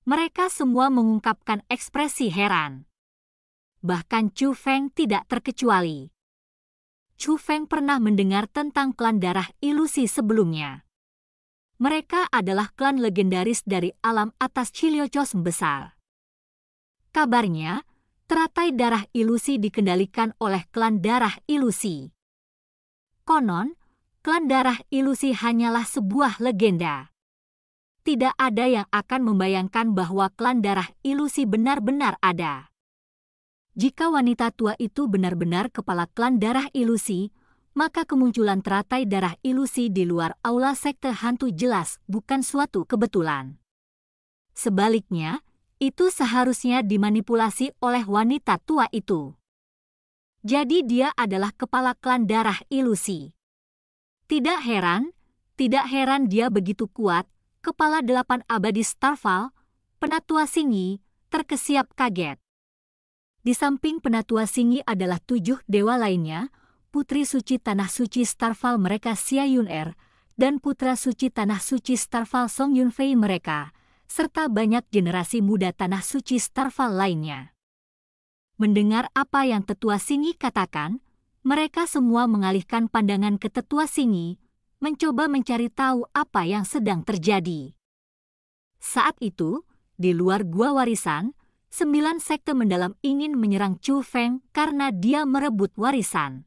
Speaker 1: mereka semua mengungkapkan ekspresi heran bahkan Chu Feng tidak terkecuali. Chu Feng pernah mendengar tentang klan darah ilusi sebelumnya. Mereka adalah klan legendaris dari alam atas Chiliocos besar. Kabarnya, teratai darah ilusi dikendalikan oleh klan darah ilusi. Konon, klan darah ilusi hanyalah sebuah legenda. Tidak ada yang akan membayangkan bahwa klan darah ilusi benar-benar ada. Jika wanita tua itu benar-benar kepala klan darah ilusi, maka kemunculan teratai darah ilusi di luar aula sekte hantu jelas bukan suatu kebetulan. Sebaliknya, itu seharusnya dimanipulasi oleh wanita tua itu. Jadi dia adalah kepala klan darah ilusi. Tidak heran, tidak heran dia begitu kuat, kepala delapan abadi Starfall, penatua singi, terkesiap kaget. Di samping penatua Singi adalah tujuh dewa lainnya, Putri Suci Tanah Suci Starfall mereka Xia Yun Er, dan Putra Suci Tanah Suci Starfall Song Yun Fei mereka, serta banyak generasi muda Tanah Suci Starfall lainnya. Mendengar apa yang Tetua Singi katakan, mereka semua mengalihkan pandangan ke Tetua Singi, mencoba mencari tahu apa yang sedang terjadi. Saat itu, di luar gua warisan, sembilan sekte mendalam ingin menyerang Chu Feng karena dia merebut warisan.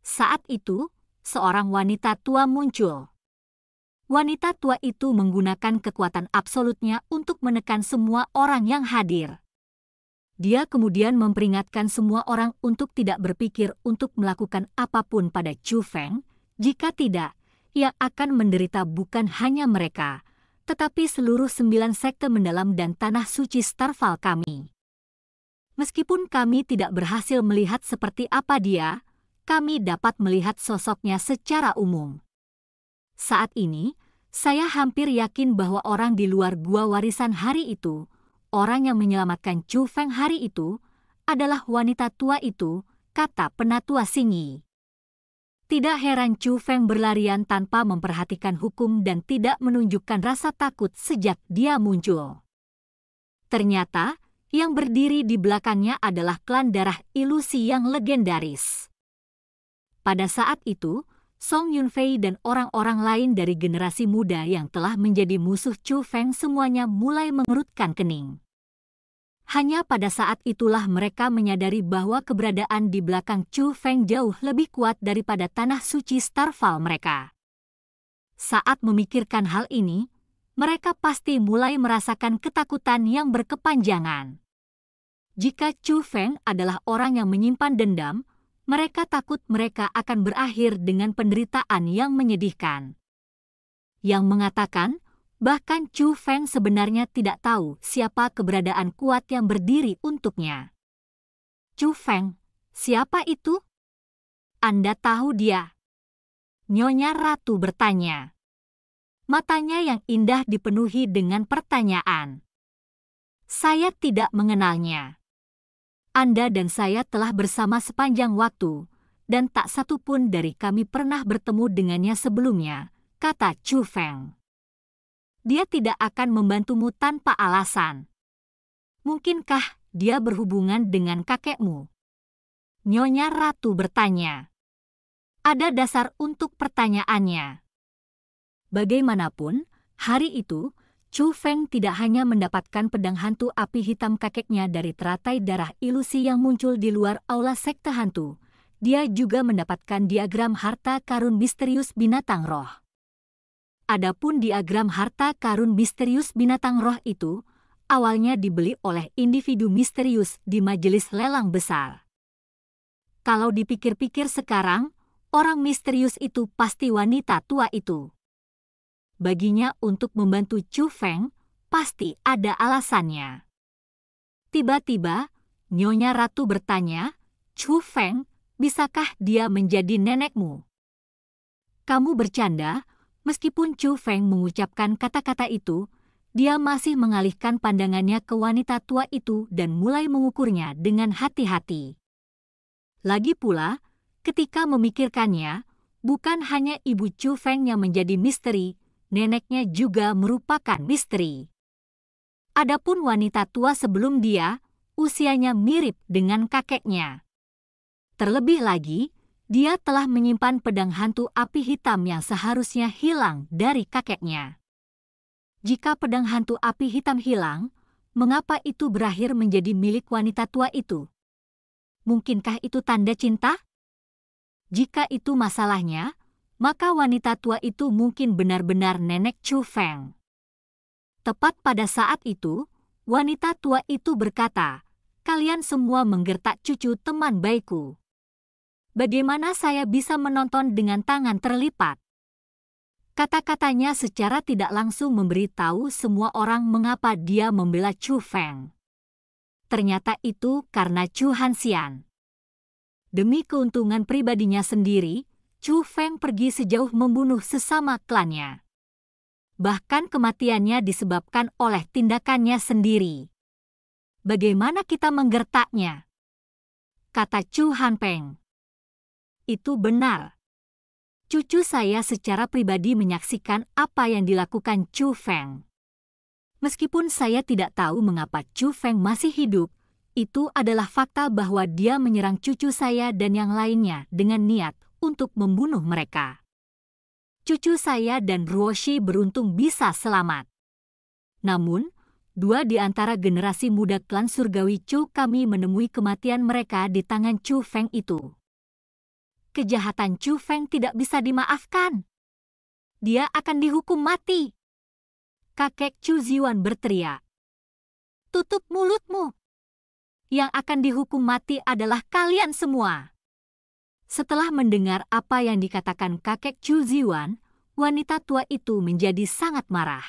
Speaker 1: Saat itu, seorang wanita tua muncul. Wanita tua itu menggunakan kekuatan absolutnya untuk menekan semua orang yang hadir. Dia kemudian memperingatkan semua orang untuk tidak berpikir untuk melakukan apapun pada Chu Feng. Jika tidak, ia akan menderita bukan hanya mereka, tetapi seluruh sembilan sekte mendalam dan tanah suci Starfall kami. Meskipun kami tidak berhasil melihat seperti apa dia, kami dapat melihat sosoknya secara umum. Saat ini, saya hampir yakin bahwa orang di luar gua warisan hari itu, orang yang menyelamatkan Chu Feng hari itu, adalah wanita tua itu, kata penatua Singi. Tidak heran Chu Feng berlarian tanpa memperhatikan hukum dan tidak menunjukkan rasa takut sejak dia muncul. Ternyata, yang berdiri di belakangnya adalah klan darah ilusi yang legendaris. Pada saat itu, Song Yunfei dan orang-orang lain dari generasi muda yang telah menjadi musuh Chu Feng semuanya mulai mengerutkan kening. Hanya pada saat itulah mereka menyadari bahwa keberadaan di belakang Chu Feng jauh lebih kuat daripada tanah suci Starfall mereka. Saat memikirkan hal ini, mereka pasti mulai merasakan ketakutan yang berkepanjangan. Jika Chu Feng adalah orang yang menyimpan dendam, mereka takut mereka akan berakhir dengan penderitaan yang menyedihkan. Yang mengatakan Bahkan Chu Feng sebenarnya tidak tahu siapa keberadaan kuat yang berdiri untuknya. Chu Feng, siapa itu? Anda tahu dia? Nyonya Ratu bertanya. Matanya yang indah dipenuhi dengan pertanyaan. Saya tidak mengenalnya. Anda dan saya telah bersama sepanjang waktu, dan tak satu pun dari kami pernah bertemu dengannya sebelumnya, kata Chu Feng dia tidak akan membantumu tanpa alasan. Mungkinkah dia berhubungan dengan kakekmu? Nyonya Ratu bertanya. Ada dasar untuk pertanyaannya. Bagaimanapun, hari itu, Chu Feng tidak hanya mendapatkan pedang hantu api hitam kakeknya dari teratai darah ilusi yang muncul di luar aula sekte hantu, dia juga mendapatkan diagram harta karun misterius binatang roh. Adapun diagram harta karun misterius binatang roh itu, awalnya dibeli oleh individu misterius di majelis lelang besar. Kalau dipikir-pikir sekarang, orang misterius itu pasti wanita tua itu. Baginya untuk membantu Chu Feng, pasti ada alasannya. Tiba-tiba, Nyonya Ratu bertanya, Chu Feng, bisakah dia menjadi nenekmu? Kamu bercanda, Meskipun Chu Feng mengucapkan kata-kata itu, dia masih mengalihkan pandangannya ke wanita tua itu dan mulai mengukurnya dengan hati-hati. Lagi pula, ketika memikirkannya, bukan hanya ibu Chu Feng yang menjadi misteri, neneknya juga merupakan misteri. Adapun wanita tua sebelum dia, usianya mirip dengan kakeknya. Terlebih lagi, dia telah menyimpan pedang hantu api hitam yang seharusnya hilang dari kakeknya. Jika pedang hantu api hitam hilang, mengapa itu berakhir menjadi milik wanita tua itu? Mungkinkah itu tanda cinta? Jika itu masalahnya, maka wanita tua itu mungkin benar-benar nenek Chu Feng. Tepat pada saat itu, wanita tua itu berkata, "Kalian semua menggertak cucu teman baikku." bagaimana saya bisa menonton dengan tangan terlipat? Kata-katanya secara tidak langsung memberitahu semua orang mengapa dia membela Chu Feng. Ternyata itu karena Chu Hansian. Demi keuntungan pribadinya sendiri, Chu Feng pergi sejauh membunuh sesama klannya. Bahkan kematiannya disebabkan oleh tindakannya sendiri. Bagaimana kita menggertaknya? Kata Chu Hanpeng itu benar. Cucu saya secara pribadi menyaksikan apa yang dilakukan Chu Feng. Meskipun saya tidak tahu mengapa Chu Feng masih hidup, itu adalah fakta bahwa dia menyerang cucu saya dan yang lainnya dengan niat untuk membunuh mereka. Cucu saya dan Ruoshi beruntung bisa selamat. Namun, dua di antara generasi muda klan surgawi Chu kami menemui kematian mereka di tangan Chu Feng itu kejahatan Chu Feng tidak bisa dimaafkan. Dia akan dihukum mati. Kakek Chu Ziwan berteriak. Tutup mulutmu. Yang akan dihukum mati adalah kalian semua. Setelah mendengar apa yang dikatakan kakek Chu Ziwan, wanita tua itu menjadi sangat marah.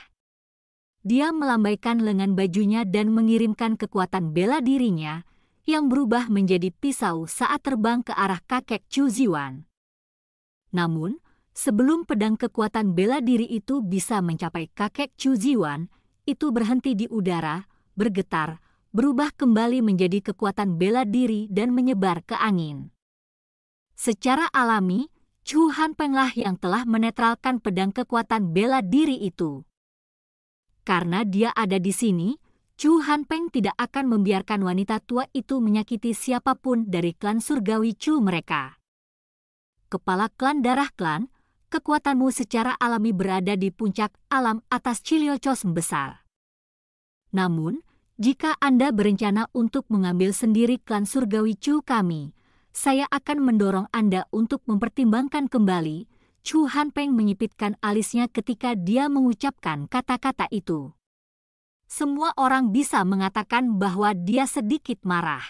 Speaker 1: Dia melambaikan lengan bajunya dan mengirimkan kekuatan bela dirinya yang berubah menjadi pisau saat terbang ke arah kakek Chu Ziwan. Namun, sebelum pedang kekuatan bela diri itu bisa mencapai kakek Chu Ziwan, itu berhenti di udara, bergetar, berubah kembali menjadi kekuatan bela diri dan menyebar ke angin. Secara alami, Chu Han Penglah yang telah menetralkan pedang kekuatan bela diri itu. Karena dia ada di sini, Chu Han Peng tidak akan membiarkan wanita tua itu menyakiti siapapun dari klan surgawi Chu mereka. Kepala klan darah klan, kekuatanmu secara alami berada di puncak alam atas Chiliocos besar. Namun, jika Anda berencana untuk mengambil sendiri klan surgawi Chu kami, saya akan mendorong Anda untuk mempertimbangkan kembali. Chu Han Peng menyipitkan alisnya ketika dia mengucapkan kata-kata itu semua orang bisa mengatakan bahwa dia sedikit marah.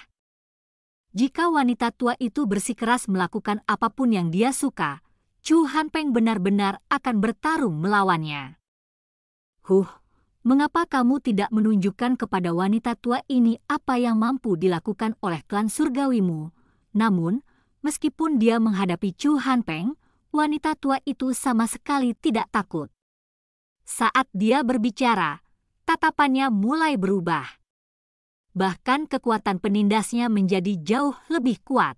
Speaker 1: Jika wanita tua itu bersikeras melakukan apapun yang dia suka, Chu Hanpeng benar-benar akan bertarung melawannya. Huh, mengapa kamu tidak menunjukkan kepada wanita tua ini apa yang mampu dilakukan oleh klan surgawimu? Namun, meskipun dia menghadapi Chu Hanpeng, wanita tua itu sama sekali tidak takut. Saat dia berbicara, tatapannya mulai berubah. Bahkan kekuatan penindasnya menjadi jauh lebih kuat.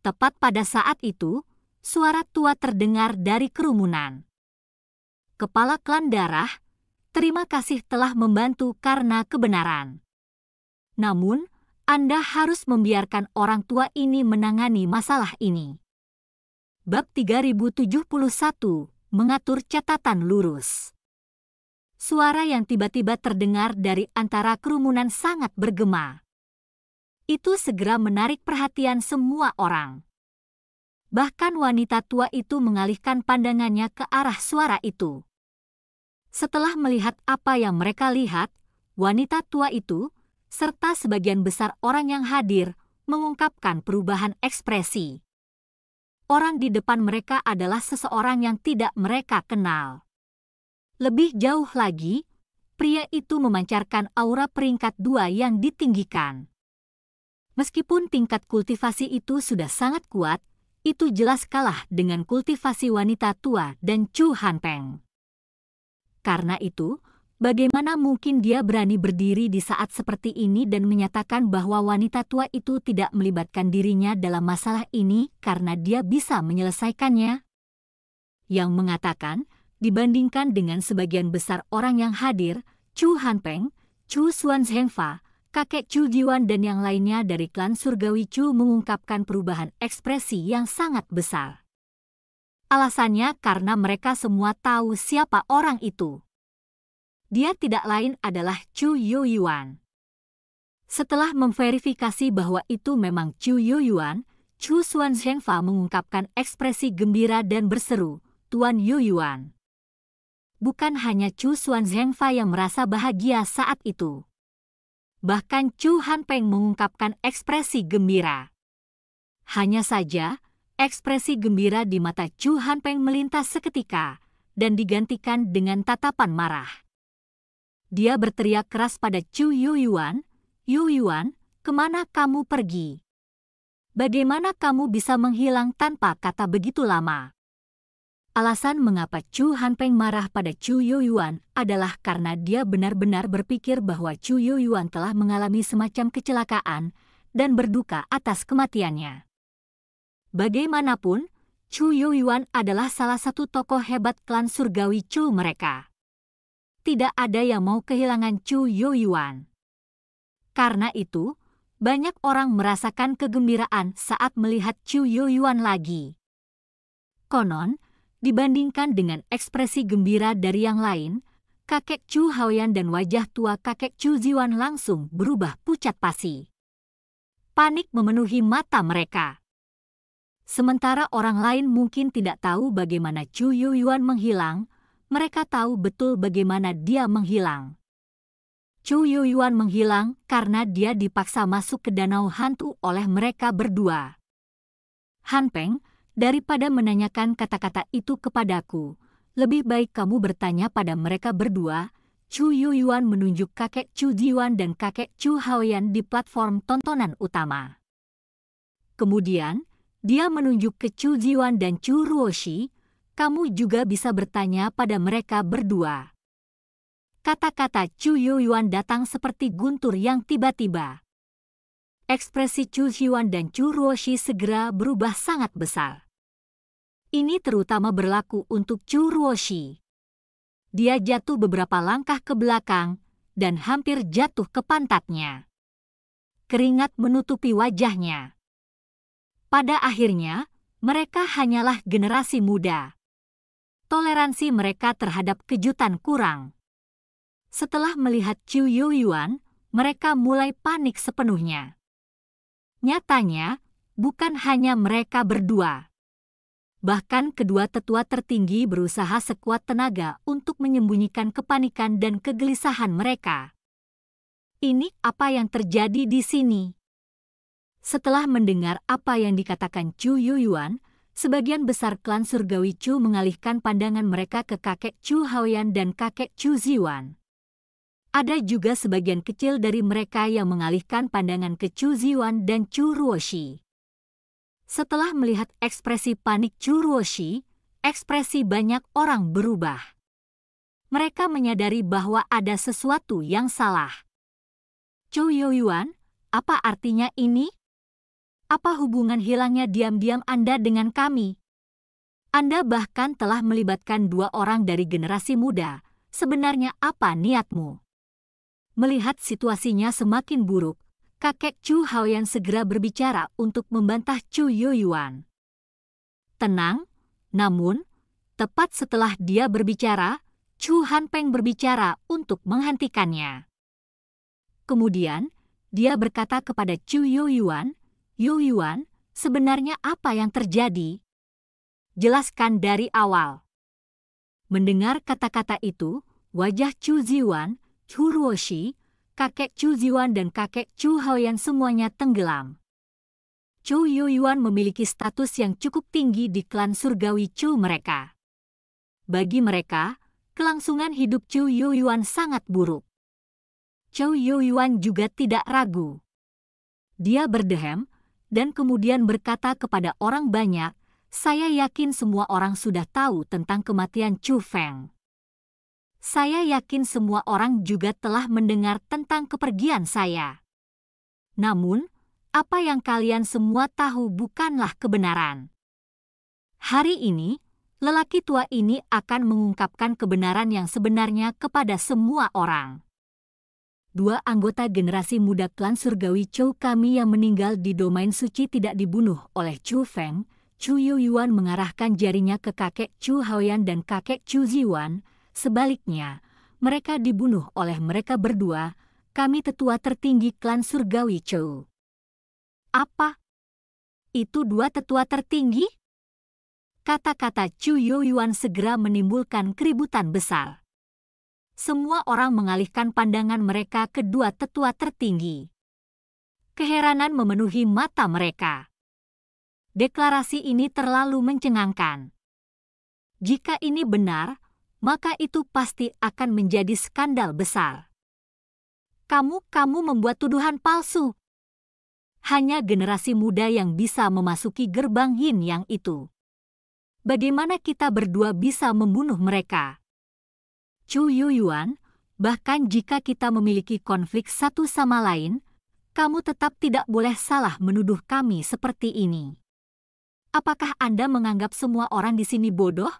Speaker 1: Tepat pada saat itu, suara tua terdengar dari kerumunan. Kepala klan darah, terima kasih telah membantu karena kebenaran. Namun, Anda harus membiarkan orang tua ini menangani masalah ini. Bab 3071 mengatur catatan lurus suara yang tiba-tiba terdengar dari antara kerumunan sangat bergema. Itu segera menarik perhatian semua orang. Bahkan wanita tua itu mengalihkan pandangannya ke arah suara itu. Setelah melihat apa yang mereka lihat, wanita tua itu, serta sebagian besar orang yang hadir, mengungkapkan perubahan ekspresi. Orang di depan mereka adalah seseorang yang tidak mereka kenal. Lebih jauh lagi, pria itu memancarkan aura peringkat dua yang ditinggikan. Meskipun tingkat kultivasi itu sudah sangat kuat, itu jelas kalah dengan kultivasi wanita tua dan Chu Hanpeng. Karena itu, bagaimana mungkin dia berani berdiri di saat seperti ini dan menyatakan bahwa wanita tua itu tidak melibatkan dirinya dalam masalah ini karena dia bisa menyelesaikannya? Yang mengatakan, dibandingkan dengan sebagian besar orang yang hadir, Chu Hanpeng, Chu Xuanzhengfa, kakek Chu Jiwan dan yang lainnya dari klan surgawi Chu mengungkapkan perubahan ekspresi yang sangat besar. Alasannya karena mereka semua tahu siapa orang itu. Dia tidak lain adalah Chu Yuyuan. Setelah memverifikasi bahwa itu memang Chu Yuyuan, Chu Xuanzhengfa mengungkapkan ekspresi gembira dan berseru, Tuan Yuyuan bukan hanya Chu Xuan Zhengfa yang merasa bahagia saat itu. Bahkan Chu Hanpeng mengungkapkan ekspresi gembira. Hanya saja, ekspresi gembira di mata Chu Hanpeng melintas seketika dan digantikan dengan tatapan marah. Dia berteriak keras pada Chu Yu Yuan, Yu Yuan, kemana kamu pergi? Bagaimana kamu bisa menghilang tanpa kata begitu lama? Alasan mengapa Chu Hanpeng marah pada Chu Yuyuan adalah karena dia benar-benar berpikir bahwa Chu Yuyuan telah mengalami semacam kecelakaan dan berduka atas kematiannya. Bagaimanapun, Chu Yuyuan adalah salah satu tokoh hebat klan surgawi Chu mereka. Tidak ada yang mau kehilangan Chu Yuyuan. Karena itu, banyak orang merasakan kegembiraan saat melihat Chu Yuyuan lagi. Konon, Dibandingkan dengan ekspresi gembira dari yang lain, kakek Chu Haoyan dan wajah tua kakek Chu Ziwan langsung berubah pucat pasi. Panik memenuhi mata mereka. Sementara orang lain mungkin tidak tahu bagaimana Chu Yuyuan menghilang, mereka tahu betul bagaimana dia menghilang. Chu Yuyuan menghilang karena dia dipaksa masuk ke danau hantu oleh mereka berdua. Han Peng, Daripada menanyakan kata-kata itu kepadaku, lebih baik kamu bertanya pada mereka berdua. Chu Yuyuan menunjuk kakek Chu Jiwan dan kakek Chu Haoyan di platform tontonan utama. Kemudian, dia menunjuk ke Chu Jiwan dan Chu Ruoshi, kamu juga bisa bertanya pada mereka berdua. Kata-kata Chu Yuyuan datang seperti guntur yang tiba-tiba. Ekspresi Chu Jiwan dan Chu Ruoshi segera berubah sangat besar. Ini terutama berlaku untuk Chu Ruoshi. Dia jatuh beberapa langkah ke belakang dan hampir jatuh ke pantatnya. Keringat menutupi wajahnya. Pada akhirnya, mereka hanyalah generasi muda. Toleransi mereka terhadap kejutan kurang. Setelah melihat Chu Yu Yuan, mereka mulai panik sepenuhnya. Nyatanya, bukan hanya mereka berdua. Bahkan kedua tetua tertinggi berusaha sekuat tenaga untuk menyembunyikan kepanikan dan kegelisahan mereka. Ini apa yang terjadi di sini? Setelah mendengar apa yang dikatakan Chu Yuyuan, sebagian besar klan surgawi Chu mengalihkan pandangan mereka ke kakek Chu Haoyan dan kakek Chu Ziwan. Ada juga sebagian kecil dari mereka yang mengalihkan pandangan ke Chu Ziwan dan Chu Ruoshi. Setelah melihat ekspresi panik Churuoshi, ekspresi banyak orang berubah. Mereka menyadari bahwa ada sesuatu yang salah. Chou Youyuan, apa artinya ini? Apa hubungan hilangnya diam-diam Anda dengan kami? Anda bahkan telah melibatkan dua orang dari generasi muda. Sebenarnya apa niatmu? Melihat situasinya semakin buruk, kakek Chu Hao yang segera berbicara untuk membantah Chu Yoyuan. Tenang, namun, tepat setelah dia berbicara, Chu Hanpeng berbicara untuk menghentikannya. Kemudian, dia berkata kepada Chu Yoyuan, Yoyuan, sebenarnya apa yang terjadi? Jelaskan dari awal. Mendengar kata-kata itu, wajah Chu Ziwan, Chu Ruoshi, kakek Chu Ziwan dan kakek Chu Haoyan semuanya tenggelam. Chu Yuyuan memiliki status yang cukup tinggi di klan surgawi Chu mereka. Bagi mereka, kelangsungan hidup Chu Yuyuan sangat buruk. Chu Yuyuan juga tidak ragu. Dia berdehem dan kemudian berkata kepada orang banyak, saya yakin semua orang sudah tahu tentang kematian Chu Feng. Saya yakin semua orang juga telah mendengar tentang kepergian saya. Namun, apa yang kalian semua tahu bukanlah kebenaran. Hari ini, lelaki tua ini akan mengungkapkan kebenaran yang sebenarnya kepada semua orang. Dua anggota generasi muda klan surgawi Chou kami yang meninggal di domain suci tidak dibunuh oleh Chu Feng, Chu Yuyuan mengarahkan jarinya ke kakek Chu Haoyan dan kakek Chu Ziwan, Sebaliknya, mereka dibunuh oleh mereka berdua, kami tetua tertinggi klan surgawi Chou. Apa? Itu dua tetua tertinggi? Kata-kata Chu Youyuan segera menimbulkan keributan besar. Semua orang mengalihkan pandangan mereka ke dua tetua tertinggi. Keheranan memenuhi mata mereka. Deklarasi ini terlalu mencengangkan. Jika ini benar, maka itu pasti akan menjadi skandal besar. Kamu-kamu membuat tuduhan palsu. Hanya generasi muda yang bisa memasuki gerbang yin yang itu. Bagaimana kita berdua bisa membunuh mereka? Chu Yuyuan, bahkan jika kita memiliki konflik satu sama lain, kamu tetap tidak boleh salah menuduh kami seperti ini. Apakah Anda menganggap semua orang di sini bodoh?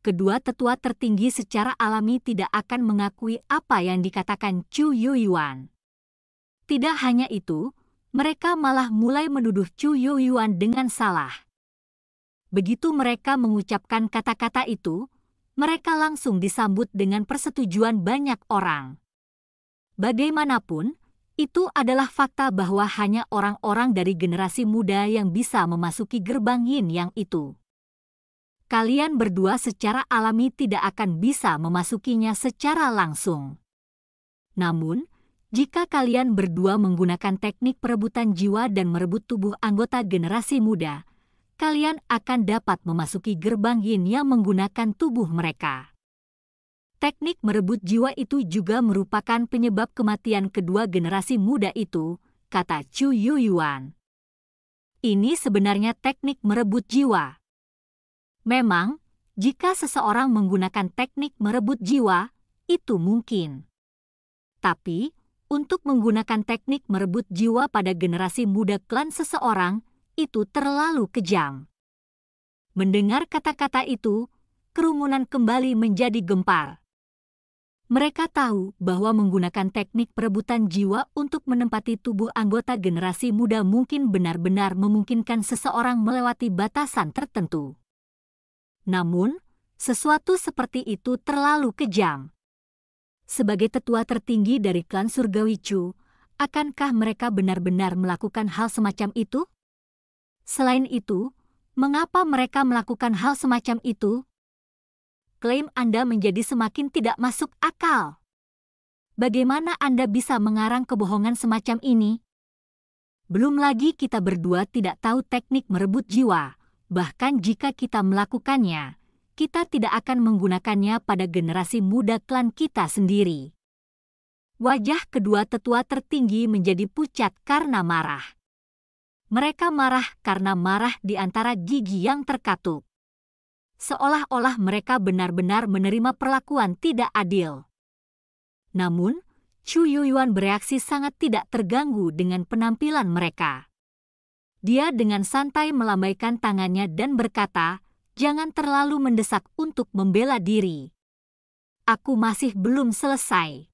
Speaker 1: kedua tetua tertinggi secara alami tidak akan mengakui apa yang dikatakan Chu Yuyuan. Tidak hanya itu, mereka malah mulai menuduh Chu Yuyuan dengan salah. Begitu mereka mengucapkan kata-kata itu, mereka langsung disambut dengan persetujuan banyak orang. Bagaimanapun, itu adalah fakta bahwa hanya orang-orang dari generasi muda yang bisa memasuki gerbang yin yang itu kalian berdua secara alami tidak akan bisa memasukinya secara langsung. Namun, jika kalian berdua menggunakan teknik perebutan jiwa dan merebut tubuh anggota generasi muda, kalian akan dapat memasuki gerbang yin yang menggunakan tubuh mereka. Teknik merebut jiwa itu juga merupakan penyebab kematian kedua generasi muda itu, kata Chu Yuyuan. Ini sebenarnya teknik merebut jiwa Memang, jika seseorang menggunakan teknik merebut jiwa, itu mungkin. Tapi, untuk menggunakan teknik merebut jiwa pada generasi muda klan seseorang, itu terlalu kejam. Mendengar kata-kata itu, kerumunan kembali menjadi gempar. Mereka tahu bahwa menggunakan teknik perebutan jiwa untuk menempati tubuh anggota generasi muda mungkin benar-benar memungkinkan seseorang melewati batasan tertentu. Namun, sesuatu seperti itu terlalu kejam. Sebagai tetua tertinggi dari klan surgawi Chu, akankah mereka benar-benar melakukan hal semacam itu? Selain itu, mengapa mereka melakukan hal semacam itu? Klaim Anda menjadi semakin tidak masuk akal. Bagaimana Anda bisa mengarang kebohongan semacam ini? Belum lagi kita berdua tidak tahu teknik merebut jiwa bahkan jika kita melakukannya, kita tidak akan menggunakannya pada generasi muda klan kita sendiri. Wajah kedua tetua tertinggi menjadi pucat karena marah. Mereka marah karena marah di antara gigi yang terkatup. Seolah-olah mereka benar-benar menerima perlakuan tidak adil. Namun, Chu Yuyuan bereaksi sangat tidak terganggu dengan penampilan mereka. Dia dengan santai melambaikan tangannya dan berkata, jangan terlalu mendesak untuk membela diri. Aku masih belum selesai.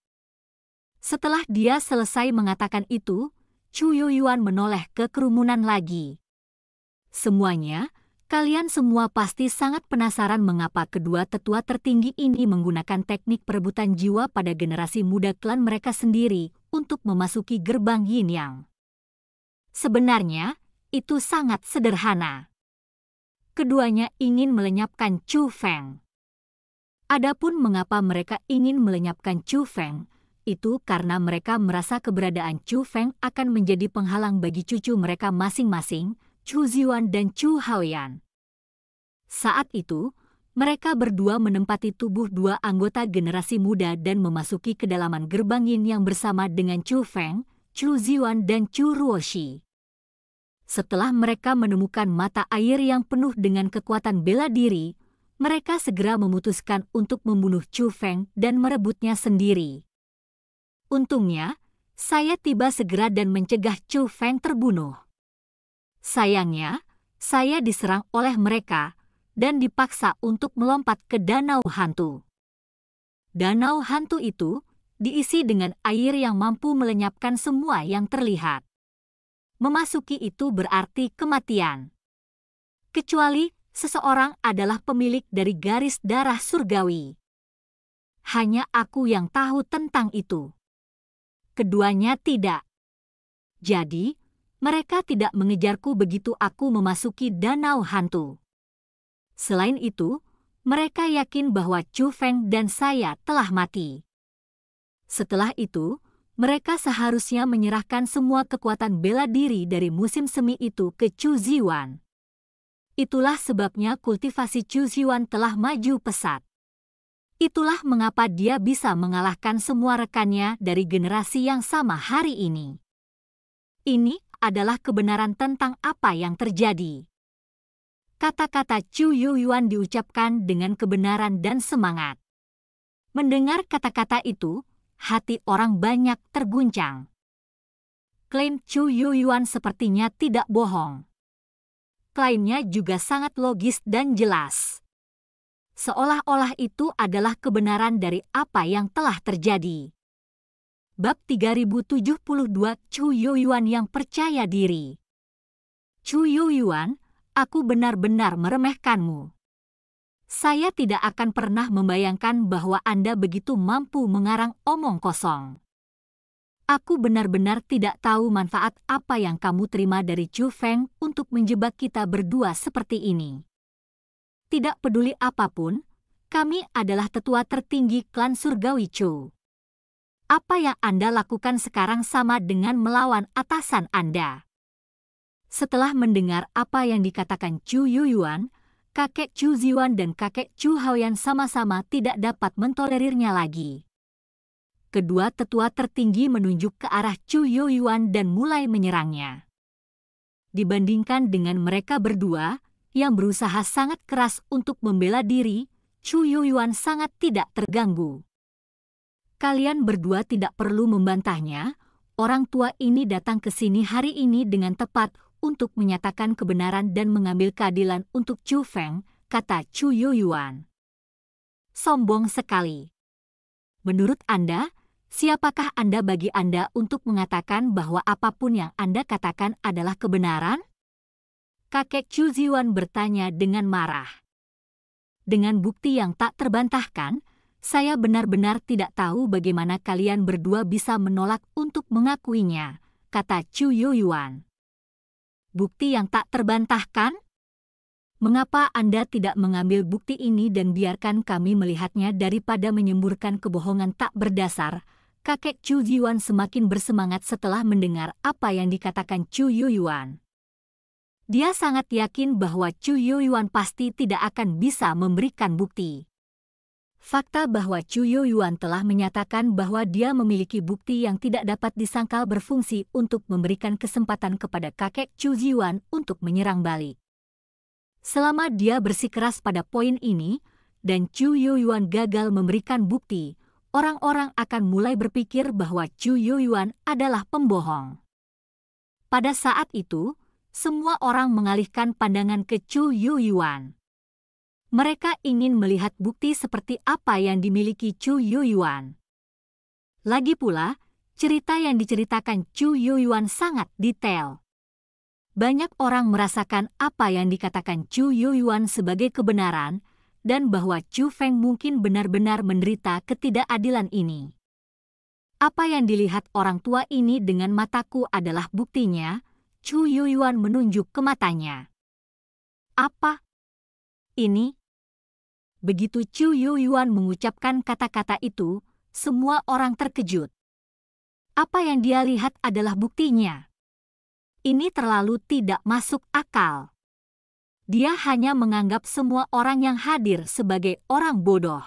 Speaker 1: Setelah dia selesai mengatakan itu, Chu Yuyuan menoleh ke kerumunan lagi. Semuanya, kalian semua pasti sangat penasaran mengapa kedua tetua tertinggi ini menggunakan teknik perebutan jiwa pada generasi muda klan mereka sendiri untuk memasuki gerbang yin yang. Sebenarnya, itu sangat sederhana. Keduanya ingin melenyapkan Chu Feng. Adapun mengapa mereka ingin melenyapkan Chu Feng, itu karena mereka merasa keberadaan Chu Feng akan menjadi penghalang bagi cucu mereka masing-masing, Chu Ziwan dan Chu Haoyan. Saat itu, mereka berdua menempati tubuh dua anggota generasi muda dan memasuki kedalaman gerbang yin yang bersama dengan Chu Feng, Chu Ziwan dan Chu Ruoshi. Setelah mereka menemukan mata air yang penuh dengan kekuatan bela diri, mereka segera memutuskan untuk membunuh Chu Feng dan merebutnya sendiri. Untungnya, saya tiba segera dan mencegah Chu Feng terbunuh. Sayangnya, saya diserang oleh mereka dan dipaksa untuk melompat ke danau hantu. Danau hantu itu diisi dengan air yang mampu melenyapkan semua yang terlihat memasuki itu berarti kematian. Kecuali seseorang adalah pemilik dari garis darah surgawi. Hanya aku yang tahu tentang itu. Keduanya tidak. Jadi, mereka tidak mengejarku begitu aku memasuki danau hantu. Selain itu, mereka yakin bahwa Chu Feng dan saya telah mati. Setelah itu, mereka seharusnya menyerahkan semua kekuatan bela diri dari musim semi itu ke Chu Ziwan. Itulah sebabnya kultivasi Chu Ziwan telah maju pesat. Itulah mengapa dia bisa mengalahkan semua rekannya dari generasi yang sama hari ini. Ini adalah kebenaran tentang apa yang terjadi. Kata-kata Chu Yu Yuan diucapkan dengan kebenaran dan semangat. Mendengar kata-kata itu, hati orang banyak terguncang. Klaim Chu Yuan sepertinya tidak bohong. Klaimnya juga sangat logis dan jelas. Seolah-olah itu adalah kebenaran dari apa yang telah terjadi. Bab 3072 Chu Yuan yang percaya diri. Chu Yuan, aku benar-benar meremehkanmu. Saya tidak akan pernah membayangkan bahwa Anda begitu mampu mengarang omong kosong. Aku benar-benar tidak tahu manfaat apa yang kamu terima dari Chu Feng untuk menjebak kita berdua seperti ini. Tidak peduli apapun, kami adalah tetua tertinggi klan surgawi Chu. Apa yang Anda lakukan sekarang sama dengan melawan atasan Anda. Setelah mendengar apa yang dikatakan Chu Yuyuan, kakek Chu Ziwan dan kakek Chu Haoyan sama-sama tidak dapat mentolerirnya lagi. Kedua tetua tertinggi menunjuk ke arah Chu Yoyuan dan mulai menyerangnya. Dibandingkan dengan mereka berdua, yang berusaha sangat keras untuk membela diri, Chu Yoyuan sangat tidak terganggu. Kalian berdua tidak perlu membantahnya, orang tua ini datang ke sini hari ini dengan tepat untuk menyatakan kebenaran dan mengambil keadilan untuk Chu Feng, kata Chu Yoyuan. Sombong sekali. Menurut Anda, siapakah Anda bagi Anda untuk mengatakan bahwa apapun yang Anda katakan adalah kebenaran? Kakek Chu Ziwan bertanya dengan marah. Dengan bukti yang tak terbantahkan, saya benar-benar tidak tahu bagaimana kalian berdua bisa menolak untuk mengakuinya, kata Chu Yoyuan bukti yang tak terbantahkan? Mengapa Anda tidak mengambil bukti ini dan biarkan kami melihatnya daripada menyemburkan kebohongan tak berdasar? Kakek Chu Yuan semakin bersemangat setelah mendengar apa yang dikatakan Chu Yuan. Dia sangat yakin bahwa Chu Yuan pasti tidak akan bisa memberikan bukti. Fakta bahwa Chu Yuan telah menyatakan bahwa dia memiliki bukti yang tidak dapat disangkal berfungsi untuk memberikan kesempatan kepada kakek Chu Jiwan untuk menyerang Bali. Selama dia bersikeras pada poin ini, dan Chu Yuan gagal memberikan bukti, orang-orang akan mulai berpikir bahwa Chu Yuan adalah pembohong. Pada saat itu, semua orang mengalihkan pandangan ke Chu Yu Yuan mereka ingin melihat bukti seperti apa yang dimiliki Chu Yuyuan. Lagi pula, cerita yang diceritakan Chu Yuyuan sangat detail. Banyak orang merasakan apa yang dikatakan Chu Yuyuan sebagai kebenaran dan bahwa Chu Feng mungkin benar-benar menderita ketidakadilan ini. Apa yang dilihat orang tua ini dengan mataku adalah buktinya, Chu Yuyuan menunjuk ke matanya. Apa? Ini Begitu Chu Yuan mengucapkan kata-kata itu, semua orang terkejut. Apa yang dia lihat adalah buktinya. Ini terlalu tidak masuk akal. Dia hanya menganggap semua orang yang hadir sebagai orang bodoh.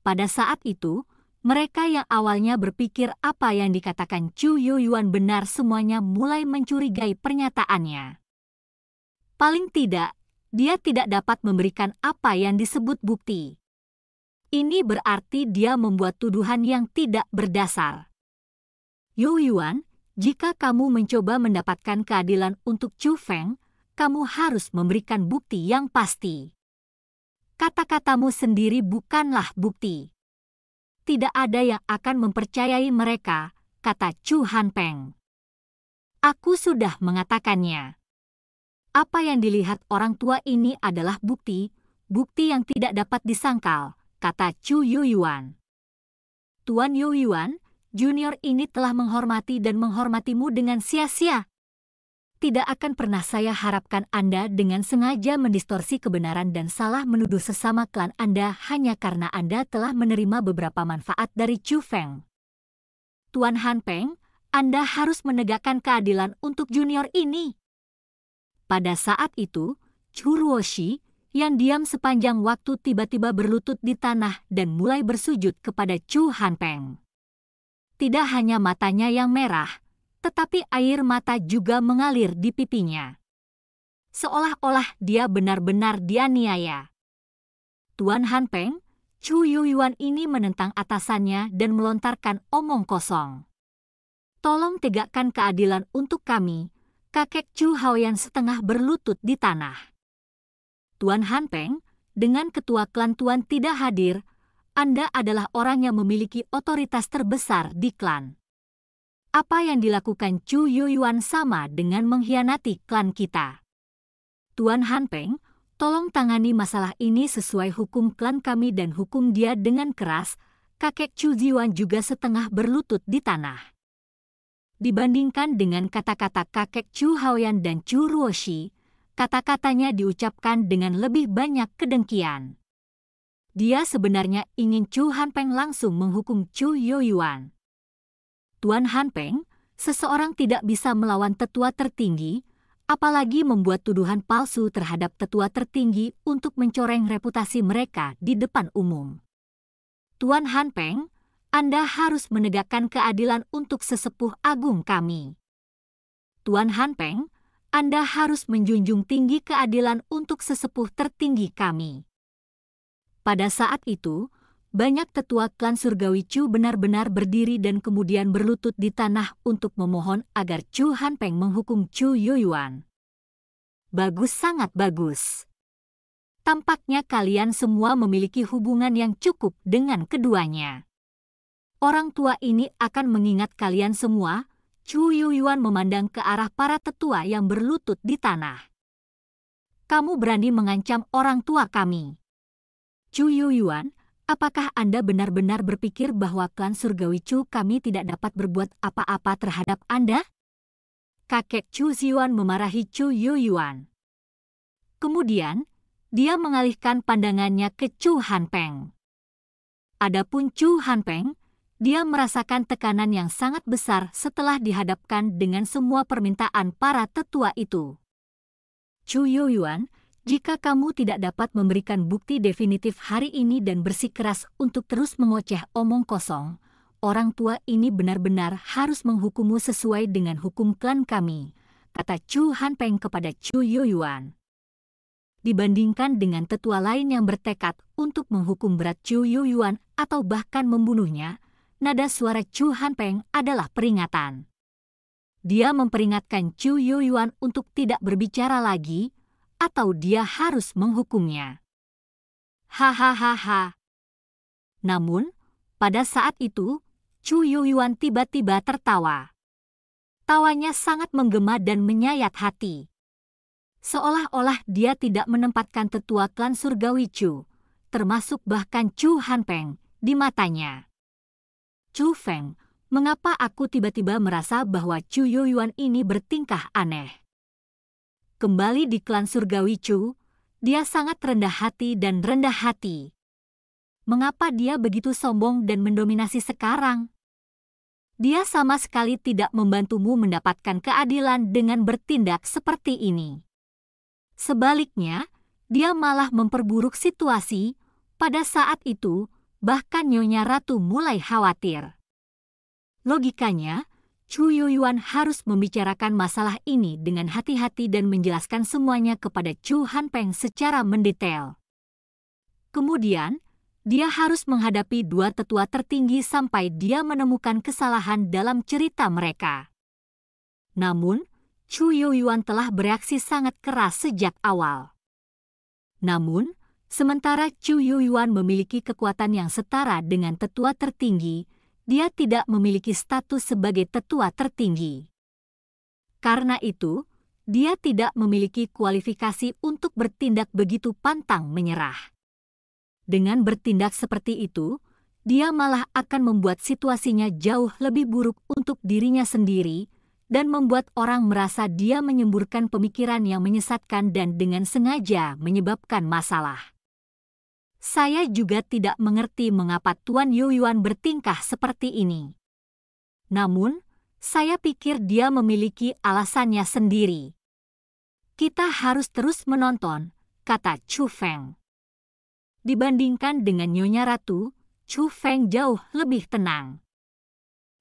Speaker 1: Pada saat itu, mereka yang awalnya berpikir apa yang dikatakan Chu Yuan benar semuanya mulai mencurigai pernyataannya. Paling tidak, dia tidak dapat memberikan apa yang disebut bukti. Ini berarti dia membuat tuduhan yang tidak berdasar. Yu Yuan, jika kamu mencoba mendapatkan keadilan untuk Chu Feng, kamu harus memberikan bukti yang pasti. Kata-katamu sendiri bukanlah bukti. Tidak ada yang akan mempercayai mereka, kata Chu Han Peng. Aku sudah mengatakannya. Apa yang dilihat orang tua ini adalah bukti, bukti yang tidak dapat disangkal, kata Chu Yu Yuan. Tuan Yu Yuan, junior ini telah menghormati dan menghormatimu dengan sia-sia. Tidak akan pernah saya harapkan Anda dengan sengaja mendistorsi kebenaran dan salah menuduh sesama klan Anda hanya karena Anda telah menerima beberapa manfaat dari Chu Feng. Tuan Han Peng, Anda harus menegakkan keadilan untuk junior ini. Pada saat itu, Churuoshi yang diam sepanjang waktu tiba-tiba berlutut di tanah dan mulai bersujud kepada Chu Hanpeng. Tidak hanya matanya yang merah, tetapi air mata juga mengalir di pipinya. Seolah-olah dia benar-benar dianiaya. Tuan Hanpeng, Chu Yuyuan ini menentang atasannya dan melontarkan omong kosong. Tolong tegakkan keadilan untuk kami, kakek Chu Haoyan setengah berlutut di tanah. Tuan Han Peng, dengan ketua klan Tuan tidak hadir, Anda adalah orang yang memiliki otoritas terbesar di klan. Apa yang dilakukan Chu Yuyuan sama dengan mengkhianati klan kita. Tuan Han Peng, tolong tangani masalah ini sesuai hukum klan kami dan hukum dia dengan keras, kakek Chu Ziwan juga setengah berlutut di tanah dibandingkan dengan kata-kata kakek Chu Haoyan dan Chu Ruoshi, kata-katanya diucapkan dengan lebih banyak kedengkian. Dia sebenarnya ingin Chu Hanpeng langsung menghukum Chu Yoyuan. Tuan Hanpeng, seseorang tidak bisa melawan tetua tertinggi, apalagi membuat tuduhan palsu terhadap tetua tertinggi untuk mencoreng reputasi mereka di depan umum. Tuan Hanpeng, anda harus menegakkan keadilan untuk sesepuh agung kami. Tuan Han Peng, Anda harus menjunjung tinggi keadilan untuk sesepuh tertinggi kami. Pada saat itu, banyak tetua klan surgawi Chu benar-benar berdiri dan kemudian berlutut di tanah untuk memohon agar Chu Han Peng menghukum Chu Yuyuan. Bagus sangat bagus. Tampaknya kalian semua memiliki hubungan yang cukup dengan keduanya orang tua ini akan mengingat kalian semua, Chu Yuyuan memandang ke arah para tetua yang berlutut di tanah. Kamu berani mengancam orang tua kami. Chu Yuyuan, apakah Anda benar-benar berpikir bahwa klan surgawi Chu kami tidak dapat berbuat apa-apa terhadap Anda? Kakek Chu Xiuan memarahi Chu Yuyuan. Kemudian, dia mengalihkan pandangannya ke Chu Hanpeng. Adapun Chu Hanpeng, dia merasakan tekanan yang sangat besar setelah dihadapkan dengan semua permintaan para tetua itu. Chu Yuyuan, jika kamu tidak dapat memberikan bukti definitif hari ini dan bersikeras untuk terus mengoceh omong kosong, orang tua ini benar-benar harus menghukummu sesuai dengan hukum klan kami, kata Chu Hanpeng kepada Chu Yuyuan. Dibandingkan dengan tetua lain yang bertekad untuk menghukum berat Chu Yuyuan atau bahkan membunuhnya, nada suara Chu Hanpeng adalah peringatan. Dia memperingatkan Chu Yuyuan untuk tidak berbicara lagi, atau dia harus menghukumnya. Hahaha. Namun, pada saat itu, Chu Yuyuan tiba-tiba tertawa. Tawanya sangat menggema dan menyayat hati. Seolah-olah dia tidak menempatkan tetua klan surgawi Chu, termasuk bahkan Chu Hanpeng, di matanya. Chu Feng, mengapa aku tiba-tiba merasa bahwa Chu Yuyuan ini bertingkah aneh? Kembali di klan surgawi Chu, dia sangat rendah hati dan rendah hati. Mengapa dia begitu sombong dan mendominasi sekarang? Dia sama sekali tidak membantumu mendapatkan keadilan dengan bertindak seperti ini. Sebaliknya, dia malah memperburuk situasi. Pada saat itu, bahkan Nyonya Ratu mulai khawatir. Logikanya, Chu Yuyuan harus membicarakan masalah ini dengan hati-hati dan menjelaskan semuanya kepada Chu Hanpeng secara mendetail. Kemudian, dia harus menghadapi dua tetua tertinggi sampai dia menemukan kesalahan dalam cerita mereka. Namun, Chu Yuyuan telah bereaksi sangat keras sejak awal. Namun, Sementara Chu Yu Yuan memiliki kekuatan yang setara dengan tetua tertinggi, dia tidak memiliki status sebagai tetua tertinggi. Karena itu, dia tidak memiliki kualifikasi untuk bertindak begitu pantang menyerah. Dengan bertindak seperti itu, dia malah akan membuat situasinya jauh lebih buruk untuk dirinya sendiri dan membuat orang merasa dia menyemburkan pemikiran yang menyesatkan dan dengan sengaja menyebabkan masalah. Saya juga tidak mengerti mengapa Tuan Yuyuan bertingkah seperti ini. Namun, saya pikir dia memiliki alasannya sendiri. Kita harus terus menonton, kata Chu Feng. Dibandingkan dengan Nyonya Ratu, Chu Feng jauh lebih tenang.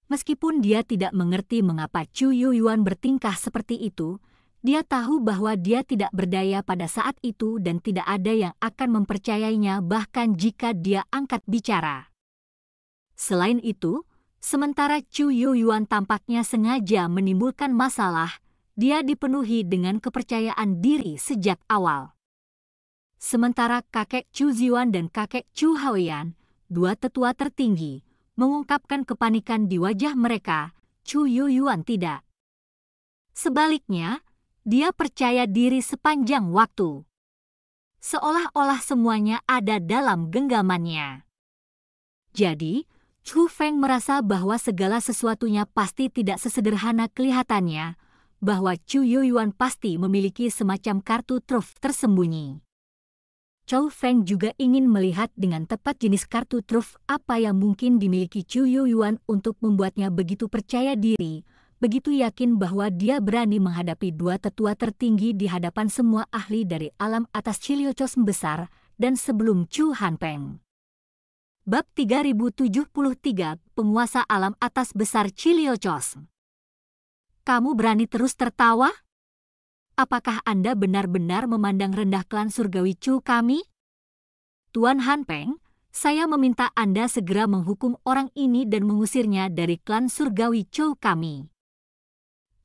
Speaker 1: Meskipun dia tidak mengerti mengapa Chu Yuyuan bertingkah seperti itu, dia tahu bahwa dia tidak berdaya pada saat itu dan tidak ada yang akan mempercayainya bahkan jika dia angkat bicara. Selain itu, sementara Chu Yuyuan tampaknya sengaja menimbulkan masalah, dia dipenuhi dengan kepercayaan diri sejak awal. Sementara kakek Chu Ziyuan dan kakek Chu Haoyan, dua tetua tertinggi, mengungkapkan kepanikan di wajah mereka, Chu Yuyuan tidak. Sebaliknya, dia percaya diri sepanjang waktu. Seolah-olah semuanya ada dalam genggamannya. Jadi, Chu Feng merasa bahwa segala sesuatunya pasti tidak sesederhana kelihatannya, bahwa Chu Yuyuan pasti memiliki semacam kartu truf tersembunyi. Chou Feng juga ingin melihat dengan tepat jenis kartu truf apa yang mungkin dimiliki Chu Yuyuan untuk membuatnya begitu percaya diri begitu yakin bahwa dia berani menghadapi dua tetua tertinggi di hadapan semua ahli dari alam atas Chiliocos besar dan sebelum Chu Hanpeng. Bab 3073 Penguasa Alam Atas Besar Chiliocos Kamu berani terus tertawa? Apakah Anda benar-benar memandang rendah klan surgawi Chu kami? Tuan Hanpeng, saya meminta Anda segera menghukum orang ini dan mengusirnya dari klan surgawi Chu kami.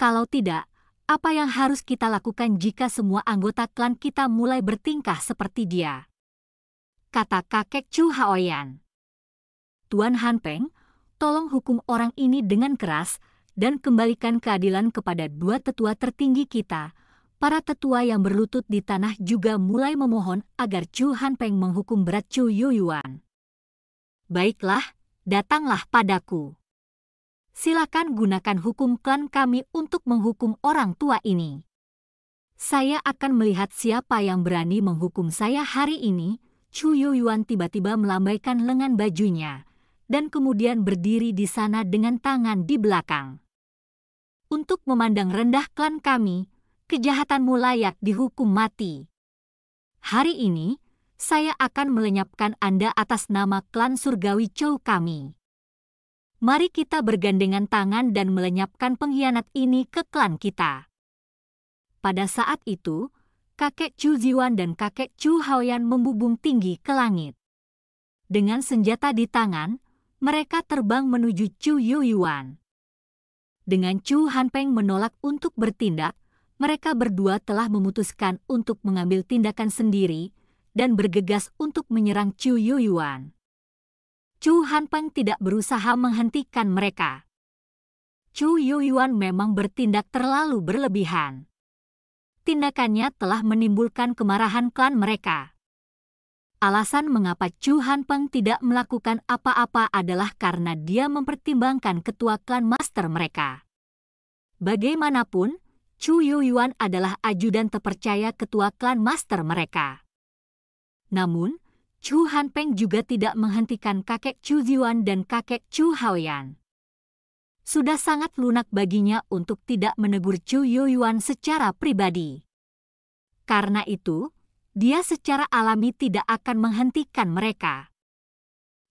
Speaker 1: Kalau tidak, apa yang harus kita lakukan jika semua anggota klan kita mulai bertingkah seperti dia? Kata kakek Chu Haoyan. Tuan Han Peng, tolong hukum orang ini dengan keras dan kembalikan keadilan kepada dua tetua tertinggi kita. Para tetua yang berlutut di tanah juga mulai memohon agar Chu Han Peng menghukum berat Chu Yuyuan. Baiklah, datanglah padaku silakan gunakan hukum klan kami untuk menghukum orang tua ini. Saya akan melihat siapa yang berani menghukum saya hari ini. Chu Youyuan tiba-tiba melambaikan lengan bajunya dan kemudian berdiri di sana dengan tangan di belakang. Untuk memandang rendah klan kami, kejahatanmu layak dihukum mati. Hari ini, saya akan melenyapkan Anda atas nama klan surgawi Chou kami mari kita bergandengan tangan dan melenyapkan pengkhianat ini ke klan kita. Pada saat itu, kakek Chu Ziwan dan kakek Chu Haoyan membubung tinggi ke langit. Dengan senjata di tangan, mereka terbang menuju Chu Yuyuan. Dengan Chu Hanpeng menolak untuk bertindak, mereka berdua telah memutuskan untuk mengambil tindakan sendiri dan bergegas untuk menyerang Chu Yuyuan. Chu Hanpeng tidak berusaha menghentikan mereka. Chu Yuyuan memang bertindak terlalu berlebihan. Tindakannya telah menimbulkan kemarahan klan mereka. Alasan mengapa Chu Hanpeng tidak melakukan apa-apa adalah karena dia mempertimbangkan ketua klan master mereka. Bagaimanapun, Chu Yuyuan adalah ajudan terpercaya ketua klan master mereka. Namun, Chu Hanpeng juga tidak menghentikan kakek Chu Ziyuan dan kakek Chu Haoyan. Sudah sangat lunak baginya untuk tidak menegur Chu Yuyuan secara pribadi. Karena itu, dia secara alami tidak akan menghentikan mereka.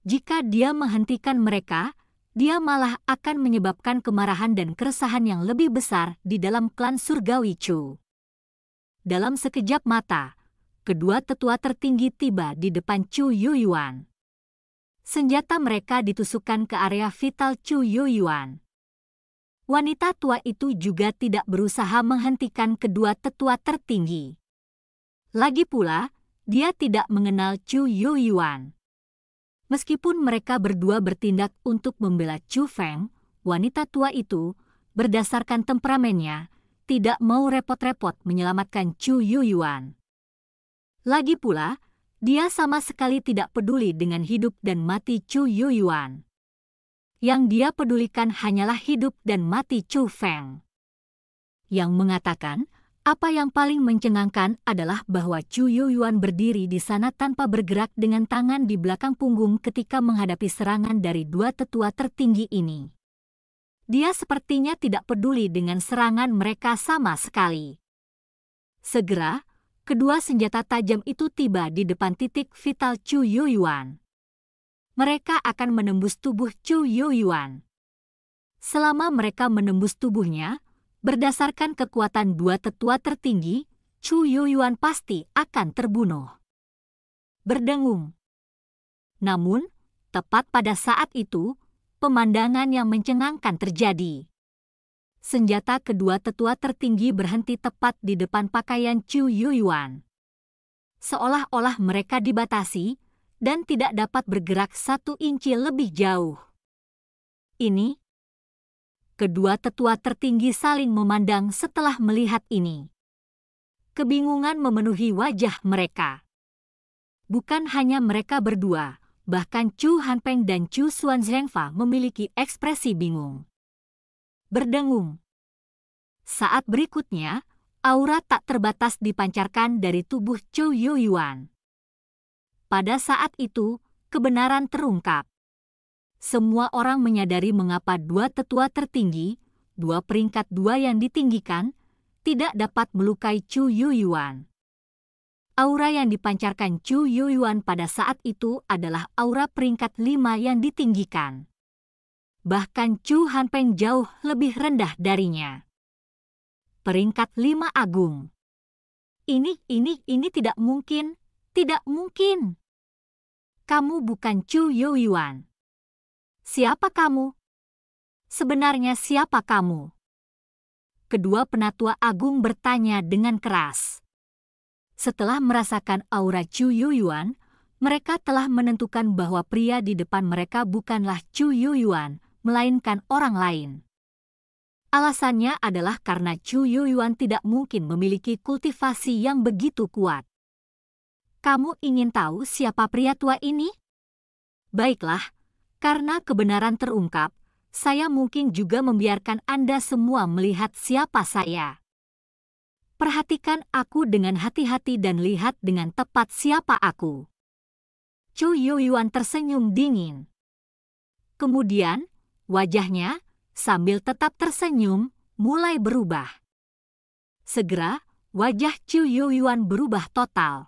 Speaker 1: Jika dia menghentikan mereka, dia malah akan menyebabkan kemarahan dan keresahan yang lebih besar di dalam klan surgawi Chu. Dalam sekejap mata, kedua tetua tertinggi tiba di depan Chu Yuyuan. Senjata mereka ditusukkan ke area vital Chu Yuyuan. Wanita tua itu juga tidak berusaha menghentikan kedua tetua tertinggi. Lagi pula, dia tidak mengenal Chu Yuyuan. Meskipun mereka berdua bertindak untuk membela Chu Feng, wanita tua itu, berdasarkan temperamennya, tidak mau repot-repot menyelamatkan Chu Yuyuan. Lagi pula, dia sama sekali tidak peduli dengan hidup dan mati Chu Yuyuan. Yang dia pedulikan hanyalah hidup dan mati Chu Feng. Yang mengatakan, apa yang paling mencengangkan adalah bahwa Chu Yuyuan berdiri di sana tanpa bergerak dengan tangan di belakang punggung ketika menghadapi serangan dari dua tetua tertinggi ini. Dia sepertinya tidak peduli dengan serangan mereka sama sekali. Segera, kedua senjata tajam itu tiba di depan titik vital Chu Yuyuan. Mereka akan menembus tubuh Chu Yuyuan. Selama mereka menembus tubuhnya, berdasarkan kekuatan dua tetua tertinggi, Chu Yuyuan pasti akan terbunuh. Berdengung. Namun, tepat pada saat itu, pemandangan yang mencengangkan terjadi senjata kedua tetua tertinggi berhenti tepat di depan pakaian Chu Yuyuan. Seolah-olah mereka dibatasi dan tidak dapat bergerak satu inci lebih jauh. Ini? Kedua tetua tertinggi saling memandang setelah melihat ini. Kebingungan memenuhi wajah mereka. Bukan hanya mereka berdua, bahkan Chu Hanpeng dan Chu Xuanzhengfa memiliki ekspresi bingung berdengung. Saat berikutnya, aura tak terbatas dipancarkan dari tubuh Chou Yuyuan. Pada saat itu, kebenaran terungkap. Semua orang menyadari mengapa dua tetua tertinggi, dua peringkat dua yang ditinggikan, tidak dapat melukai Chu Yuyuan. Aura yang dipancarkan Chu Yuyuan pada saat itu adalah aura peringkat lima yang ditinggikan bahkan Chu Hanpeng jauh lebih rendah darinya. Peringkat 5 Agung Ini, ini, ini tidak mungkin, tidak mungkin. Kamu bukan Chu Youyuan. Siapa kamu? Sebenarnya siapa kamu? Kedua penatua agung bertanya dengan keras. Setelah merasakan aura Chu Youyuan, mereka telah menentukan bahwa pria di depan mereka bukanlah Chu Youyuan, melainkan orang lain. Alasannya adalah karena Chu Yuyuan tidak mungkin memiliki kultivasi yang begitu kuat. Kamu ingin tahu siapa pria tua ini? Baiklah, karena kebenaran terungkap, saya mungkin juga membiarkan Anda semua melihat siapa saya. Perhatikan aku dengan hati-hati dan lihat dengan tepat siapa aku. Chu Yuyuan tersenyum dingin. Kemudian, Wajahnya, sambil tetap tersenyum, mulai berubah. Segera, wajah Yu Youyuan berubah total.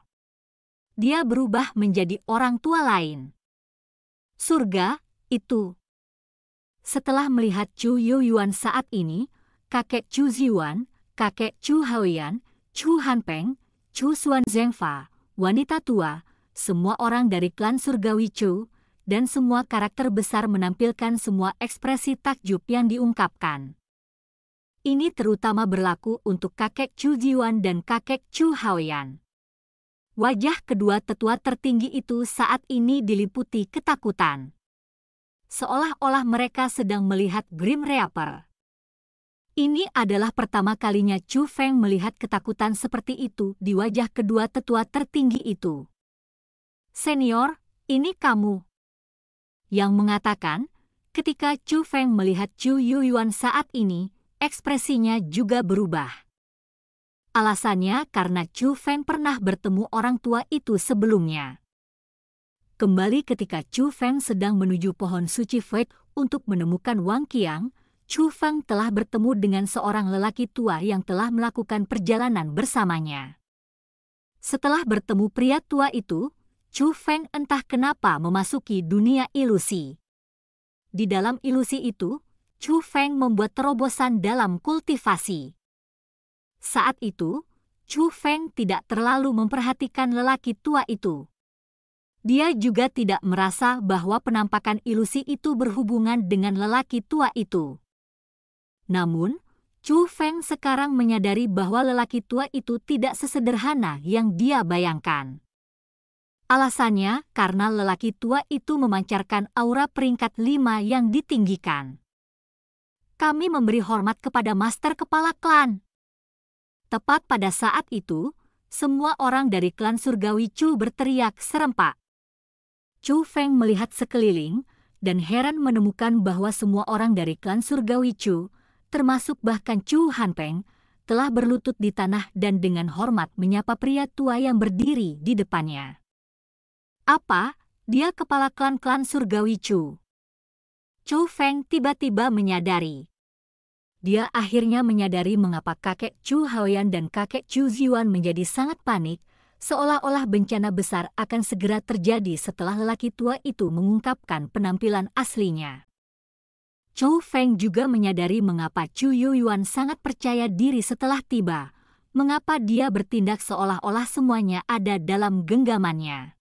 Speaker 1: Dia berubah menjadi orang tua lain. Surga, itu. Setelah melihat Chu Youyuan saat ini, kakek Chu Ziwan, kakek Chu Haoyan, Chu Hanpeng, Chu Xuan Zhengfa, wanita tua, semua orang dari klan surgawi Chu, dan semua karakter besar menampilkan semua ekspresi takjub yang diungkapkan. Ini terutama berlaku untuk kakek Chu Jiwan dan kakek Chu Haoyan. Wajah kedua tetua tertinggi itu saat ini diliputi ketakutan. Seolah-olah mereka sedang melihat Grim Reaper. Ini adalah pertama kalinya Chu Feng melihat ketakutan seperti itu di wajah kedua tetua tertinggi itu. Senior, ini kamu yang mengatakan, ketika Chu Feng melihat Chu Yuyuan saat ini, ekspresinya juga berubah. Alasannya karena Chu Feng pernah bertemu orang tua itu sebelumnya. Kembali ketika Chu Feng sedang menuju pohon suci Fei untuk menemukan Wang Qiang, Chu Feng telah bertemu dengan seorang lelaki tua yang telah melakukan perjalanan bersamanya. Setelah bertemu pria tua itu, Chu Feng entah kenapa memasuki dunia ilusi. Di dalam ilusi itu, Chu Feng membuat terobosan dalam kultivasi. Saat itu, Chu Feng tidak terlalu memperhatikan lelaki tua itu. Dia juga tidak merasa bahwa penampakan ilusi itu berhubungan dengan lelaki tua itu. Namun, Chu Feng sekarang menyadari bahwa lelaki tua itu tidak sesederhana yang dia bayangkan. Alasannya karena lelaki tua itu memancarkan aura peringkat lima yang ditinggikan. Kami memberi hormat kepada master kepala klan. Tepat pada saat itu, semua orang dari klan surgawi Chu berteriak serempak. Chu Feng melihat sekeliling dan heran menemukan bahwa semua orang dari klan surgawi Chu, termasuk bahkan Chu Hanpeng, telah berlutut di tanah dan dengan hormat menyapa pria tua yang berdiri di depannya. Apa? Dia kepala klan-klan surgawi Chu. Chu Feng tiba-tiba menyadari. Dia akhirnya menyadari mengapa kakek Chu Haoyan dan kakek Chu Ziwan menjadi sangat panik, seolah-olah bencana besar akan segera terjadi setelah lelaki tua itu mengungkapkan penampilan aslinya. Chu Feng juga menyadari mengapa Chu Yuyuan sangat percaya diri setelah tiba, mengapa dia bertindak seolah-olah semuanya ada dalam genggamannya.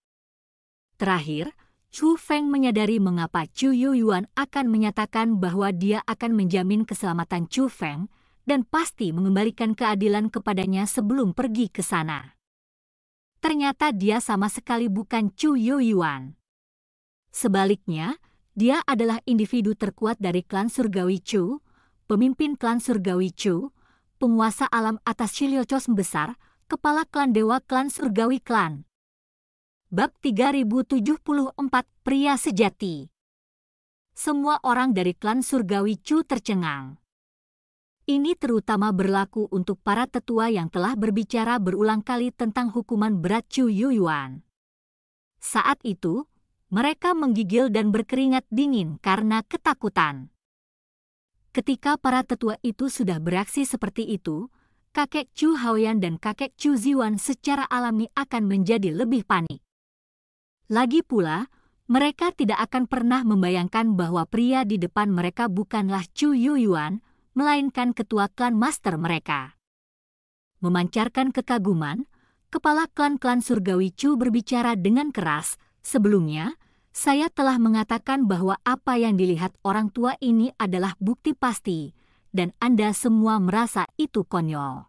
Speaker 1: Terakhir, Chu Feng menyadari mengapa Chu Yuyuan akan menyatakan bahwa dia akan menjamin keselamatan Chu Feng dan pasti mengembalikan keadilan kepadanya sebelum pergi ke sana. Ternyata dia sama sekali bukan Chu Yuyuan. Sebaliknya, dia adalah individu terkuat dari klan Surgawi Chu, pemimpin klan Surgawi Chu, penguasa alam atas Chos besar, kepala klan dewa klan Surgawi klan. Bab 3074 Pria Sejati Semua orang dari klan surgawi Chu tercengang. Ini terutama berlaku untuk para tetua yang telah berbicara berulang kali tentang hukuman berat Chu Yuyuan. Saat itu, mereka menggigil dan berkeringat dingin karena ketakutan. Ketika para tetua itu sudah beraksi seperti itu, kakek Chu Haoyan dan kakek Chu Ziwan secara alami akan menjadi lebih panik. Lagi pula, mereka tidak akan pernah membayangkan bahwa pria di depan mereka bukanlah Chu Yu Yuan, melainkan ketua klan master mereka. Memancarkan kekaguman, kepala klan-klan surgawi Chu berbicara dengan keras, sebelumnya, saya telah mengatakan bahwa apa yang dilihat orang tua ini adalah bukti pasti, dan Anda semua merasa itu konyol.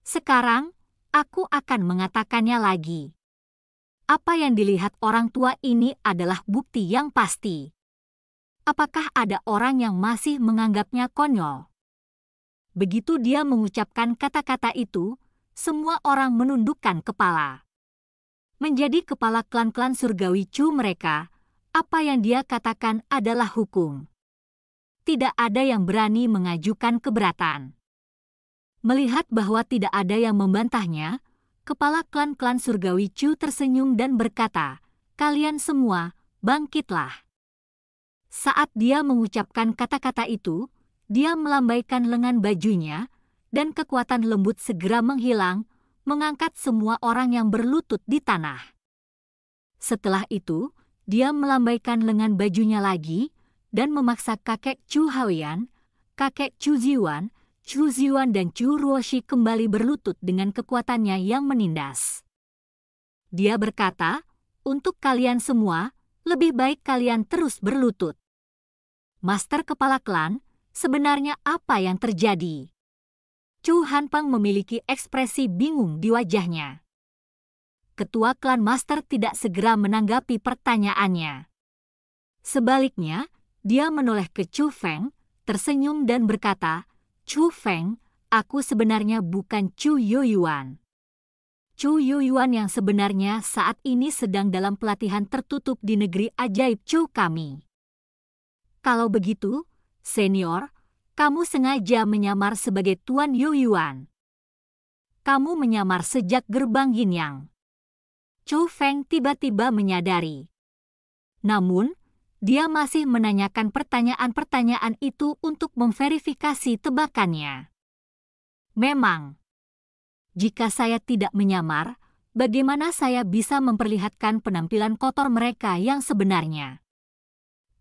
Speaker 1: Sekarang, aku akan mengatakannya lagi apa yang dilihat orang tua ini adalah bukti yang pasti. Apakah ada orang yang masih menganggapnya konyol? Begitu dia mengucapkan kata-kata itu, semua orang menundukkan kepala. Menjadi kepala klan-klan surgawi Chu mereka, apa yang dia katakan adalah hukum. Tidak ada yang berani mengajukan keberatan. Melihat bahwa tidak ada yang membantahnya, kepala klan-klan surgawi Chu tersenyum dan berkata, Kalian semua, bangkitlah. Saat dia mengucapkan kata-kata itu, dia melambaikan lengan bajunya, dan kekuatan lembut segera menghilang, mengangkat semua orang yang berlutut di tanah. Setelah itu, dia melambaikan lengan bajunya lagi, dan memaksa kakek Chu Haoyan, kakek Chu Ziwan, Chu Ziyuan dan Chu Ruoshi kembali berlutut dengan kekuatannya yang menindas. Dia berkata, untuk kalian semua, lebih baik kalian terus berlutut. Master Kepala Klan, sebenarnya apa yang terjadi? Chu Hanpeng memiliki ekspresi bingung di wajahnya. Ketua Klan Master tidak segera menanggapi pertanyaannya. Sebaliknya, dia menoleh ke Chu Feng, tersenyum dan berkata, Chu Feng, aku sebenarnya bukan Chu Yuyuan. Chu Yuyuan yang sebenarnya saat ini sedang dalam pelatihan tertutup di negeri ajaib Chu kami. Kalau begitu, senior, kamu sengaja menyamar sebagai Tuan Yuyuan. Kamu menyamar sejak gerbang Yin Yang. Chu Feng tiba-tiba menyadari. Namun, dia masih menanyakan pertanyaan-pertanyaan itu untuk memverifikasi tebakannya. Memang, jika saya tidak menyamar, bagaimana saya bisa memperlihatkan penampilan kotor mereka yang sebenarnya?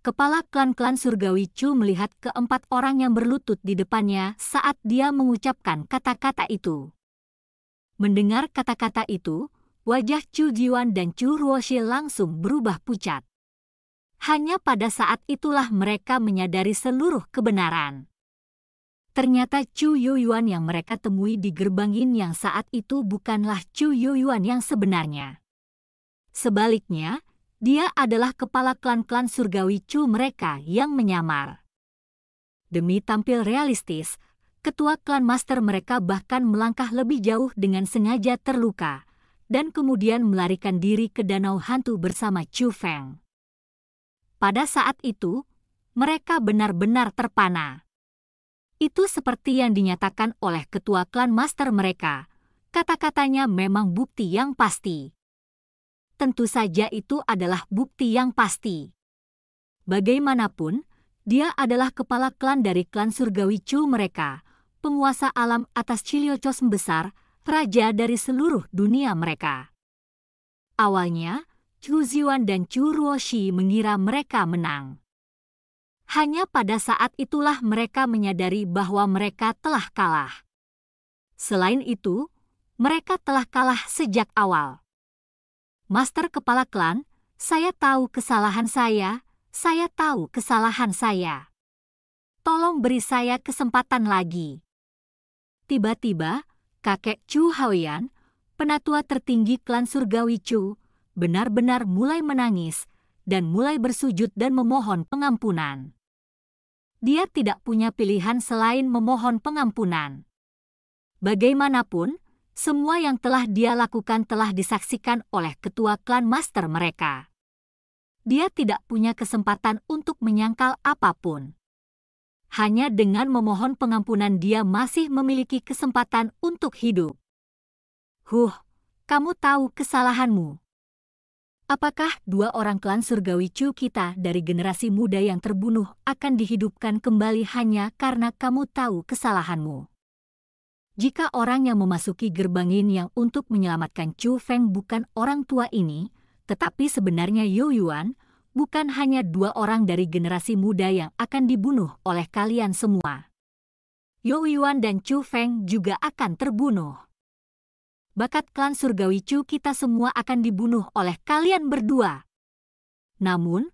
Speaker 1: Kepala klan-klan surgawi Chu melihat keempat orang yang berlutut di depannya saat dia mengucapkan kata-kata itu. Mendengar kata-kata itu, wajah Chu Jiwan dan Chu Ruoshi langsung berubah pucat. Hanya pada saat itulah mereka menyadari seluruh kebenaran. Ternyata Chu Yuyuan yang mereka temui di gerbang Yin yang saat itu bukanlah Chu Yuyuan yang sebenarnya. Sebaliknya, dia adalah kepala klan-klan surgawi Chu mereka yang menyamar. Demi tampil realistis, ketua klan master mereka bahkan melangkah lebih jauh dengan sengaja terluka, dan kemudian melarikan diri ke danau hantu bersama Chu Feng. Pada saat itu, mereka benar-benar terpana. Itu seperti yang dinyatakan oleh ketua klan master mereka. Kata-katanya memang bukti yang pasti. Tentu saja itu adalah bukti yang pasti. Bagaimanapun, dia adalah kepala klan dari klan surgawi Chu mereka, penguasa alam atas Chiliocos besar, raja dari seluruh dunia mereka. Awalnya, Chu Ziyuan dan Chu Ruoshi mengira mereka menang. Hanya pada saat itulah mereka menyadari bahwa mereka telah kalah. Selain itu, mereka telah kalah sejak awal. Master Kepala Klan, saya tahu kesalahan saya, saya tahu kesalahan saya. Tolong beri saya kesempatan lagi. Tiba-tiba, kakek Chu Haoyan, penatua tertinggi klan surgawi Chu, benar-benar mulai menangis dan mulai bersujud dan memohon pengampunan. Dia tidak punya pilihan selain memohon pengampunan. Bagaimanapun, semua yang telah dia lakukan telah disaksikan oleh ketua klan master mereka. Dia tidak punya kesempatan untuk menyangkal apapun. Hanya dengan memohon pengampunan dia masih memiliki kesempatan untuk hidup. Huh, kamu tahu kesalahanmu. Apakah dua orang klan surgawi Chu kita dari generasi muda yang terbunuh akan dihidupkan kembali hanya karena kamu tahu kesalahanmu? Jika orang yang memasuki gerbang ini yang untuk menyelamatkan Chu Feng bukan orang tua ini, tetapi sebenarnya Yu Yuan, bukan hanya dua orang dari generasi muda yang akan dibunuh oleh kalian semua. Yu Yuan dan Chu Feng juga akan terbunuh bakat klan surgawi Chu kita semua akan dibunuh oleh kalian berdua. Namun,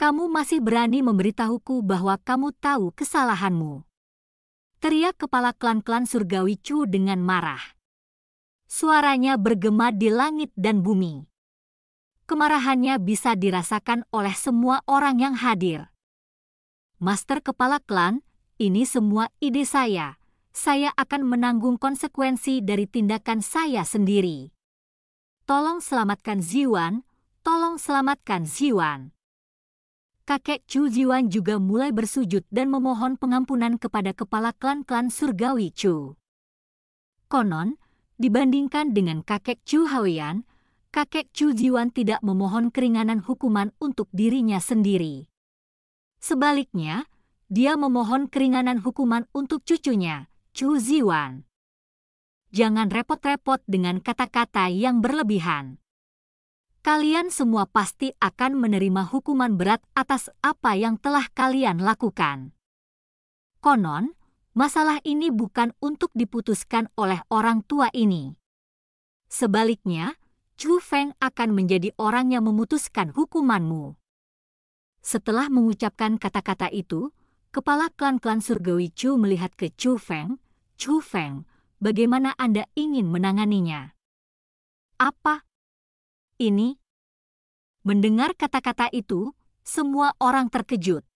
Speaker 1: kamu masih berani memberitahuku bahwa kamu tahu kesalahanmu. Teriak kepala klan-klan surgawi Chu dengan marah. Suaranya bergema di langit dan bumi. Kemarahannya bisa dirasakan oleh semua orang yang hadir. Master kepala klan, ini semua ide saya saya akan menanggung konsekuensi dari tindakan saya sendiri. Tolong selamatkan Ziwan, tolong selamatkan Ziwan. Kakek Chu Ziwan juga mulai bersujud dan memohon pengampunan kepada kepala klan-klan surgawi Chu. Konon, dibandingkan dengan kakek Chu Haoyan, kakek Chu Ziwan tidak memohon keringanan hukuman untuk dirinya sendiri. Sebaliknya, dia memohon keringanan hukuman untuk cucunya, Chu Ziwan. Jangan repot-repot dengan kata-kata yang berlebihan. Kalian semua pasti akan menerima hukuman berat atas apa yang telah kalian lakukan. Konon, masalah ini bukan untuk diputuskan oleh orang tua ini. Sebaliknya, Chu Feng akan menjadi orang yang memutuskan hukumanmu. Setelah mengucapkan kata-kata itu, kepala klan-klan surgawi Chu melihat ke Chu Feng, Chu Feng, bagaimana Anda ingin menanganinya? Apa? Ini? Mendengar kata-kata itu, semua orang terkejut.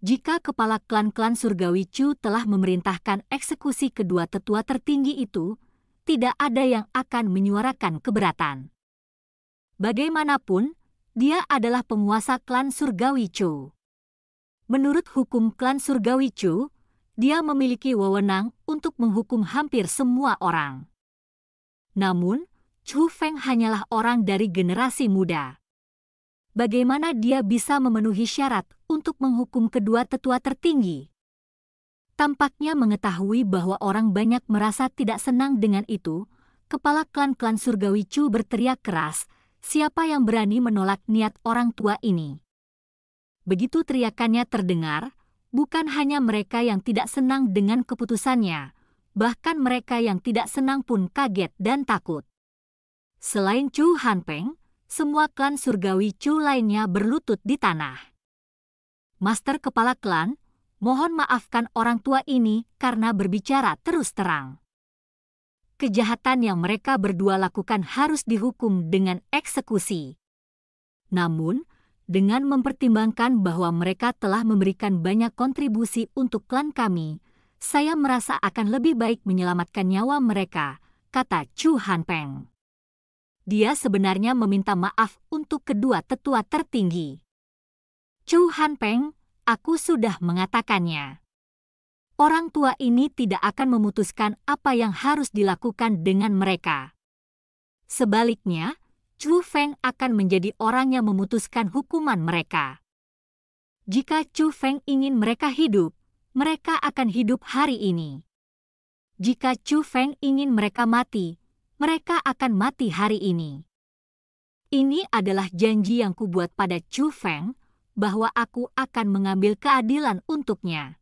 Speaker 1: Jika kepala klan-klan surgawi Chu telah memerintahkan eksekusi kedua tetua tertinggi itu, tidak ada yang akan menyuarakan keberatan. Bagaimanapun, dia adalah penguasa klan surgawi Chu. Menurut hukum klan surgawi Chu, dia memiliki wewenang untuk menghukum hampir semua orang. Namun, Chu Feng hanyalah orang dari generasi muda. Bagaimana dia bisa memenuhi syarat untuk menghukum kedua tetua tertinggi? Tampaknya mengetahui bahwa orang banyak merasa tidak senang dengan itu, kepala klan-klan surgawi Chu berteriak keras, siapa yang berani menolak niat orang tua ini? Begitu teriakannya terdengar, bukan hanya mereka yang tidak senang dengan keputusannya, bahkan mereka yang tidak senang pun kaget dan takut. Selain Chu Hanpeng, semua klan surgawi Chu lainnya berlutut di tanah. Master Kepala Klan, mohon maafkan orang tua ini karena berbicara terus terang. Kejahatan yang mereka berdua lakukan harus dihukum dengan eksekusi. Namun, dengan mempertimbangkan bahwa mereka telah memberikan banyak kontribusi untuk klan kami, saya merasa akan lebih baik menyelamatkan nyawa mereka, kata Chu Hanpeng. Dia sebenarnya meminta maaf untuk kedua tetua tertinggi. Chu Hanpeng, aku sudah mengatakannya. Orang tua ini tidak akan memutuskan apa yang harus dilakukan dengan mereka. Sebaliknya, Chu Feng akan menjadi orang yang memutuskan hukuman mereka. Jika Chu Feng ingin mereka hidup, mereka akan hidup hari ini. Jika Chu Feng ingin mereka mati, mereka akan mati hari ini. Ini adalah janji yang kubuat pada Chu Feng bahwa aku akan mengambil keadilan untuknya.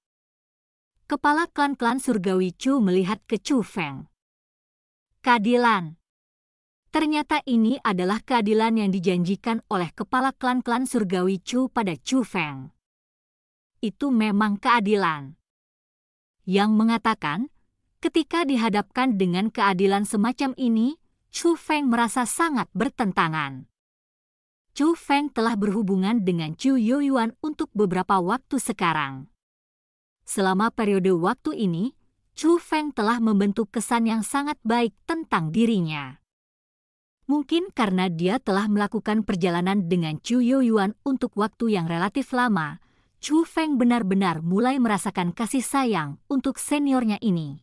Speaker 1: Kepala klan-klan surgawi Chu melihat ke Chu Feng. Keadilan. Ternyata ini adalah keadilan yang dijanjikan oleh kepala klan-klan surgawi Chu pada Chu Feng. Itu memang keadilan. Yang mengatakan, ketika dihadapkan dengan keadilan semacam ini, Chu Feng merasa sangat bertentangan. Chu Feng telah berhubungan dengan Chu Yuyuan untuk beberapa waktu sekarang. Selama periode waktu ini, Chu Feng telah membentuk kesan yang sangat baik tentang dirinya. Mungkin karena dia telah melakukan perjalanan dengan Chu Youyuan untuk waktu yang relatif lama, Chu Feng benar-benar mulai merasakan kasih sayang untuk seniornya ini.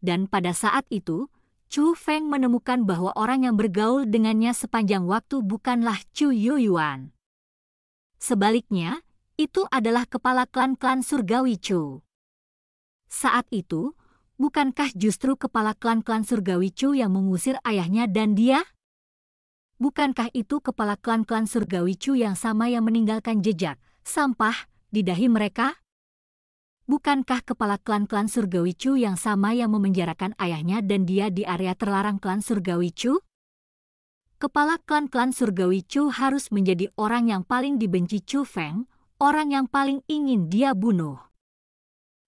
Speaker 1: Dan pada saat itu, Chu Feng menemukan bahwa orang yang bergaul dengannya sepanjang waktu bukanlah Chu Youyuan. Sebaliknya, itu adalah kepala klan-klan surgawi Chu. Saat itu, bukankah justru kepala klan-klan surgawi Chu yang mengusir ayahnya dan dia? Bukankah itu kepala klan-klan surgawi Chu yang sama yang meninggalkan jejak, sampah, di dahi mereka? Bukankah kepala klan-klan surgawi Chu yang sama yang memenjarakan ayahnya dan dia di area terlarang klan surgawi Chu? Kepala klan-klan surgawi Chu harus menjadi orang yang paling dibenci Chu Feng, orang yang paling ingin dia bunuh.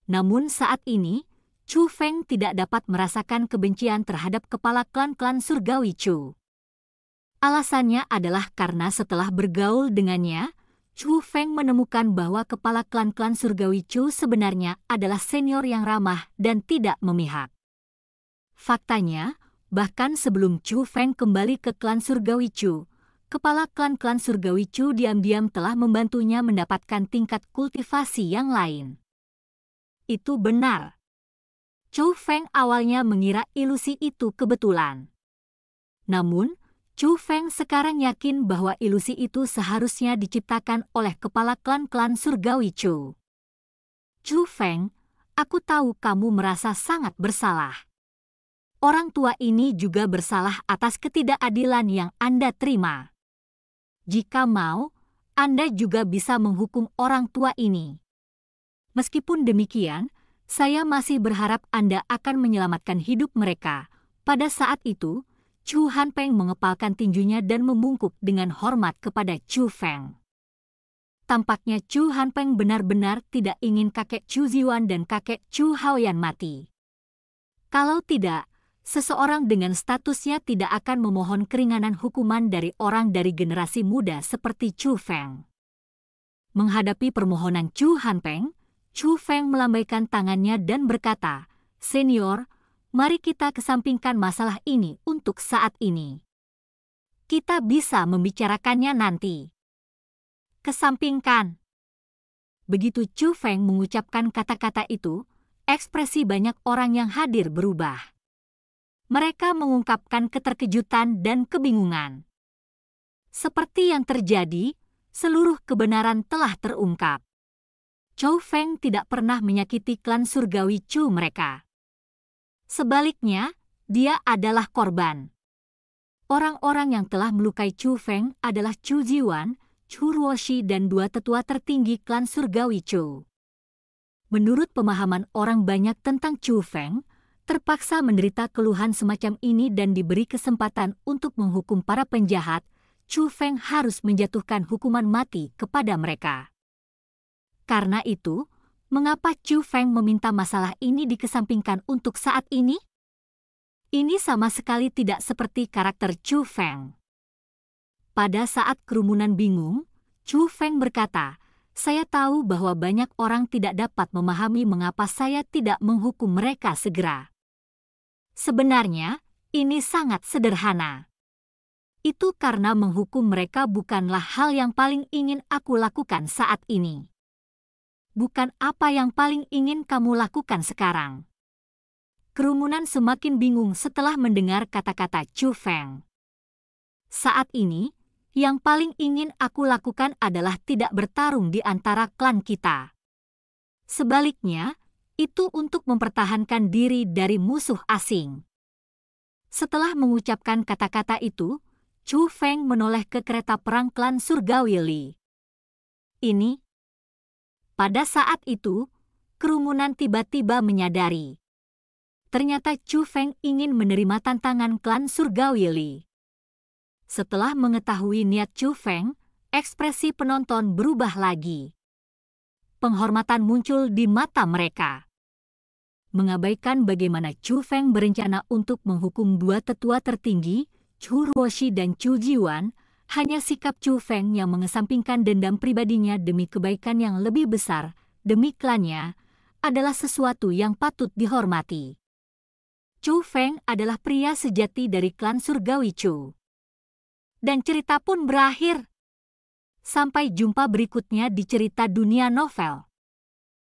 Speaker 1: Namun saat ini, Chu Feng tidak dapat merasakan kebencian terhadap kepala klan-klan surgawi Chu. Alasannya adalah karena setelah bergaul dengannya, Chu Feng menemukan bahwa kepala klan-klan surgawi Chu sebenarnya adalah senior yang ramah dan tidak memihak. Faktanya, bahkan sebelum Chu Feng kembali ke klan surgawi Chu, kepala klan-klan surgawi Chu diam-diam telah membantunya mendapatkan tingkat kultivasi yang lain. Itu benar Chu Feng awalnya mengira ilusi itu kebetulan. Namun, Chu Feng sekarang yakin bahwa ilusi itu seharusnya diciptakan oleh kepala klan-klan surgawi Chu. Chu Feng, aku tahu kamu merasa sangat bersalah. Orang tua ini juga bersalah atas ketidakadilan yang Anda terima. Jika mau, anda juga bisa menghukum orang tua ini. Meskipun demikian, saya masih berharap Anda akan menyelamatkan hidup mereka. Pada saat itu, Chu Han Peng mengepalkan tinjunya dan membungkuk dengan hormat kepada Chu Feng. Tampaknya Chu Han Peng benar-benar tidak ingin kakek Chu Ziwan dan kakek Chu Haoyan mati. Kalau tidak, seseorang dengan statusnya tidak akan memohon keringanan hukuman dari orang dari generasi muda seperti Chu Feng. Menghadapi permohonan Chu Han Peng, Chu Feng melambaikan tangannya dan berkata, Senior, mari kita kesampingkan masalah ini untuk saat ini. Kita bisa membicarakannya nanti. Kesampingkan. Begitu Chu Feng mengucapkan kata-kata itu, ekspresi banyak orang yang hadir berubah. Mereka mengungkapkan keterkejutan dan kebingungan. Seperti yang terjadi, seluruh kebenaran telah terungkap. Chu Feng tidak pernah menyakiti klan surgawi Chu mereka. Sebaliknya, dia adalah korban. Orang-orang yang telah melukai Chu Feng adalah Chu Jiwan, Chu Ruoshi dan dua tetua tertinggi klan surgawi Chu. Menurut pemahaman orang banyak tentang Chu Feng, terpaksa menderita keluhan semacam ini dan diberi kesempatan untuk menghukum para penjahat, Chu Feng harus menjatuhkan hukuman mati kepada mereka. Karena itu, mengapa Chu Feng meminta masalah ini dikesampingkan untuk saat ini? Ini sama sekali tidak seperti karakter Chu Feng. Pada saat kerumunan bingung, Chu Feng berkata, saya tahu bahwa banyak orang tidak dapat memahami mengapa saya tidak menghukum mereka segera. Sebenarnya, ini sangat sederhana. Itu karena menghukum mereka bukanlah hal yang paling ingin aku lakukan saat ini bukan apa yang paling ingin kamu lakukan sekarang. Kerumunan semakin bingung setelah mendengar kata-kata Chu Feng. Saat ini, yang paling ingin aku lakukan adalah tidak bertarung di antara klan kita. Sebaliknya, itu untuk mempertahankan diri dari musuh asing. Setelah mengucapkan kata-kata itu, Chu Feng menoleh ke kereta perang klan surgawi Ini pada saat itu, kerumunan tiba-tiba menyadari. Ternyata Chu Feng ingin menerima tantangan klan surgawi Li. Setelah mengetahui niat Chu Feng, ekspresi penonton berubah lagi. Penghormatan muncul di mata mereka. Mengabaikan bagaimana Chu Feng berencana untuk menghukum dua tetua tertinggi, Chu Ruoshi dan Chu Jiwan, hanya sikap Chu Feng yang mengesampingkan dendam pribadinya demi kebaikan yang lebih besar, demi klannya, adalah sesuatu yang patut dihormati. Chu Feng adalah pria sejati dari klan surgawi Chu. Dan cerita pun berakhir. Sampai jumpa berikutnya di cerita dunia novel.